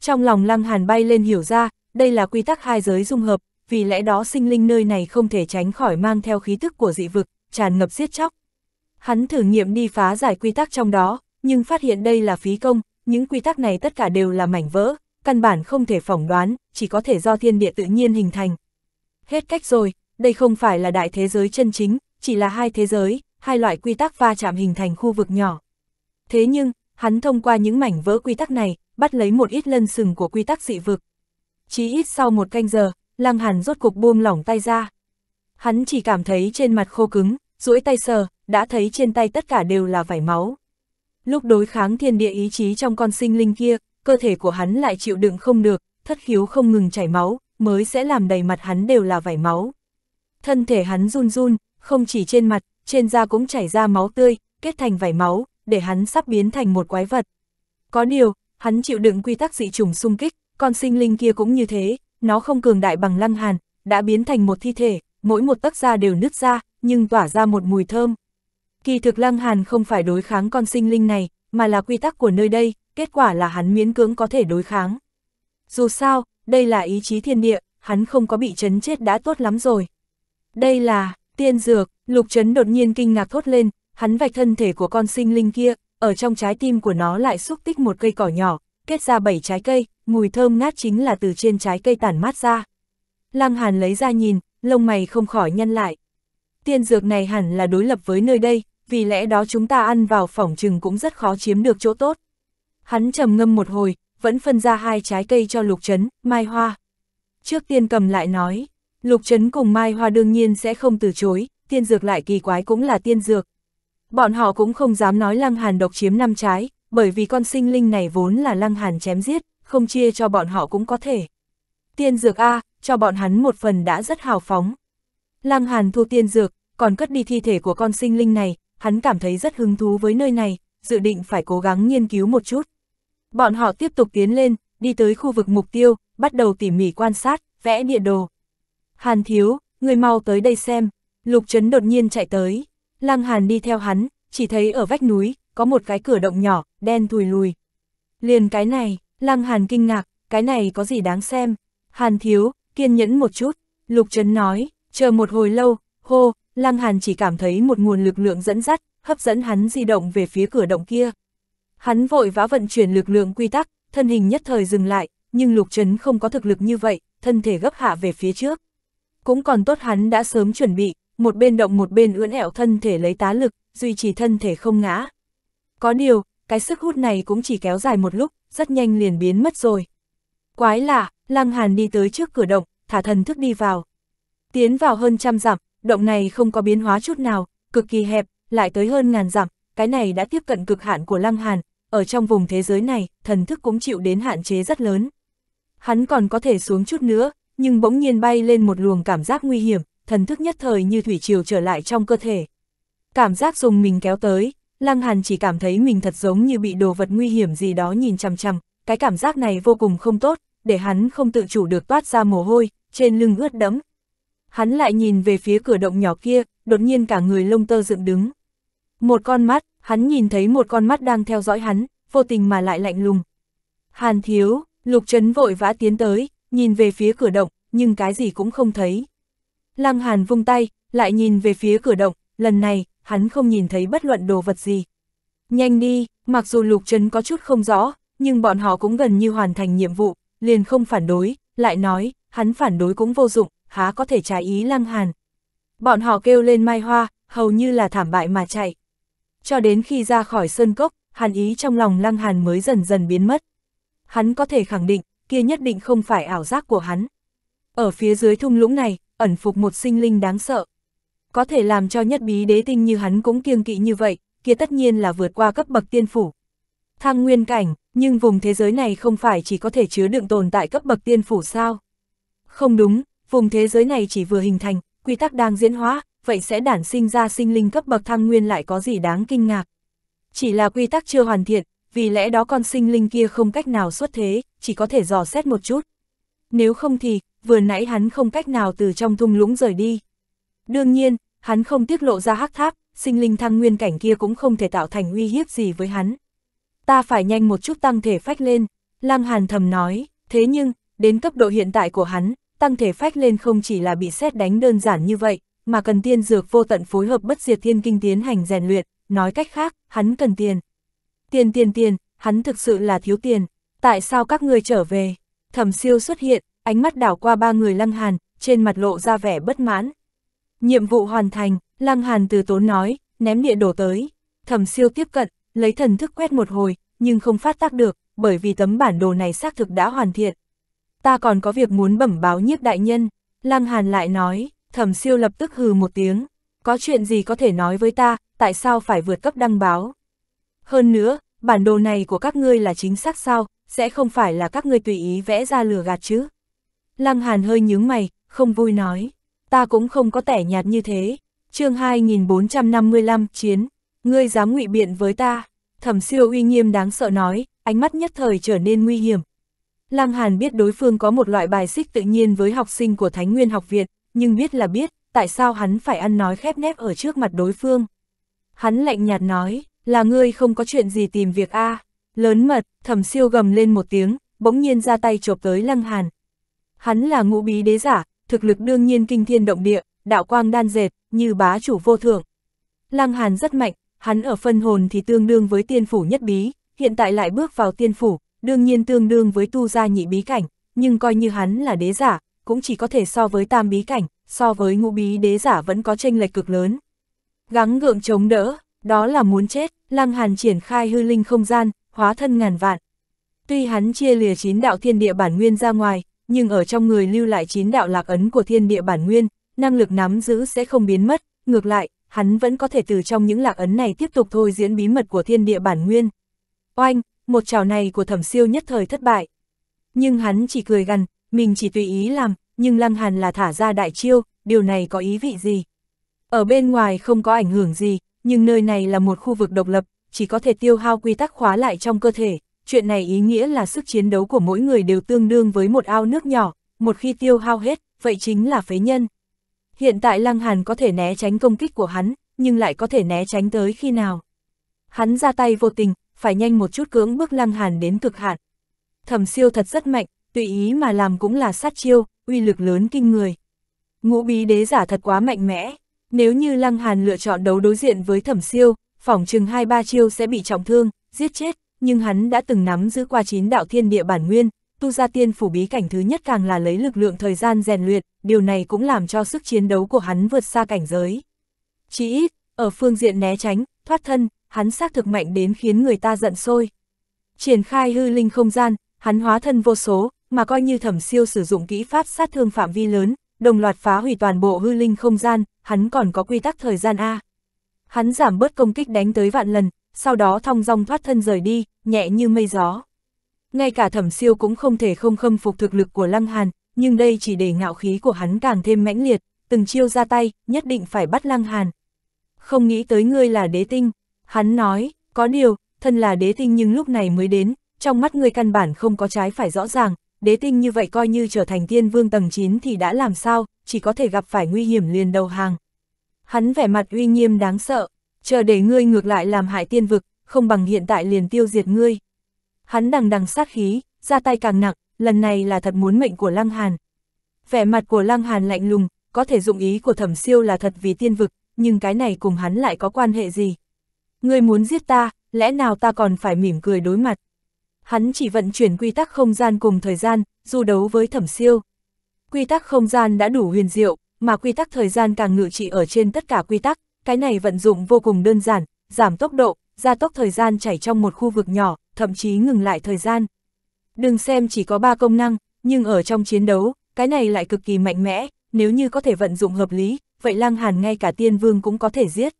Trong lòng Lăng Hàn bay lên hiểu ra, đây là quy tắc hai giới dung hợp, vì lẽ đó sinh linh nơi này không thể tránh khỏi mang theo khí tức của dị vực, tràn ngập giết chóc. Hắn thử nghiệm đi phá giải quy tắc trong đó, nhưng phát hiện đây là phí công, những quy tắc này tất cả đều là mảnh vỡ, căn bản không thể phỏng đoán, chỉ có thể do thiên địa tự nhiên hình thành. Hết cách rồi, đây không phải là đại thế giới chân chính, chỉ là hai thế giới, hai loại quy tắc va chạm hình thành khu vực nhỏ. Thế nhưng, hắn thông qua những mảnh vỡ quy tắc này, bắt lấy một ít lân sừng của quy tắc dị vực. Chỉ ít sau một canh giờ, Lăng Hàn rốt cục buông lỏng tay ra. Hắn chỉ cảm thấy trên mặt khô cứng, duỗi tay sờ, đã thấy trên tay tất cả đều là vảy máu. Lúc đối kháng thiên địa ý chí trong con sinh linh kia, cơ thể của hắn lại chịu đựng không được, thất khiếu không ngừng chảy máu, mới sẽ làm đầy mặt hắn đều là vảy máu. Thân thể hắn run run, không chỉ trên mặt, trên da cũng chảy ra máu tươi, kết thành vảy máu, để hắn sắp biến thành một quái vật. Có điều, hắn chịu đựng quy tắc dị trùng xung kích, con sinh linh kia cũng như thế, nó không cường đại bằng lăng hàn, đã biến thành một thi thể, mỗi một tấc da đều nứt ra, nhưng tỏa ra một mùi thơm. Kỳ thực lăng hàn không phải đối kháng con sinh linh này, mà là quy tắc của nơi đây, kết quả là hắn miễn cưỡng có thể đối kháng. Dù sao, đây là ý chí thiên địa, hắn không có bị chấn chết đã tốt lắm rồi. Đây là, Tiên dược, Lục Chấn đột nhiên kinh ngạc thốt lên, hắn vạch thân thể của con sinh linh kia, ở trong trái tim của nó lại xúc tích một cây cỏ nhỏ, kết ra bảy trái cây, mùi thơm ngát chính là từ trên trái cây tản mát ra. Lăng Hàn lấy ra nhìn, lông mày không khỏi nhăn lại. Tiên dược này hẳn là đối lập với nơi đây, vì lẽ đó chúng ta ăn vào phỏng trừng cũng rất khó chiếm được chỗ tốt. Hắn trầm ngâm một hồi, vẫn phân ra hai trái cây cho Lục Chấn, Mai Hoa. Trước tiên cầm lại nói, Lục Trấn cùng Mai Hoa đương nhiên sẽ không từ chối, tiên dược lại kỳ quái cũng là tiên dược. Bọn họ cũng không dám nói Lăng Hàn độc chiếm năm trái, bởi vì con sinh linh này vốn là Lăng Hàn chém giết, không chia cho bọn họ cũng có thể. Tiên dược A, cho bọn hắn một phần đã rất hào phóng. Lăng Hàn thu tiên dược, còn cất đi thi thể của con sinh linh này, hắn cảm thấy rất hứng thú với nơi này, dự định phải cố gắng nghiên cứu một chút. Bọn họ tiếp tục tiến lên, đi tới khu vực mục tiêu, bắt đầu tỉ mỉ quan sát, vẽ địa đồ. Hàn thiếu, người mau tới đây xem. Lục Trấn đột nhiên chạy tới. Lăng Hàn đi theo hắn, chỉ thấy ở vách núi, có một cái cửa động nhỏ, đen thùi lùi. Liền cái này, Lăng Hàn kinh ngạc, cái này có gì đáng xem. Hàn thiếu, kiên nhẫn một chút. Lục Trấn nói, chờ một hồi lâu, hô, Lăng Hàn chỉ cảm thấy một nguồn lực lượng dẫn dắt, hấp dẫn hắn di động về phía cửa động kia. Hắn vội vã vận chuyển lực lượng quy tắc, thân hình nhất thời dừng lại, nhưng Lục Trấn không có thực lực như vậy, thân thể gấp hạ về phía trước. Cũng còn tốt hắn đã sớm chuẩn bị, một bên động một bên ưỡn ẹo thân thể lấy tá lực, duy trì thân thể không ngã. Có điều, cái sức hút này cũng chỉ kéo dài một lúc, rất nhanh liền biến mất rồi. Quái lạ, Lăng Hàn đi tới trước cửa động, thả thần thức đi vào. Tiến vào hơn trăm dặm, động này không có biến hóa chút nào, cực kỳ hẹp, lại tới hơn ngàn dặm, cái này đã tiếp cận cực hạn của Lăng Hàn, ở trong vùng thế giới này, thần thức cũng chịu đến hạn chế rất lớn. Hắn còn có thể xuống chút nữa, nhưng bỗng nhiên bay lên một luồng cảm giác nguy hiểm, thần thức nhất thời như thủy triều trở lại trong cơ thể. Cảm giác dùng mình kéo tới, Lăng Hàn chỉ cảm thấy mình thật giống như bị đồ vật nguy hiểm gì đó nhìn chằm chằm, cái cảm giác này vô cùng không tốt, để hắn không tự chủ được toát ra mồ hôi, trên lưng ướt đẫm. Hắn lại nhìn về phía cửa động nhỏ kia, đột nhiên cả người lông tơ dựng đứng. Một con mắt, hắn nhìn thấy một con mắt đang theo dõi hắn, vô tình mà lại lạnh lùng. Hàn thiếu, lục trấn vội vã tiến tới, nhìn về phía cửa động, nhưng cái gì cũng không thấy. Lăng Hàn vung tay, lại nhìn về phía cửa động, lần này, hắn không nhìn thấy bất luận đồ vật gì. Nhanh đi, mặc dù Lục Trấn có chút không rõ, nhưng bọn họ cũng gần như hoàn thành nhiệm vụ, liền không phản đối, lại nói, hắn phản đối cũng vô dụng, há có thể trái ý Lăng Hàn. Bọn họ kêu lên Mai Hoa, hầu như là thảm bại mà chạy. Cho đến khi ra khỏi sơn cốc, hàn ý trong lòng Lăng Hàn mới dần dần biến mất. Hắn có thể khẳng định, kia nhất định không phải ảo giác của hắn. Ở phía dưới thung lũng này, ẩn phục một sinh linh đáng sợ. Có thể làm cho nhất bí đế tinh như hắn cũng kiêng kỵ như vậy, kia tất nhiên là vượt qua cấp bậc tiên phủ. Thăng nguyên cảnh, nhưng vùng thế giới này không phải chỉ có thể chứa đựng tồn tại cấp bậc tiên phủ sao? Không đúng, vùng thế giới này chỉ vừa hình thành, quy tắc đang diễn hóa, vậy sẽ đản sinh ra sinh linh cấp bậc thăng nguyên lại có gì đáng kinh ngạc. Chỉ là quy tắc chưa hoàn thiện, vì lẽ đó con sinh linh kia không cách nào xuất thế, chỉ có thể dò xét một chút. Nếu không thì, vừa nãy hắn không cách nào từ trong thung lũng rời đi. Đương nhiên, hắn không tiết lộ ra hắc tháp, sinh linh thăng nguyên cảnh kia cũng không thể tạo thành uy hiếp gì với hắn. Ta phải nhanh một chút tăng thể phách lên, Lăng Hàn thầm nói, thế nhưng, đến cấp độ hiện tại của hắn, tăng thể phách lên không chỉ là bị xét đánh đơn giản như vậy, mà cần tiên dược vô tận phối hợp bất diệt thiên kinh tiến hành rèn luyện, nói cách khác, hắn cần tiền. Tiền tiền tiền, hắn thực sự là thiếu tiền, tại sao các người trở về? Thẩm siêu xuất hiện, ánh mắt đảo qua ba người lăng hàn, trên mặt lộ ra vẻ bất mãn. Nhiệm vụ hoàn thành, lăng hàn từ tốn nói, ném địa đổ tới. Thẩm siêu tiếp cận, lấy thần thức quét một hồi, nhưng không phát tác được, bởi vì tấm bản đồ này xác thực đã hoàn thiện. Ta còn có việc muốn bẩm báo nhiếp đại nhân, lăng hàn lại nói, thẩm siêu lập tức hừ một tiếng. Có chuyện gì có thể nói với ta, tại sao phải vượt cấp đăng báo? Hơn nữa, bản đồ này của các ngươi là chính xác sao, sẽ không phải là các ngươi tùy ý vẽ ra lừa gạt chứ. Lăng Hàn hơi nhướng mày, không vui nói. Ta cũng không có tẻ nhạt như thế. chương 2455, Chiến. Ngươi dám ngụy biện với ta. Thẩm siêu uy nghiêm đáng sợ nói, ánh mắt nhất thời trở nên nguy hiểm. Lăng Hàn biết đối phương có một loại bài xích tự nhiên với học sinh của Thánh Nguyên học viện, nhưng biết là biết, tại sao hắn phải ăn nói khép nép ở trước mặt đối phương. Hắn lạnh nhạt nói, là ngươi không có chuyện gì tìm việc a à. lớn mật, thẩm siêu gầm lên một tiếng, bỗng nhiên ra tay chộp tới lăng hàn. Hắn là ngũ bí đế giả, thực lực đương nhiên kinh thiên động địa, đạo quang đan dệt, như bá chủ vô thượng. Lăng hàn rất mạnh, hắn ở phân hồn thì tương đương với tiên phủ nhất bí, hiện tại lại bước vào tiên phủ, đương nhiên tương đương với tu gia nhị bí cảnh, nhưng coi như hắn là đế giả, cũng chỉ có thể so với tam bí cảnh, so với ngũ bí đế giả vẫn có tranh lệch cực lớn. Gắng gượng chống đỡ, đó là muốn chết, Lăng Hàn triển khai hư linh không gian, hóa thân ngàn vạn. Tuy hắn chia lìa chín đạo thiên địa bản nguyên ra ngoài, nhưng ở trong người lưu lại chín đạo lạc ấn của thiên địa bản nguyên, năng lực nắm giữ sẽ không biến mất, ngược lại, hắn vẫn có thể từ trong những lạc ấn này tiếp tục thôi diễn bí mật của thiên địa bản nguyên. Oanh, một trào này của thẩm siêu nhất thời thất bại. Nhưng hắn chỉ cười gằn, mình chỉ tùy ý làm, nhưng lăng hàn là thả ra đại chiêu, điều này có ý vị gì? Ở bên ngoài không có ảnh hưởng gì, nhưng nơi này là một khu vực độc lập, chỉ có thể tiêu hao quy tắc khóa lại trong cơ thể, chuyện này ý nghĩa là sức chiến đấu của mỗi người đều tương đương với một ao nước nhỏ, một khi tiêu hao hết, vậy chính là phế nhân. Hiện tại Lăng Hàn có thể né tránh công kích của hắn, nhưng lại có thể né tránh tới khi nào. Hắn ra tay vô tình, phải nhanh một chút cưỡng bước Lăng Hàn đến cực hạn. Thẩm siêu thật rất mạnh, tùy ý mà làm cũng là sát chiêu, uy lực lớn kinh người. Ngũ bí đế giả thật quá mạnh mẽ. Nếu như Lăng Hàn lựa chọn đấu đối diện với thẩm siêu, phỏng chừng 2-3 chiêu sẽ bị trọng thương, giết chết, nhưng hắn đã từng nắm giữ qua chín đạo thiên địa bản nguyên, tu ra tiên phủ bí cảnh thứ nhất càng là lấy lực lượng thời gian rèn luyện, điều này cũng làm cho sức chiến đấu của hắn vượt xa cảnh giới. Chỉ ít, ở phương diện né tránh, thoát thân, hắn xác thực mạnh đến khiến người ta giận sôi. Triển khai hư linh không gian, hắn hóa thân vô số, mà coi như thẩm siêu sử dụng kỹ pháp sát thương phạm vi lớn, đồng loạt phá hủy toàn bộ hư linh không gian, hắn còn có quy tắc thời gian A. Hắn giảm bớt công kích đánh tới vạn lần, sau đó thong dong thoát thân rời đi, nhẹ như mây gió. Ngay cả thẩm siêu cũng không thể không khâm phục thực lực của Lăng Hàn, nhưng đây chỉ để ngạo khí của hắn càng thêm mãnh liệt, từng chiêu ra tay, nhất định phải bắt Lăng Hàn. Không nghĩ tới ngươi là đế tinh, hắn nói, có điều, thân là đế tinh nhưng lúc này mới đến, trong mắt ngươi căn bản không có trái phải rõ ràng, đế tinh như vậy coi như trở thành tiên vương tầng 9 thì đã làm sao, chỉ có thể gặp phải nguy hiểm liền đầu hàng. Hắn vẻ mặt uy nghiêm đáng sợ, chờ để ngươi ngược lại làm hại tiên vực, không bằng hiện tại liền tiêu diệt ngươi. Hắn đằng đằng sát khí, ra tay càng nặng, lần này là thật muốn mệnh của Lăng Hàn. Vẻ mặt của Lăng Hàn lạnh lùng, có thể dụng ý của thẩm siêu là thật vì tiên vực, nhưng cái này cùng hắn lại có quan hệ gì? Ngươi muốn giết ta, lẽ nào ta còn phải mỉm cười đối mặt? hắn chỉ vận chuyển quy tắc không gian cùng thời gian, du đấu với thẩm siêu. Quy tắc không gian đã đủ huyền diệu, mà quy tắc thời gian càng ngự trị ở trên tất cả quy tắc, cái này vận dụng vô cùng đơn giản, giảm tốc độ, gia tốc thời gian chảy trong một khu vực nhỏ, thậm chí ngừng lại thời gian. Đừng xem chỉ có 3 công năng, nhưng ở trong chiến đấu, cái này lại cực kỳ mạnh mẽ, nếu như có thể vận dụng hợp lý, vậy lang Hàn ngay cả tiên vương cũng có thể giết.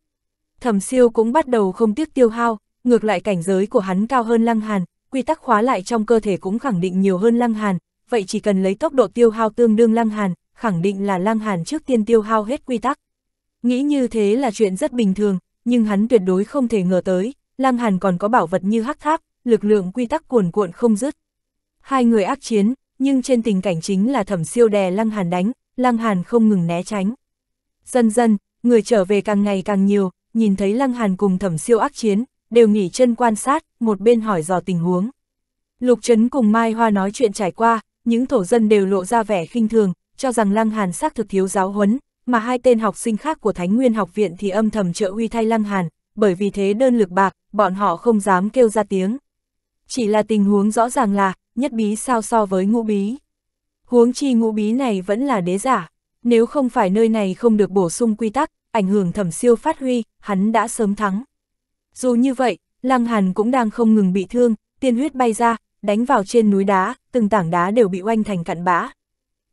Thẩm siêu cũng bắt đầu không tiếc tiêu hao, ngược lại cảnh giới của hắn cao hơn Lăng Hàn, quy tắc khóa lại trong cơ thể cũng khẳng định nhiều hơn Lăng Hàn, vậy chỉ cần lấy tốc độ tiêu hao tương đương Lăng Hàn, khẳng định là Lăng Hàn trước tiên tiêu hao hết quy tắc. Nghĩ như thế là chuyện rất bình thường, nhưng hắn tuyệt đối không thể ngờ tới, Lăng Hàn còn có bảo vật như hắc tháp, lực lượng quy tắc cuồn cuộn không dứt. Hai người ác chiến, nhưng trên tình cảnh chính là thẩm siêu đè Lăng Hàn đánh, Lăng Hàn không ngừng né tránh. Dần dần, người trở về càng ngày càng nhiều, nhìn thấy Lăng Hàn cùng thẩm siêu ác chiến, đều nghỉ chân quan sát, một bên hỏi dò tình huống. Lục Trấn cùng Mai Hoa nói chuyện trải qua, những thổ dân đều lộ ra vẻ khinh thường, cho rằng Lăng Hàn xác thực thiếu giáo huấn, mà hai tên học sinh khác của Thánh Nguyên học viện thì âm thầm trợ huy thay Lăng Hàn, bởi vì thế đơn lực bạc, bọn họ không dám kêu ra tiếng. Chỉ là tình huống rõ ràng là, nhất bí sao so với ngũ bí. Huống chi ngũ bí này vẫn là đế giả, nếu không phải nơi này không được bổ sung quy tắc, ảnh hưởng thẩm siêu phát huy, hắn đã sớm thắng. Dù như vậy, Lăng Hàn cũng đang không ngừng bị thương, tiên huyết bay ra, đánh vào trên núi đá, từng tảng đá đều bị oanh thành cặn bã.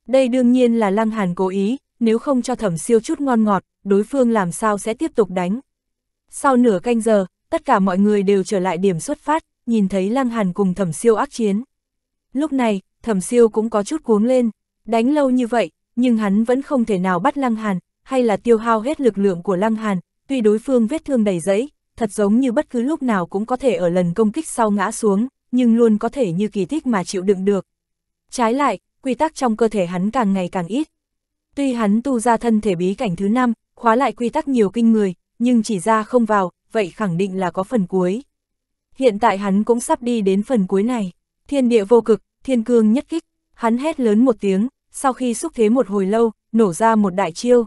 Đây đương nhiên là Lăng Hàn cố ý, nếu không cho thẩm siêu chút ngon ngọt, đối phương làm sao sẽ tiếp tục đánh. Sau nửa canh giờ, tất cả mọi người đều trở lại điểm xuất phát, nhìn thấy Lăng Hàn cùng thẩm siêu ác chiến. Lúc này, thẩm siêu cũng có chút cuống lên, đánh lâu như vậy, nhưng hắn vẫn không thể nào bắt Lăng Hàn, hay là tiêu hao hết lực lượng của Lăng Hàn, tuy đối phương vết thương đầy giấy thật giống như bất cứ lúc nào cũng có thể ở lần công kích sau ngã xuống, nhưng luôn có thể như kỳ tích mà chịu đựng được. Trái lại, quy tắc trong cơ thể hắn càng ngày càng ít. Tuy hắn tu ra thân thể bí cảnh thứ năm, khóa lại quy tắc nhiều kinh người, nhưng chỉ ra không vào, vậy khẳng định là có phần cuối. Hiện tại hắn cũng sắp đi đến phần cuối này, thiên địa vô cực, thiên cương nhất kích, hắn hét lớn một tiếng, sau khi xúc thế một hồi lâu, nổ ra một đại chiêu.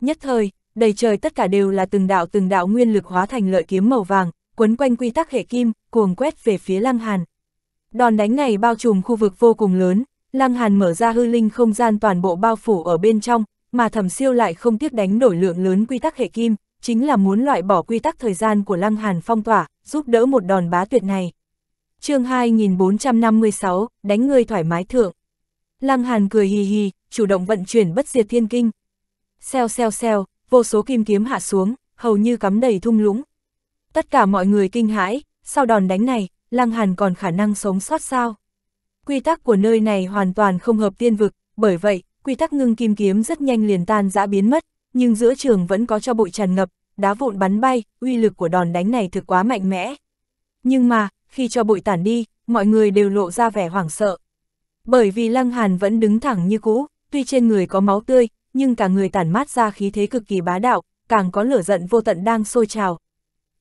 Nhất thời, đầy trời tất cả đều là từng đạo từng đạo nguyên lực hóa thành lợi kiếm màu vàng, quấn quanh quy tắc hệ kim, cuồng quét về phía Lăng Hàn. Đòn đánh này bao trùm khu vực vô cùng lớn, Lăng Hàn mở ra hư linh không gian toàn bộ bao phủ ở bên trong, mà Thẩm Siêu lại không tiếc đánh đổi lượng lớn quy tắc hệ kim, chính là muốn loại bỏ quy tắc thời gian của Lăng Hàn phong tỏa, giúp đỡ một đòn bá tuyệt này. Chương 2456, đánh người thoải mái thượng. Lăng Hàn cười hì hì, chủ động vận chuyển bất diệt thiên kinh. xeo xeo xeo vô số kim kiếm hạ xuống, hầu như cắm đầy thung lũng. Tất cả mọi người kinh hãi, sau đòn đánh này, Lăng Hàn còn khả năng sống sót sao? Quy tắc của nơi này hoàn toàn không hợp tiên vực, bởi vậy, quy tắc ngưng kim kiếm rất nhanh liền tan dã biến mất, nhưng giữa trường vẫn có cho bụi tràn ngập, đá vụn bắn bay, uy lực của đòn đánh này thực quá mạnh mẽ. Nhưng mà, khi cho bụi tản đi, mọi người đều lộ ra vẻ hoảng sợ. Bởi vì Lăng Hàn vẫn đứng thẳng như cũ, tuy trên người có máu tươi, nhưng cả người tản mát ra khí thế cực kỳ bá đạo, càng có lửa giận vô tận đang sôi trào.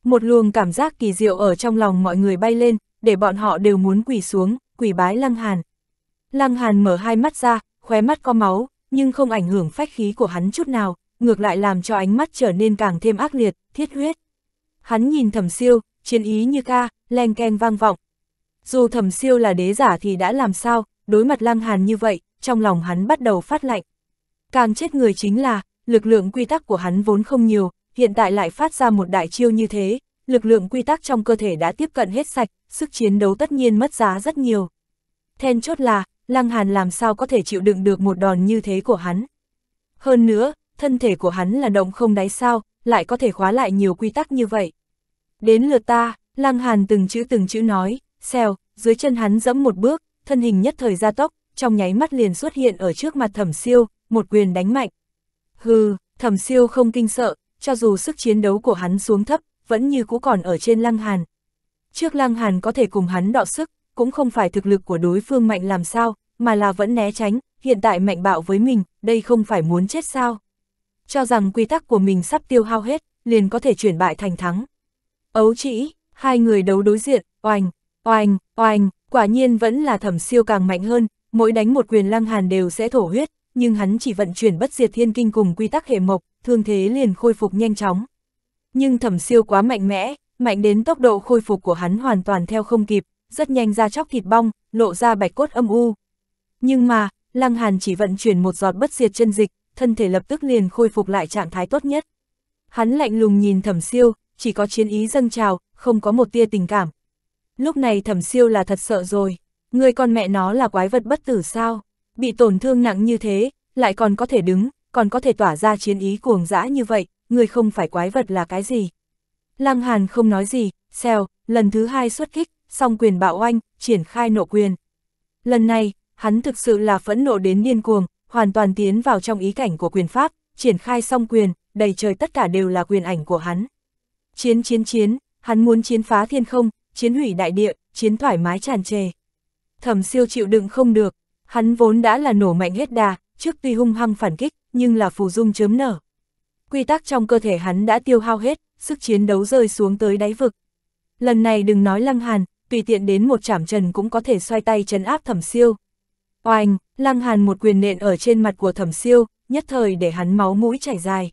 Một luồng cảm giác kỳ diệu ở trong lòng mọi người bay lên, để bọn họ đều muốn quỳ xuống, quỳ bái Lăng Hàn. Lăng Hàn mở hai mắt ra, khóe mắt có máu, nhưng không ảnh hưởng phách khí của hắn chút nào, ngược lại làm cho ánh mắt trở nên càng thêm ác liệt, thiết huyết. Hắn nhìn thẩm siêu, chiến ý như ca, len keng vang vọng. Dù thẩm siêu là đế giả thì đã làm sao, đối mặt Lăng Hàn như vậy, trong lòng hắn bắt đầu phát lạnh. Càng chết người chính là, lực lượng quy tắc của hắn vốn không nhiều, hiện tại lại phát ra một đại chiêu như thế, lực lượng quy tắc trong cơ thể đã tiếp cận hết sạch, sức chiến đấu tất nhiên mất giá rất nhiều. Then chốt là, Lăng Hàn làm sao có thể chịu đựng được một đòn như thế của hắn. Hơn nữa, thân thể của hắn là động không đáy sao, lại có thể khóa lại nhiều quy tắc như vậy. Đến lượt ta, Lăng Hàn từng chữ từng chữ nói, xèo, dưới chân hắn dẫm một bước, thân hình nhất thời ra tốc, trong nháy mắt liền xuất hiện ở trước mặt thẩm siêu, một quyền đánh mạnh. Hừ, thẩm siêu không kinh sợ, cho dù sức chiến đấu của hắn xuống thấp, vẫn như cũ còn ở trên lăng hàn. Trước lăng hàn có thể cùng hắn đọ sức, cũng không phải thực lực của đối phương mạnh làm sao, mà là vẫn né tránh, hiện tại mạnh bạo với mình, đây không phải muốn chết sao. Cho rằng quy tắc của mình sắp tiêu hao hết, liền có thể chuyển bại thành thắng. Ấu chỉ, hai người đấu đối diện, oanh, oanh, oanh, quả nhiên vẫn là thẩm siêu càng mạnh hơn, mỗi đánh một quyền lăng hàn đều sẽ thổ huyết, nhưng hắn chỉ vận chuyển bất diệt thiên kinh cùng quy tắc hệ mộc, thương thế liền khôi phục nhanh chóng. Nhưng thẩm siêu quá mạnh mẽ, mạnh đến tốc độ khôi phục của hắn hoàn toàn theo không kịp, rất nhanh ra chóc thịt bong, lộ ra bạch cốt âm u. Nhưng mà, Lăng Hàn chỉ vận chuyển một giọt bất diệt chân dịch, thân thể lập tức liền khôi phục lại trạng thái tốt nhất. Hắn lạnh lùng nhìn thẩm siêu, chỉ có chiến ý dâng trào, không có một tia tình cảm. Lúc này thẩm siêu là thật sợ rồi, người con mẹ nó là quái vật bất tử sao? bị tổn thương nặng như thế, lại còn có thể đứng, còn có thể tỏa ra chiến ý cuồng dã như vậy, người không phải quái vật là cái gì. Lăng Hàn không nói gì, xèo, lần thứ hai xuất kích, song quyền bạo oanh, triển khai nộ quyền. Lần này, hắn thực sự là phẫn nộ đến điên cuồng, hoàn toàn tiến vào trong ý cảnh của quyền pháp, triển khai song quyền, đầy trời tất cả đều là quyền ảnh của hắn. Chiến chiến chiến, hắn muốn chiến phá thiên không, chiến hủy đại địa, chiến thoải mái tràn trề. Thẩm siêu chịu đựng không được, Hắn vốn đã là nổ mạnh hết đà, trước tuy hung hăng phản kích, nhưng là phù dung chớm nở. Quy tắc trong cơ thể hắn đã tiêu hao hết, sức chiến đấu rơi xuống tới đáy vực. Lần này đừng nói Lăng Hàn, tùy tiện đến một chảm trần cũng có thể xoay tay chấn áp thẩm siêu. Oanh, Lăng Hàn một quyền nện ở trên mặt của thẩm siêu, nhất thời để hắn máu mũi chảy dài.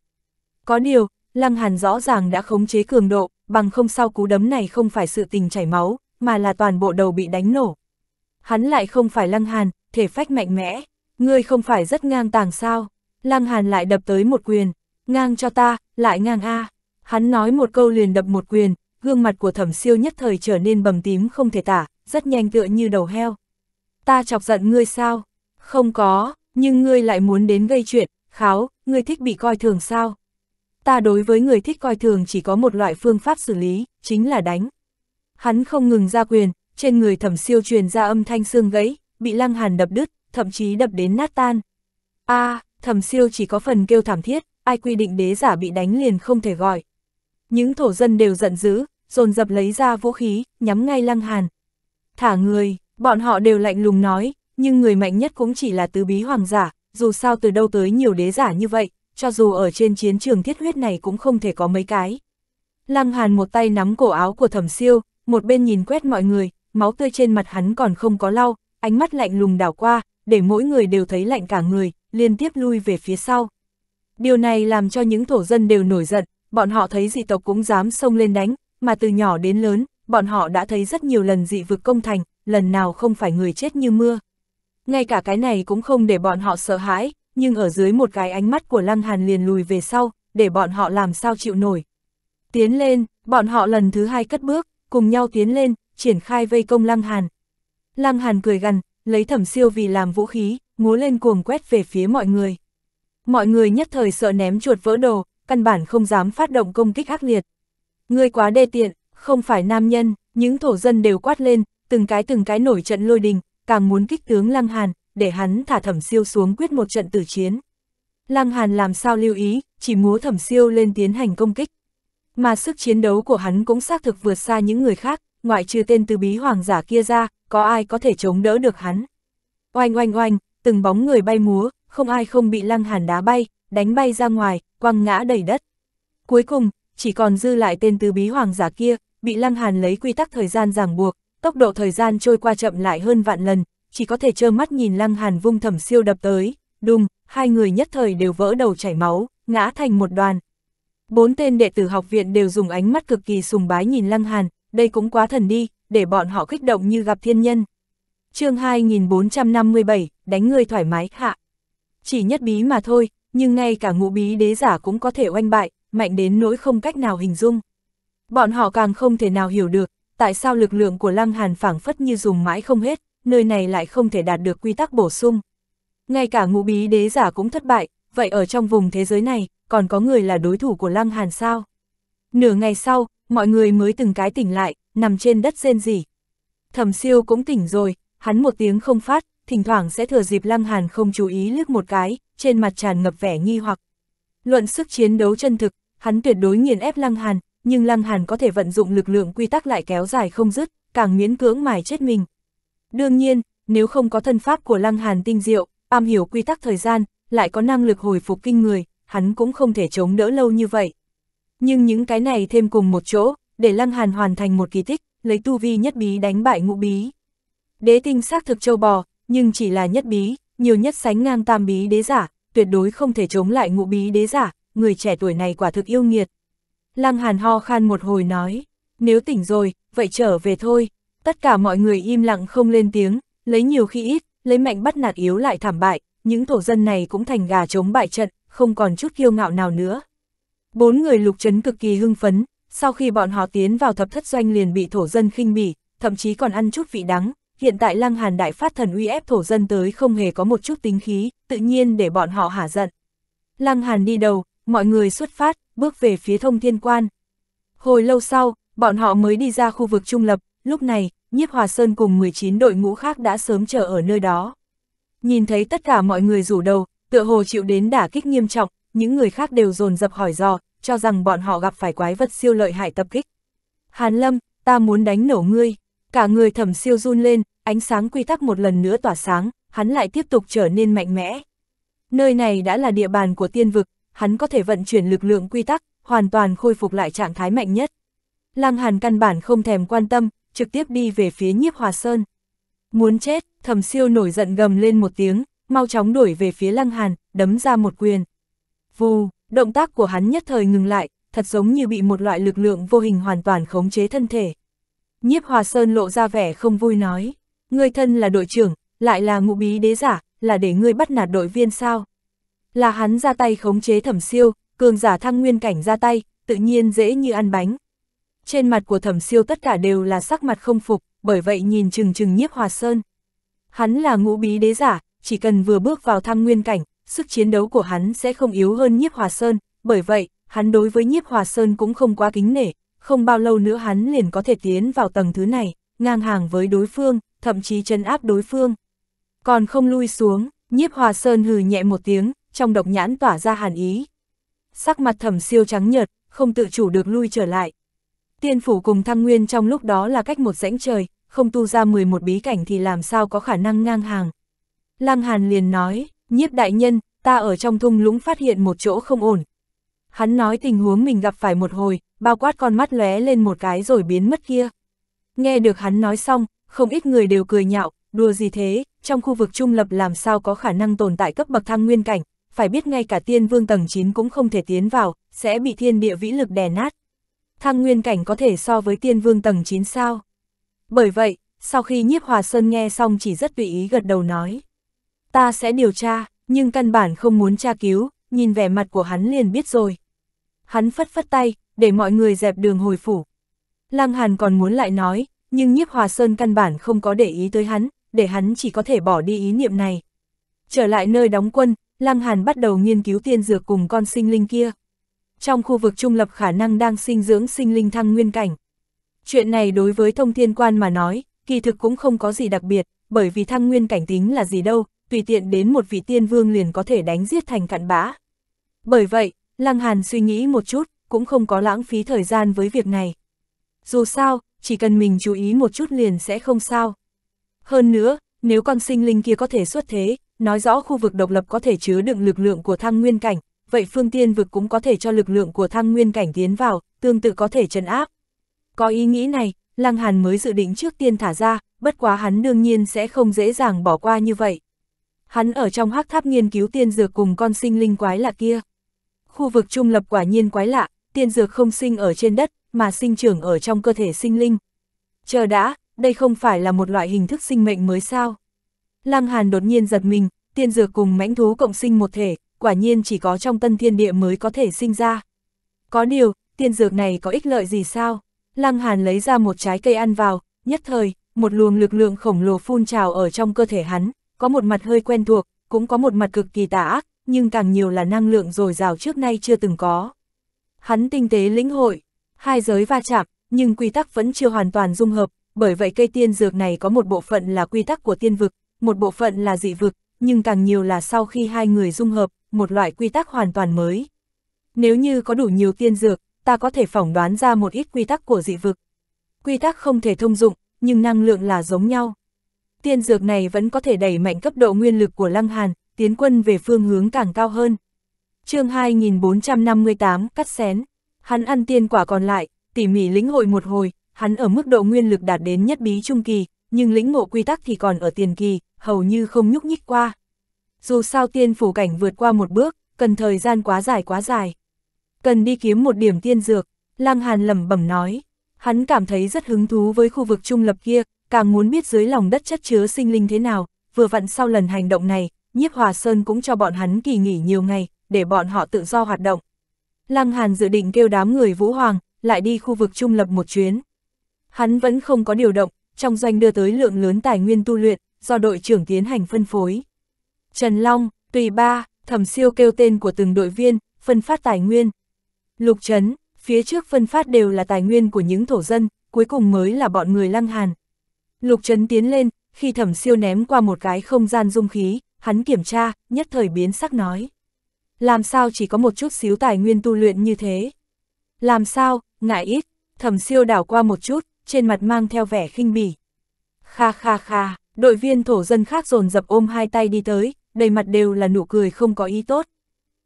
Có điều, Lăng Hàn rõ ràng đã khống chế cường độ, bằng không sau cú đấm này không phải sự tình chảy máu, mà là toàn bộ đầu bị đánh nổ. Hắn lại không phải Lăng Hàn, thể phách mạnh mẽ, ngươi không phải rất ngang tàng sao? Lăng Hàn lại đập tới một quyền, ngang cho ta, lại ngang a. Hắn nói một câu liền đập một quyền, gương mặt của Thẩm Siêu nhất thời trở nên bầm tím không thể tả, rất nhanh tựa như đầu heo. Ta chọc giận ngươi sao? Không có, nhưng ngươi lại muốn đến gây chuyện, kháo, ngươi thích bị coi thường sao? Ta đối với người thích coi thường chỉ có một loại phương pháp xử lý, chính là đánh. Hắn không ngừng ra quyền, trên người Thẩm Siêu truyền ra âm thanh xương gãy, bị Lăng Hàn đập đứt, thậm chí đập đến nát tan. A, à, thẩm siêu chỉ có phần kêu thảm thiết, ai quy định đế giả bị đánh liền không thể gọi. Những thổ dân đều giận dữ, dồn dập lấy ra vũ khí, nhắm ngay Lăng Hàn. Thả người, bọn họ đều lạnh lùng nói, nhưng người mạnh nhất cũng chỉ là tứ bí hoàng giả, dù sao từ đâu tới nhiều đế giả như vậy, cho dù ở trên chiến trường thiết huyết này cũng không thể có mấy cái. Lăng Hàn một tay nắm cổ áo của thẩm siêu, một bên nhìn quét mọi người, máu tươi trên mặt hắn còn không có lau, ánh mắt lạnh lùng đảo qua, để mỗi người đều thấy lạnh cả người, liên tiếp lui về phía sau. Điều này làm cho những thổ dân đều nổi giận, bọn họ thấy dị tộc cũng dám xông lên đánh, mà từ nhỏ đến lớn, bọn họ đã thấy rất nhiều lần dị vực công thành, lần nào không phải người chết như mưa. Ngay cả cái này cũng không để bọn họ sợ hãi, nhưng ở dưới một cái ánh mắt của Lăng Hàn liền lùi về sau, để bọn họ làm sao chịu nổi. Tiến lên, bọn họ lần thứ hai cất bước, cùng nhau tiến lên, triển khai vây công Lăng Hàn, Lăng Hàn cười gần lấy thẩm siêu vì làm vũ khí, múa lên cuồng quét về phía mọi người. Mọi người nhất thời sợ ném chuột vỡ đồ, căn bản không dám phát động công kích ác liệt. Ngươi quá đê tiện, không phải nam nhân, những thổ dân đều quát lên, từng cái từng cái nổi trận lôi đình, càng muốn kích tướng Lăng Hàn, để hắn thả thẩm siêu xuống quyết một trận tử chiến. Lăng Hàn làm sao lưu ý, chỉ múa thẩm siêu lên tiến hành công kích. Mà sức chiến đấu của hắn cũng xác thực vượt xa những người khác, ngoại trừ tên từ bí hoàng giả kia ra, có ai có thể chống đỡ được hắn. Oanh oanh oanh, từng bóng người bay múa, không ai không bị lăng hàn đá bay, đánh bay ra ngoài, quăng ngã đầy đất. Cuối cùng, chỉ còn dư lại tên tứ bí hoàng giả kia, bị lăng hàn lấy quy tắc thời gian ràng buộc, tốc độ thời gian trôi qua chậm lại hơn vạn lần, chỉ có thể trơ mắt nhìn lăng hàn vung thẩm siêu đập tới, đùng, hai người nhất thời đều vỡ đầu chảy máu, ngã thành một đoàn. Bốn tên đệ tử học viện đều dùng ánh mắt cực kỳ sùng bái nhìn lăng hàn, đây cũng quá thần đi, để bọn họ kích động như gặp thiên nhân. chương 2457, đánh người thoải mái, hạ. Chỉ nhất bí mà thôi, nhưng ngay cả ngũ bí đế giả cũng có thể oanh bại, mạnh đến nỗi không cách nào hình dung. Bọn họ càng không thể nào hiểu được, tại sao lực lượng của Lăng Hàn phảng phất như dùng mãi không hết, nơi này lại không thể đạt được quy tắc bổ sung. Ngay cả ngũ bí đế giả cũng thất bại, vậy ở trong vùng thế giới này, còn có người là đối thủ của Lăng Hàn sao? Nửa ngày sau, mọi người mới từng cái tỉnh lại, nằm trên đất rên rỉ. Thẩm siêu cũng tỉnh rồi, hắn một tiếng không phát, thỉnh thoảng sẽ thừa dịp lăng hàn không chú ý liếc một cái, trên mặt tràn ngập vẻ nghi hoặc. Luận sức chiến đấu chân thực, hắn tuyệt đối nghiền ép lăng hàn, nhưng lăng hàn có thể vận dụng lực lượng quy tắc lại kéo dài không dứt, càng miễn cưỡng mài chết mình. Đương nhiên, nếu không có thân pháp của lăng hàn tinh diệu, am hiểu quy tắc thời gian, lại có năng lực hồi phục kinh người, hắn cũng không thể chống đỡ lâu như vậy. Nhưng những cái này thêm cùng một chỗ, để Lăng Hàn hoàn thành một kỳ tích, lấy tu vi nhất bí đánh bại ngũ bí. Đế tinh xác thực châu bò, nhưng chỉ là nhất bí, nhiều nhất sánh ngang tam bí đế giả, tuyệt đối không thể chống lại ngũ bí đế giả, người trẻ tuổi này quả thực yêu nghiệt. Lăng Hàn ho khan một hồi nói, nếu tỉnh rồi, vậy trở về thôi. Tất cả mọi người im lặng không lên tiếng, lấy nhiều khi ít, lấy mạnh bắt nạt yếu lại thảm bại, những thổ dân này cũng thành gà chống bại trận, không còn chút kiêu ngạo nào nữa. Bốn người lục trấn cực kỳ hưng phấn, sau khi bọn họ tiến vào thập thất doanh liền bị thổ dân khinh bỉ, thậm chí còn ăn chút vị đắng, hiện tại lăng hàn đại phát thần uy ép thổ dân tới không hề có một chút tính khí, tự nhiên để bọn họ hả giận. Lăng hàn đi đầu, mọi người xuất phát, bước về phía thông thiên quan. Hồi lâu sau, bọn họ mới đi ra khu vực trung lập, lúc này, nhiếp hòa sơn cùng 19 đội ngũ khác đã sớm chờ ở nơi đó. Nhìn thấy tất cả mọi người rủ đầu, tựa hồ chịu đến đả kích nghiêm trọng, những người khác đều dồn dập hỏi dò, cho rằng bọn họ gặp phải quái vật siêu lợi hại tập kích. Hàn Lâm, ta muốn đánh nổ ngươi. Cả người thẩm siêu run lên, ánh sáng quy tắc một lần nữa tỏa sáng, hắn lại tiếp tục trở nên mạnh mẽ. Nơi này đã là địa bàn của tiên vực, hắn có thể vận chuyển lực lượng quy tắc, hoàn toàn khôi phục lại trạng thái mạnh nhất. Lăng Hàn căn bản không thèm quan tâm, trực tiếp đi về phía nhiếp hòa sơn. Muốn chết, thẩm siêu nổi giận gầm lên một tiếng, mau chóng đuổi về phía Lăng Hàn, đấm ra một quyền. Vù, động tác của hắn nhất thời ngừng lại, thật giống như bị một loại lực lượng vô hình hoàn toàn khống chế thân thể. Nhiếp Hòa Sơn lộ ra vẻ không vui nói, ngươi thân là đội trưởng, lại là ngụ bí đế giả, là để ngươi bắt nạt đội viên sao? Là hắn ra tay khống chế thẩm siêu, cường giả thăng nguyên cảnh ra tay, tự nhiên dễ như ăn bánh. Trên mặt của thẩm siêu tất cả đều là sắc mặt không phục, bởi vậy nhìn chừng chừng nhiếp hòa sơn. Hắn là ngũ bí đế giả, chỉ cần vừa bước vào thăng nguyên cảnh, sức chiến đấu của hắn sẽ không yếu hơn nhiếp hòa sơn, bởi vậy, hắn đối với nhiếp hòa sơn cũng không quá kính nể, không bao lâu nữa hắn liền có thể tiến vào tầng thứ này, ngang hàng với đối phương, thậm chí chân áp đối phương. Còn không lui xuống, nhiếp hòa sơn hừ nhẹ một tiếng, trong độc nhãn tỏa ra hàn ý. Sắc mặt thẩm siêu trắng nhợt, không tự chủ được lui trở lại. Tiên phủ cùng thăng nguyên trong lúc đó là cách một rãnh trời, không tu ra 11 bí cảnh thì làm sao có khả năng ngang hàng. Lăng Hàn liền nói, nhiếp đại nhân, ta ở trong thung lũng phát hiện một chỗ không ổn. Hắn nói tình huống mình gặp phải một hồi, bao quát con mắt lóe lên một cái rồi biến mất kia. Nghe được hắn nói xong, không ít người đều cười nhạo, đùa gì thế, trong khu vực trung lập làm sao có khả năng tồn tại cấp bậc thang nguyên cảnh, phải biết ngay cả tiên vương tầng 9 cũng không thể tiến vào, sẽ bị thiên địa vĩ lực đè nát. Thang nguyên cảnh có thể so với tiên vương tầng 9 sao? Bởi vậy, sau khi nhiếp hòa sơn nghe xong chỉ rất tùy ý gật đầu nói. Ta sẽ điều tra, nhưng căn bản không muốn tra cứu, nhìn vẻ mặt của hắn liền biết rồi. Hắn phất phất tay, để mọi người dẹp đường hồi phủ. Lăng Hàn còn muốn lại nói, nhưng nhiếp hòa sơn căn bản không có để ý tới hắn, để hắn chỉ có thể bỏ đi ý niệm này. Trở lại nơi đóng quân, Lăng Hàn bắt đầu nghiên cứu tiên dược cùng con sinh linh kia. Trong khu vực trung lập khả năng đang sinh dưỡng sinh linh thăng nguyên cảnh. Chuyện này đối với thông thiên quan mà nói, kỳ thực cũng không có gì đặc biệt, bởi vì thăng nguyên cảnh tính là gì đâu, tùy tiện đến một vị tiên vương liền có thể đánh giết thành cặn bã. Bởi vậy, Lăng Hàn suy nghĩ một chút, cũng không có lãng phí thời gian với việc này. Dù sao, chỉ cần mình chú ý một chút liền sẽ không sao. Hơn nữa, nếu con sinh linh kia có thể xuất thế, nói rõ khu vực độc lập có thể chứa đựng lực lượng của thăng nguyên cảnh, vậy phương tiên vực cũng có thể cho lực lượng của thăng nguyên cảnh tiến vào, tương tự có thể trấn áp. Có ý nghĩ này, Lăng Hàn mới dự định trước tiên thả ra, bất quá hắn đương nhiên sẽ không dễ dàng bỏ qua như vậy hắn ở trong hắc tháp nghiên cứu tiên dược cùng con sinh linh quái lạ kia. Khu vực trung lập quả nhiên quái lạ, tiên dược không sinh ở trên đất, mà sinh trưởng ở trong cơ thể sinh linh. Chờ đã, đây không phải là một loại hình thức sinh mệnh mới sao? Lăng Hàn đột nhiên giật mình, tiên dược cùng mãnh thú cộng sinh một thể, quả nhiên chỉ có trong tân thiên địa mới có thể sinh ra. Có điều, tiên dược này có ích lợi gì sao? Lăng Hàn lấy ra một trái cây ăn vào, nhất thời, một luồng lực lượng khổng lồ phun trào ở trong cơ thể hắn, có một mặt hơi quen thuộc, cũng có một mặt cực kỳ tà ác, nhưng càng nhiều là năng lượng dồi dào trước nay chưa từng có. Hắn tinh tế lĩnh hội, hai giới va chạm, nhưng quy tắc vẫn chưa hoàn toàn dung hợp, bởi vậy cây tiên dược này có một bộ phận là quy tắc của tiên vực, một bộ phận là dị vực, nhưng càng nhiều là sau khi hai người dung hợp, một loại quy tắc hoàn toàn mới. Nếu như có đủ nhiều tiên dược, ta có thể phỏng đoán ra một ít quy tắc của dị vực. Quy tắc không thể thông dụng, nhưng năng lượng là giống nhau tiên dược này vẫn có thể đẩy mạnh cấp độ nguyên lực của Lăng Hàn, tiến quân về phương hướng càng cao hơn. chương 2458 cắt xén, hắn ăn tiên quả còn lại, tỉ mỉ lĩnh hội một hồi, hắn ở mức độ nguyên lực đạt đến nhất bí trung kỳ, nhưng lĩnh ngộ quy tắc thì còn ở tiền kỳ, hầu như không nhúc nhích qua. Dù sao tiên phủ cảnh vượt qua một bước, cần thời gian quá dài quá dài. Cần đi kiếm một điểm tiên dược, Lang Hàn lẩm bẩm nói. Hắn cảm thấy rất hứng thú với khu vực trung lập kia, càng muốn biết dưới lòng đất chất chứa sinh linh thế nào, vừa vặn sau lần hành động này, nhiếp hòa sơn cũng cho bọn hắn kỳ nghỉ nhiều ngày, để bọn họ tự do hoạt động. Lăng Hàn dự định kêu đám người Vũ Hoàng, lại đi khu vực trung lập một chuyến. Hắn vẫn không có điều động, trong doanh đưa tới lượng lớn tài nguyên tu luyện, do đội trưởng tiến hành phân phối. Trần Long, Tùy Ba, Thẩm Siêu kêu tên của từng đội viên, phân phát tài nguyên. Lục Trấn, phía trước phân phát đều là tài nguyên của những thổ dân, cuối cùng mới là bọn người Lăng Hàn, Lục Trấn tiến lên, khi thẩm siêu ném qua một cái không gian dung khí, hắn kiểm tra, nhất thời biến sắc nói. Làm sao chỉ có một chút xíu tài nguyên tu luyện như thế? Làm sao, ngại ít, thẩm siêu đảo qua một chút, trên mặt mang theo vẻ khinh bỉ. Kha kha kha, đội viên thổ dân khác dồn dập ôm hai tay đi tới, đầy mặt đều là nụ cười không có ý tốt.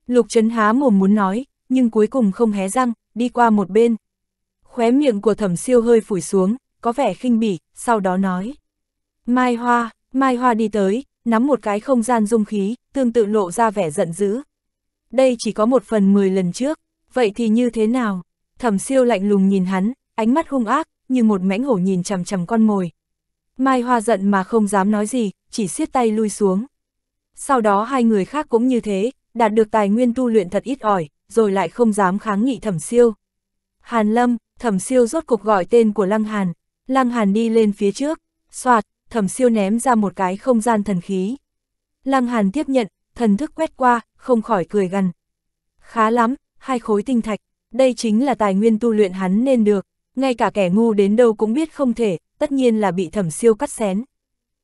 Lục Trấn há mồm muốn nói, nhưng cuối cùng không hé răng, đi qua một bên. Khóe miệng của thẩm siêu hơi phủi xuống, có vẻ khinh bỉ, sau đó nói. Mai Hoa, Mai Hoa đi tới, nắm một cái không gian dung khí, tương tự lộ ra vẻ giận dữ. Đây chỉ có một phần mười lần trước, vậy thì như thế nào? Thẩm siêu lạnh lùng nhìn hắn, ánh mắt hung ác, như một mãnh hổ nhìn chằm chằm con mồi. Mai Hoa giận mà không dám nói gì, chỉ siết tay lui xuống. Sau đó hai người khác cũng như thế, đạt được tài nguyên tu luyện thật ít ỏi, rồi lại không dám kháng nghị thẩm siêu. Hàn Lâm, thẩm siêu rốt cục gọi tên của Lăng Hàn, Lăng Hàn đi lên phía trước, soạt, thẩm siêu ném ra một cái không gian thần khí. Lăng Hàn tiếp nhận, thần thức quét qua, không khỏi cười gần. Khá lắm, hai khối tinh thạch, đây chính là tài nguyên tu luyện hắn nên được, ngay cả kẻ ngu đến đâu cũng biết không thể, tất nhiên là bị thẩm siêu cắt xén.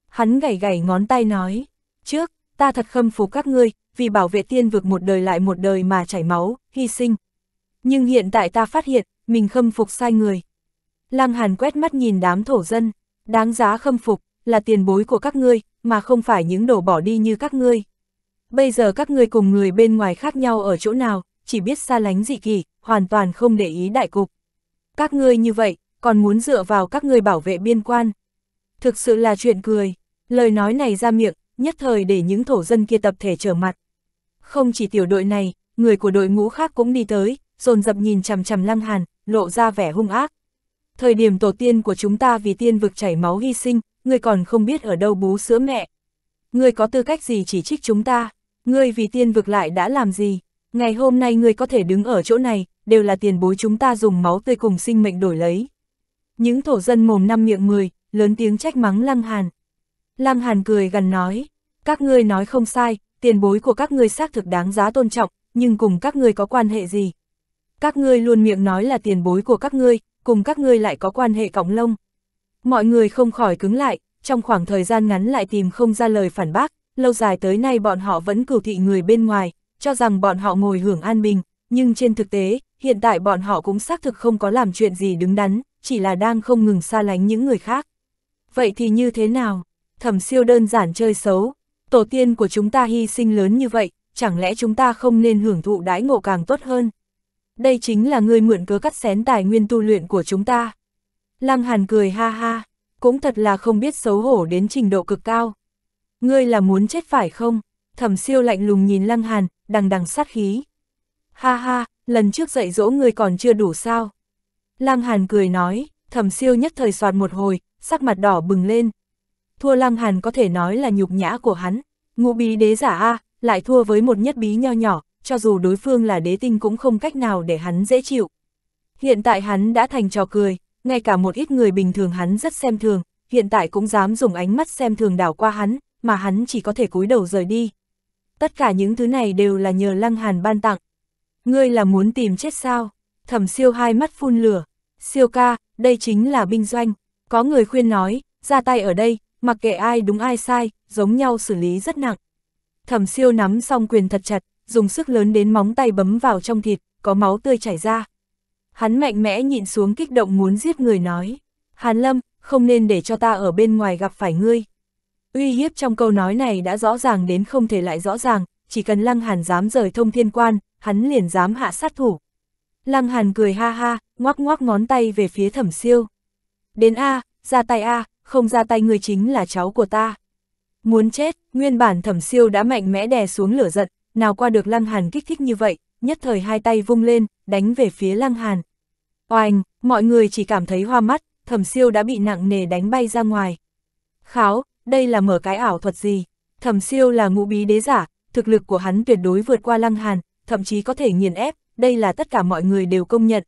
Hắn gảy gảy ngón tay nói, trước, ta thật khâm phục các ngươi, vì bảo vệ tiên vực một đời lại một đời mà chảy máu, hy sinh. Nhưng hiện tại ta phát hiện, mình khâm phục sai người. Lăng Hàn quét mắt nhìn đám thổ dân, đáng giá khâm phục, là tiền bối của các ngươi, mà không phải những đổ bỏ đi như các ngươi. Bây giờ các ngươi cùng người bên ngoài khác nhau ở chỗ nào, chỉ biết xa lánh dị kỳ, hoàn toàn không để ý đại cục. Các ngươi như vậy, còn muốn dựa vào các ngươi bảo vệ biên quan. Thực sự là chuyện cười, lời nói này ra miệng, nhất thời để những thổ dân kia tập thể trở mặt. Không chỉ tiểu đội này, người của đội ngũ khác cũng đi tới, dồn dập nhìn chằm chằm Lăng Hàn, lộ ra vẻ hung ác thời điểm tổ tiên của chúng ta vì tiên vực chảy máu hy sinh, ngươi còn không biết ở đâu bú sữa mẹ. Ngươi có tư cách gì chỉ trích chúng ta, ngươi vì tiên vực lại đã làm gì, ngày hôm nay ngươi có thể đứng ở chỗ này, đều là tiền bối chúng ta dùng máu tươi cùng sinh mệnh đổi lấy. Những thổ dân mồm năm miệng mười, lớn tiếng trách mắng Lăng Hàn. Lăng Hàn cười gần nói, các ngươi nói không sai, tiền bối của các ngươi xác thực đáng giá tôn trọng, nhưng cùng các ngươi có quan hệ gì? Các ngươi luôn miệng nói là tiền bối của các ngươi, cùng các ngươi lại có quan hệ cọng lông. Mọi người không khỏi cứng lại, trong khoảng thời gian ngắn lại tìm không ra lời phản bác, lâu dài tới nay bọn họ vẫn cửu thị người bên ngoài, cho rằng bọn họ ngồi hưởng an bình, nhưng trên thực tế, hiện tại bọn họ cũng xác thực không có làm chuyện gì đứng đắn, chỉ là đang không ngừng xa lánh những người khác. Vậy thì như thế nào? Thẩm siêu đơn giản chơi xấu, tổ tiên của chúng ta hy sinh lớn như vậy, chẳng lẽ chúng ta không nên hưởng thụ đãi ngộ càng tốt hơn? đây chính là ngươi mượn cớ cắt xén tài nguyên tu luyện của chúng ta. Lăng Hàn cười ha ha, cũng thật là không biết xấu hổ đến trình độ cực cao. Ngươi là muốn chết phải không? Thẩm siêu lạnh lùng nhìn Lăng Hàn, đằng đằng sát khí. Ha ha, lần trước dạy dỗ ngươi còn chưa đủ sao? Lăng Hàn cười nói, thẩm siêu nhất thời soạt một hồi, sắc mặt đỏ bừng lên. Thua Lăng Hàn có thể nói là nhục nhã của hắn, ngụ bí đế giả A, lại thua với một nhất bí nho nhỏ, cho dù đối phương là đế tinh cũng không cách nào để hắn dễ chịu. Hiện tại hắn đã thành trò cười, ngay cả một ít người bình thường hắn rất xem thường, hiện tại cũng dám dùng ánh mắt xem thường đảo qua hắn, mà hắn chỉ có thể cúi đầu rời đi. Tất cả những thứ này đều là nhờ Lăng Hàn ban tặng. Ngươi là muốn tìm chết sao? Thẩm siêu hai mắt phun lửa. Siêu ca, đây chính là binh doanh. Có người khuyên nói, ra tay ở đây, mặc kệ ai đúng ai sai, giống nhau xử lý rất nặng. Thẩm siêu nắm xong quyền thật chặt, dùng sức lớn đến móng tay bấm vào trong thịt, có máu tươi chảy ra. Hắn mạnh mẽ nhịn xuống kích động muốn giết người nói. Hàn Lâm, không nên để cho ta ở bên ngoài gặp phải ngươi. Uy hiếp trong câu nói này đã rõ ràng đến không thể lại rõ ràng, chỉ cần Lăng Hàn dám rời thông thiên quan, hắn liền dám hạ sát thủ. Lăng Hàn cười ha ha, ngoắc ngoắc ngón tay về phía thẩm siêu. Đến A, ra tay A, không ra tay người chính là cháu của ta. Muốn chết, nguyên bản thẩm siêu đã mạnh mẽ đè xuống lửa giận, nào qua được Lăng Hàn kích thích như vậy, nhất thời hai tay vung lên, đánh về phía Lăng Hàn. Oanh, mọi người chỉ cảm thấy hoa mắt, thẩm siêu đã bị nặng nề đánh bay ra ngoài. Kháo, đây là mở cái ảo thuật gì? Thẩm siêu là ngũ bí đế giả, thực lực của hắn tuyệt đối vượt qua Lăng Hàn, thậm chí có thể nghiền ép, đây là tất cả mọi người đều công nhận.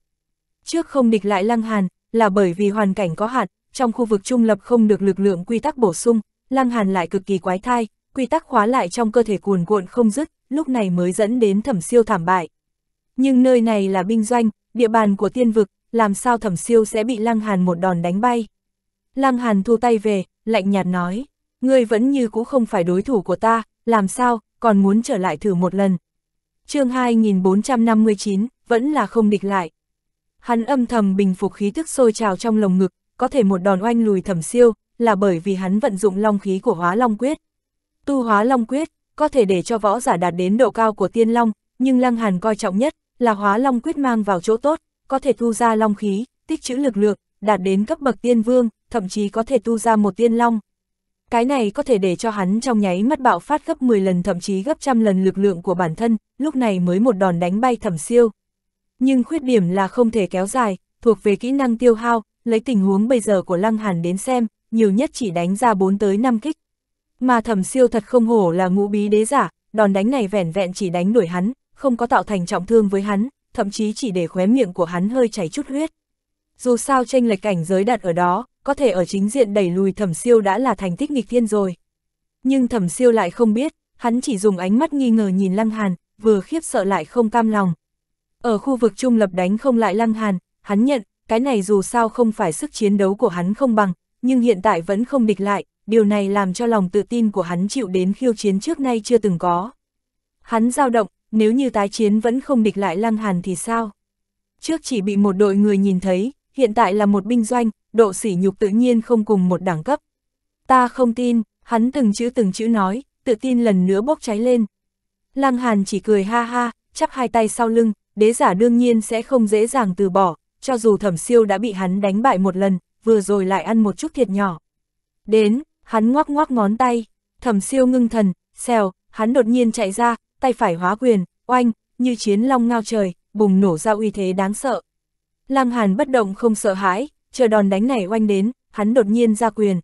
Trước không địch lại Lăng Hàn, là bởi vì hoàn cảnh có hạn, trong khu vực trung lập không được lực lượng quy tắc bổ sung, Lăng Hàn lại cực kỳ quái thai, quy tắc khóa lại trong cơ thể cuồn cuộn không dứt, lúc này mới dẫn đến thẩm siêu thảm bại. Nhưng nơi này là binh doanh, địa bàn của tiên vực, làm sao thẩm siêu sẽ bị Lăng Hàn một đòn đánh bay. Lăng Hàn thu tay về, lạnh nhạt nói, ngươi vẫn như cũ không phải đối thủ của ta, làm sao, còn muốn trở lại thử một lần. chương 2459, vẫn là không địch lại. Hắn âm thầm bình phục khí thức sôi trào trong lồng ngực, có thể một đòn oanh lùi thẩm siêu, là bởi vì hắn vận dụng long khí của hóa long quyết. Tu hóa long quyết, có thể để cho võ giả đạt đến độ cao của tiên long, nhưng Lăng Hàn coi trọng nhất là hóa long quyết mang vào chỗ tốt, có thể thu ra long khí, tích trữ lực lượng, đạt đến cấp bậc tiên vương, thậm chí có thể tu ra một tiên long. Cái này có thể để cho hắn trong nháy mắt bạo phát gấp 10 lần thậm chí gấp trăm lần lực lượng của bản thân, lúc này mới một đòn đánh bay thẩm siêu. Nhưng khuyết điểm là không thể kéo dài, thuộc về kỹ năng tiêu hao, lấy tình huống bây giờ của Lăng Hàn đến xem, nhiều nhất chỉ đánh ra 4 tới 5 kích, mà thẩm siêu thật không hổ là ngũ bí đế giả, đòn đánh này vẻn vẹn chỉ đánh đuổi hắn, không có tạo thành trọng thương với hắn, thậm chí chỉ để khóe miệng của hắn hơi chảy chút huyết. Dù sao tranh lệch cảnh giới đặt ở đó, có thể ở chính diện đẩy lùi thẩm siêu đã là thành tích nghịch thiên rồi. Nhưng thẩm siêu lại không biết, hắn chỉ dùng ánh mắt nghi ngờ nhìn Lăng Hàn, vừa khiếp sợ lại không cam lòng. Ở khu vực trung lập đánh không lại Lăng Hàn, hắn nhận, cái này dù sao không phải sức chiến đấu của hắn không bằng, nhưng hiện tại vẫn không địch lại, điều này làm cho lòng tự tin của hắn chịu đến khiêu chiến trước nay chưa từng có. Hắn dao động, nếu như tái chiến vẫn không địch lại Lăng Hàn thì sao? Trước chỉ bị một đội người nhìn thấy, hiện tại là một binh doanh, độ sỉ nhục tự nhiên không cùng một đẳng cấp. Ta không tin, hắn từng chữ từng chữ nói, tự tin lần nữa bốc cháy lên. Lăng Hàn chỉ cười ha ha, chắp hai tay sau lưng, đế giả đương nhiên sẽ không dễ dàng từ bỏ, cho dù thẩm siêu đã bị hắn đánh bại một lần, vừa rồi lại ăn một chút thiệt nhỏ. Đến, Hắn ngoắc ngoắc ngón tay, thẩm siêu ngưng thần, xèo, hắn đột nhiên chạy ra, tay phải hóa quyền, oanh, như chiến long ngao trời, bùng nổ ra uy thế đáng sợ. Lăng Hàn bất động không sợ hãi, chờ đòn đánh này oanh đến, hắn đột nhiên ra quyền.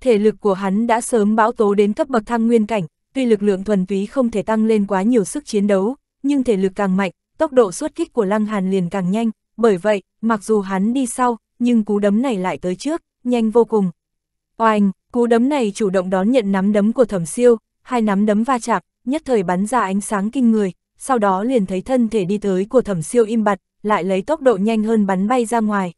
Thể lực của hắn đã sớm bão tố đến cấp bậc thăng nguyên cảnh, tuy lực lượng thuần túy không thể tăng lên quá nhiều sức chiến đấu, nhưng thể lực càng mạnh, tốc độ xuất kích của Lăng Hàn liền càng nhanh, bởi vậy, mặc dù hắn đi sau, nhưng cú đấm này lại tới trước, nhanh vô cùng. Oanh, cú đấm này chủ động đón nhận nắm đấm của thẩm siêu, hai nắm đấm va chạm, nhất thời bắn ra ánh sáng kinh người, sau đó liền thấy thân thể đi tới của thẩm siêu im bặt, lại lấy tốc độ nhanh hơn bắn bay ra ngoài.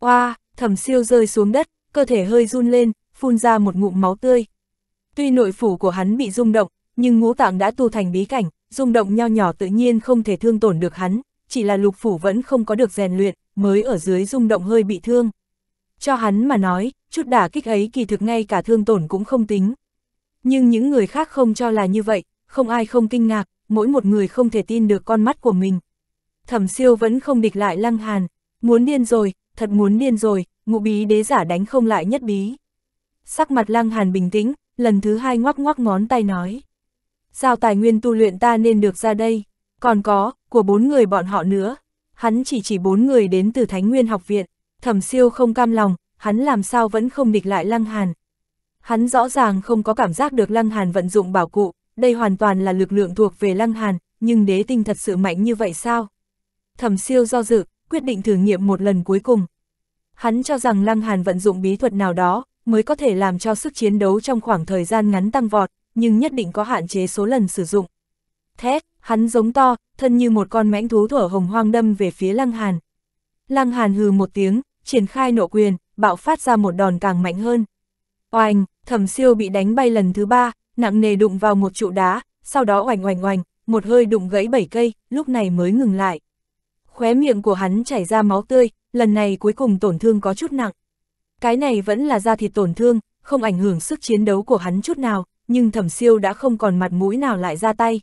Oa, thẩm siêu rơi xuống đất, cơ thể hơi run lên, phun ra một ngụm máu tươi. Tuy nội phủ của hắn bị rung động, nhưng ngũ tạng đã tu thành bí cảnh, rung động nho nhỏ tự nhiên không thể thương tổn được hắn, chỉ là lục phủ vẫn không có được rèn luyện, mới ở dưới rung động hơi bị thương. Cho hắn mà nói, chút đả kích ấy kỳ thực ngay cả thương tổn cũng không tính. Nhưng những người khác không cho là như vậy, không ai không kinh ngạc, mỗi một người không thể tin được con mắt của mình. Thẩm siêu vẫn không địch lại lăng hàn, muốn điên rồi, thật muốn điên rồi, ngụ bí đế giả đánh không lại nhất bí. Sắc mặt lăng hàn bình tĩnh, lần thứ hai ngoắc ngoắc ngón tay nói. Sao tài nguyên tu luyện ta nên được ra đây, còn có, của bốn người bọn họ nữa. Hắn chỉ chỉ bốn người đến từ Thánh Nguyên học viện thẩm siêu không cam lòng, hắn làm sao vẫn không địch lại lăng hàn. Hắn rõ ràng không có cảm giác được lăng hàn vận dụng bảo cụ, đây hoàn toàn là lực lượng thuộc về lăng hàn, nhưng đế tinh thật sự mạnh như vậy sao? Thẩm siêu do dự, quyết định thử nghiệm một lần cuối cùng. Hắn cho rằng lăng hàn vận dụng bí thuật nào đó, mới có thể làm cho sức chiến đấu trong khoảng thời gian ngắn tăng vọt, nhưng nhất định có hạn chế số lần sử dụng. Thét, hắn giống to, thân như một con mãnh thú thở hồng hoang đâm về phía lăng hàn. Lăng hàn hừ một tiếng, triển khai nộ quyền, bạo phát ra một đòn càng mạnh hơn. Oanh, thẩm siêu bị đánh bay lần thứ ba, nặng nề đụng vào một trụ đá, sau đó oành oành oành, một hơi đụng gãy bảy cây, lúc này mới ngừng lại. Khóe miệng của hắn chảy ra máu tươi, lần này cuối cùng tổn thương có chút nặng. Cái này vẫn là da thịt tổn thương, không ảnh hưởng sức chiến đấu của hắn chút nào, nhưng thẩm siêu đã không còn mặt mũi nào lại ra tay.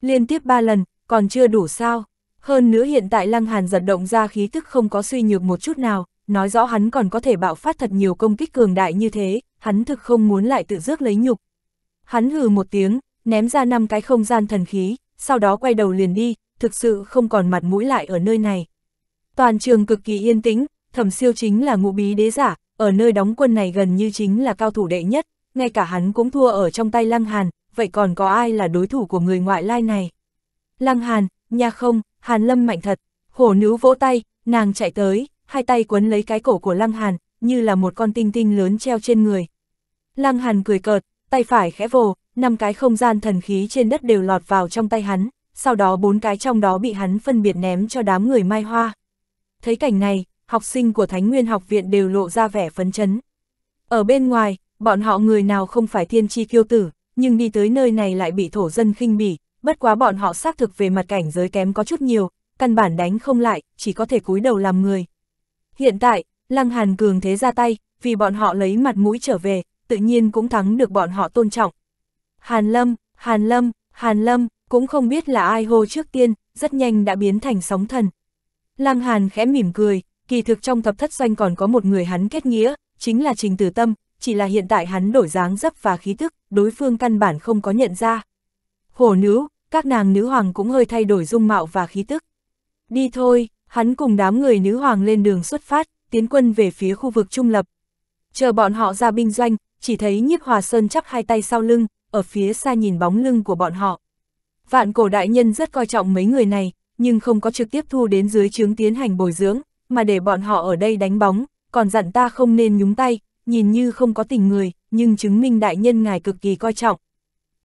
Liên tiếp ba lần, còn chưa đủ sao. Hơn nữa hiện tại Lăng Hàn giật động ra khí tức không có suy nhược một chút nào, nói rõ hắn còn có thể bạo phát thật nhiều công kích cường đại như thế, hắn thực không muốn lại tự rước lấy nhục. Hắn hừ một tiếng, ném ra năm cái không gian thần khí, sau đó quay đầu liền đi, thực sự không còn mặt mũi lại ở nơi này. Toàn trường cực kỳ yên tĩnh, thẩm siêu chính là ngũ bí đế giả, ở nơi đóng quân này gần như chính là cao thủ đệ nhất, ngay cả hắn cũng thua ở trong tay Lăng Hàn, vậy còn có ai là đối thủ của người ngoại lai này? Lăng Hàn, nha không, Hàn Lâm mạnh thật, hổ nữ vỗ tay, nàng chạy tới, hai tay quấn lấy cái cổ của Lăng Hàn, như là một con tinh tinh lớn treo trên người. Lăng Hàn cười cợt, tay phải khẽ vồ, năm cái không gian thần khí trên đất đều lọt vào trong tay hắn, sau đó bốn cái trong đó bị hắn phân biệt ném cho đám người Mai Hoa. Thấy cảnh này, học sinh của Thánh Nguyên học viện đều lộ ra vẻ phấn chấn. Ở bên ngoài, bọn họ người nào không phải thiên chi kiêu tử, nhưng đi tới nơi này lại bị thổ dân khinh bỉ, bất quá bọn họ xác thực về mặt cảnh giới kém có chút nhiều, căn bản đánh không lại, chỉ có thể cúi đầu làm người. Hiện tại, Lăng Hàn cường thế ra tay, vì bọn họ lấy mặt mũi trở về, tự nhiên cũng thắng được bọn họ tôn trọng. Hàn Lâm, Hàn Lâm, Hàn Lâm, cũng không biết là ai hô trước tiên, rất nhanh đã biến thành sóng thần. Lăng Hàn khẽ mỉm cười, kỳ thực trong thập thất doanh còn có một người hắn kết nghĩa, chính là Trình Tử Tâm, chỉ là hiện tại hắn đổi dáng dấp và khí tức, đối phương căn bản không có nhận ra. Hổ nữ, các nàng nữ hoàng cũng hơi thay đổi dung mạo và khí tức. Đi thôi, hắn cùng đám người nữ hoàng lên đường xuất phát, tiến quân về phía khu vực trung lập. Chờ bọn họ ra binh doanh, chỉ thấy nhiếp hòa sơn chắp hai tay sau lưng, ở phía xa nhìn bóng lưng của bọn họ. Vạn cổ đại nhân rất coi trọng mấy người này, nhưng không có trực tiếp thu đến dưới chướng tiến hành bồi dưỡng, mà để bọn họ ở đây đánh bóng, còn dặn ta không nên nhúng tay, nhìn như không có tình người, nhưng chứng minh đại nhân ngài cực kỳ coi trọng,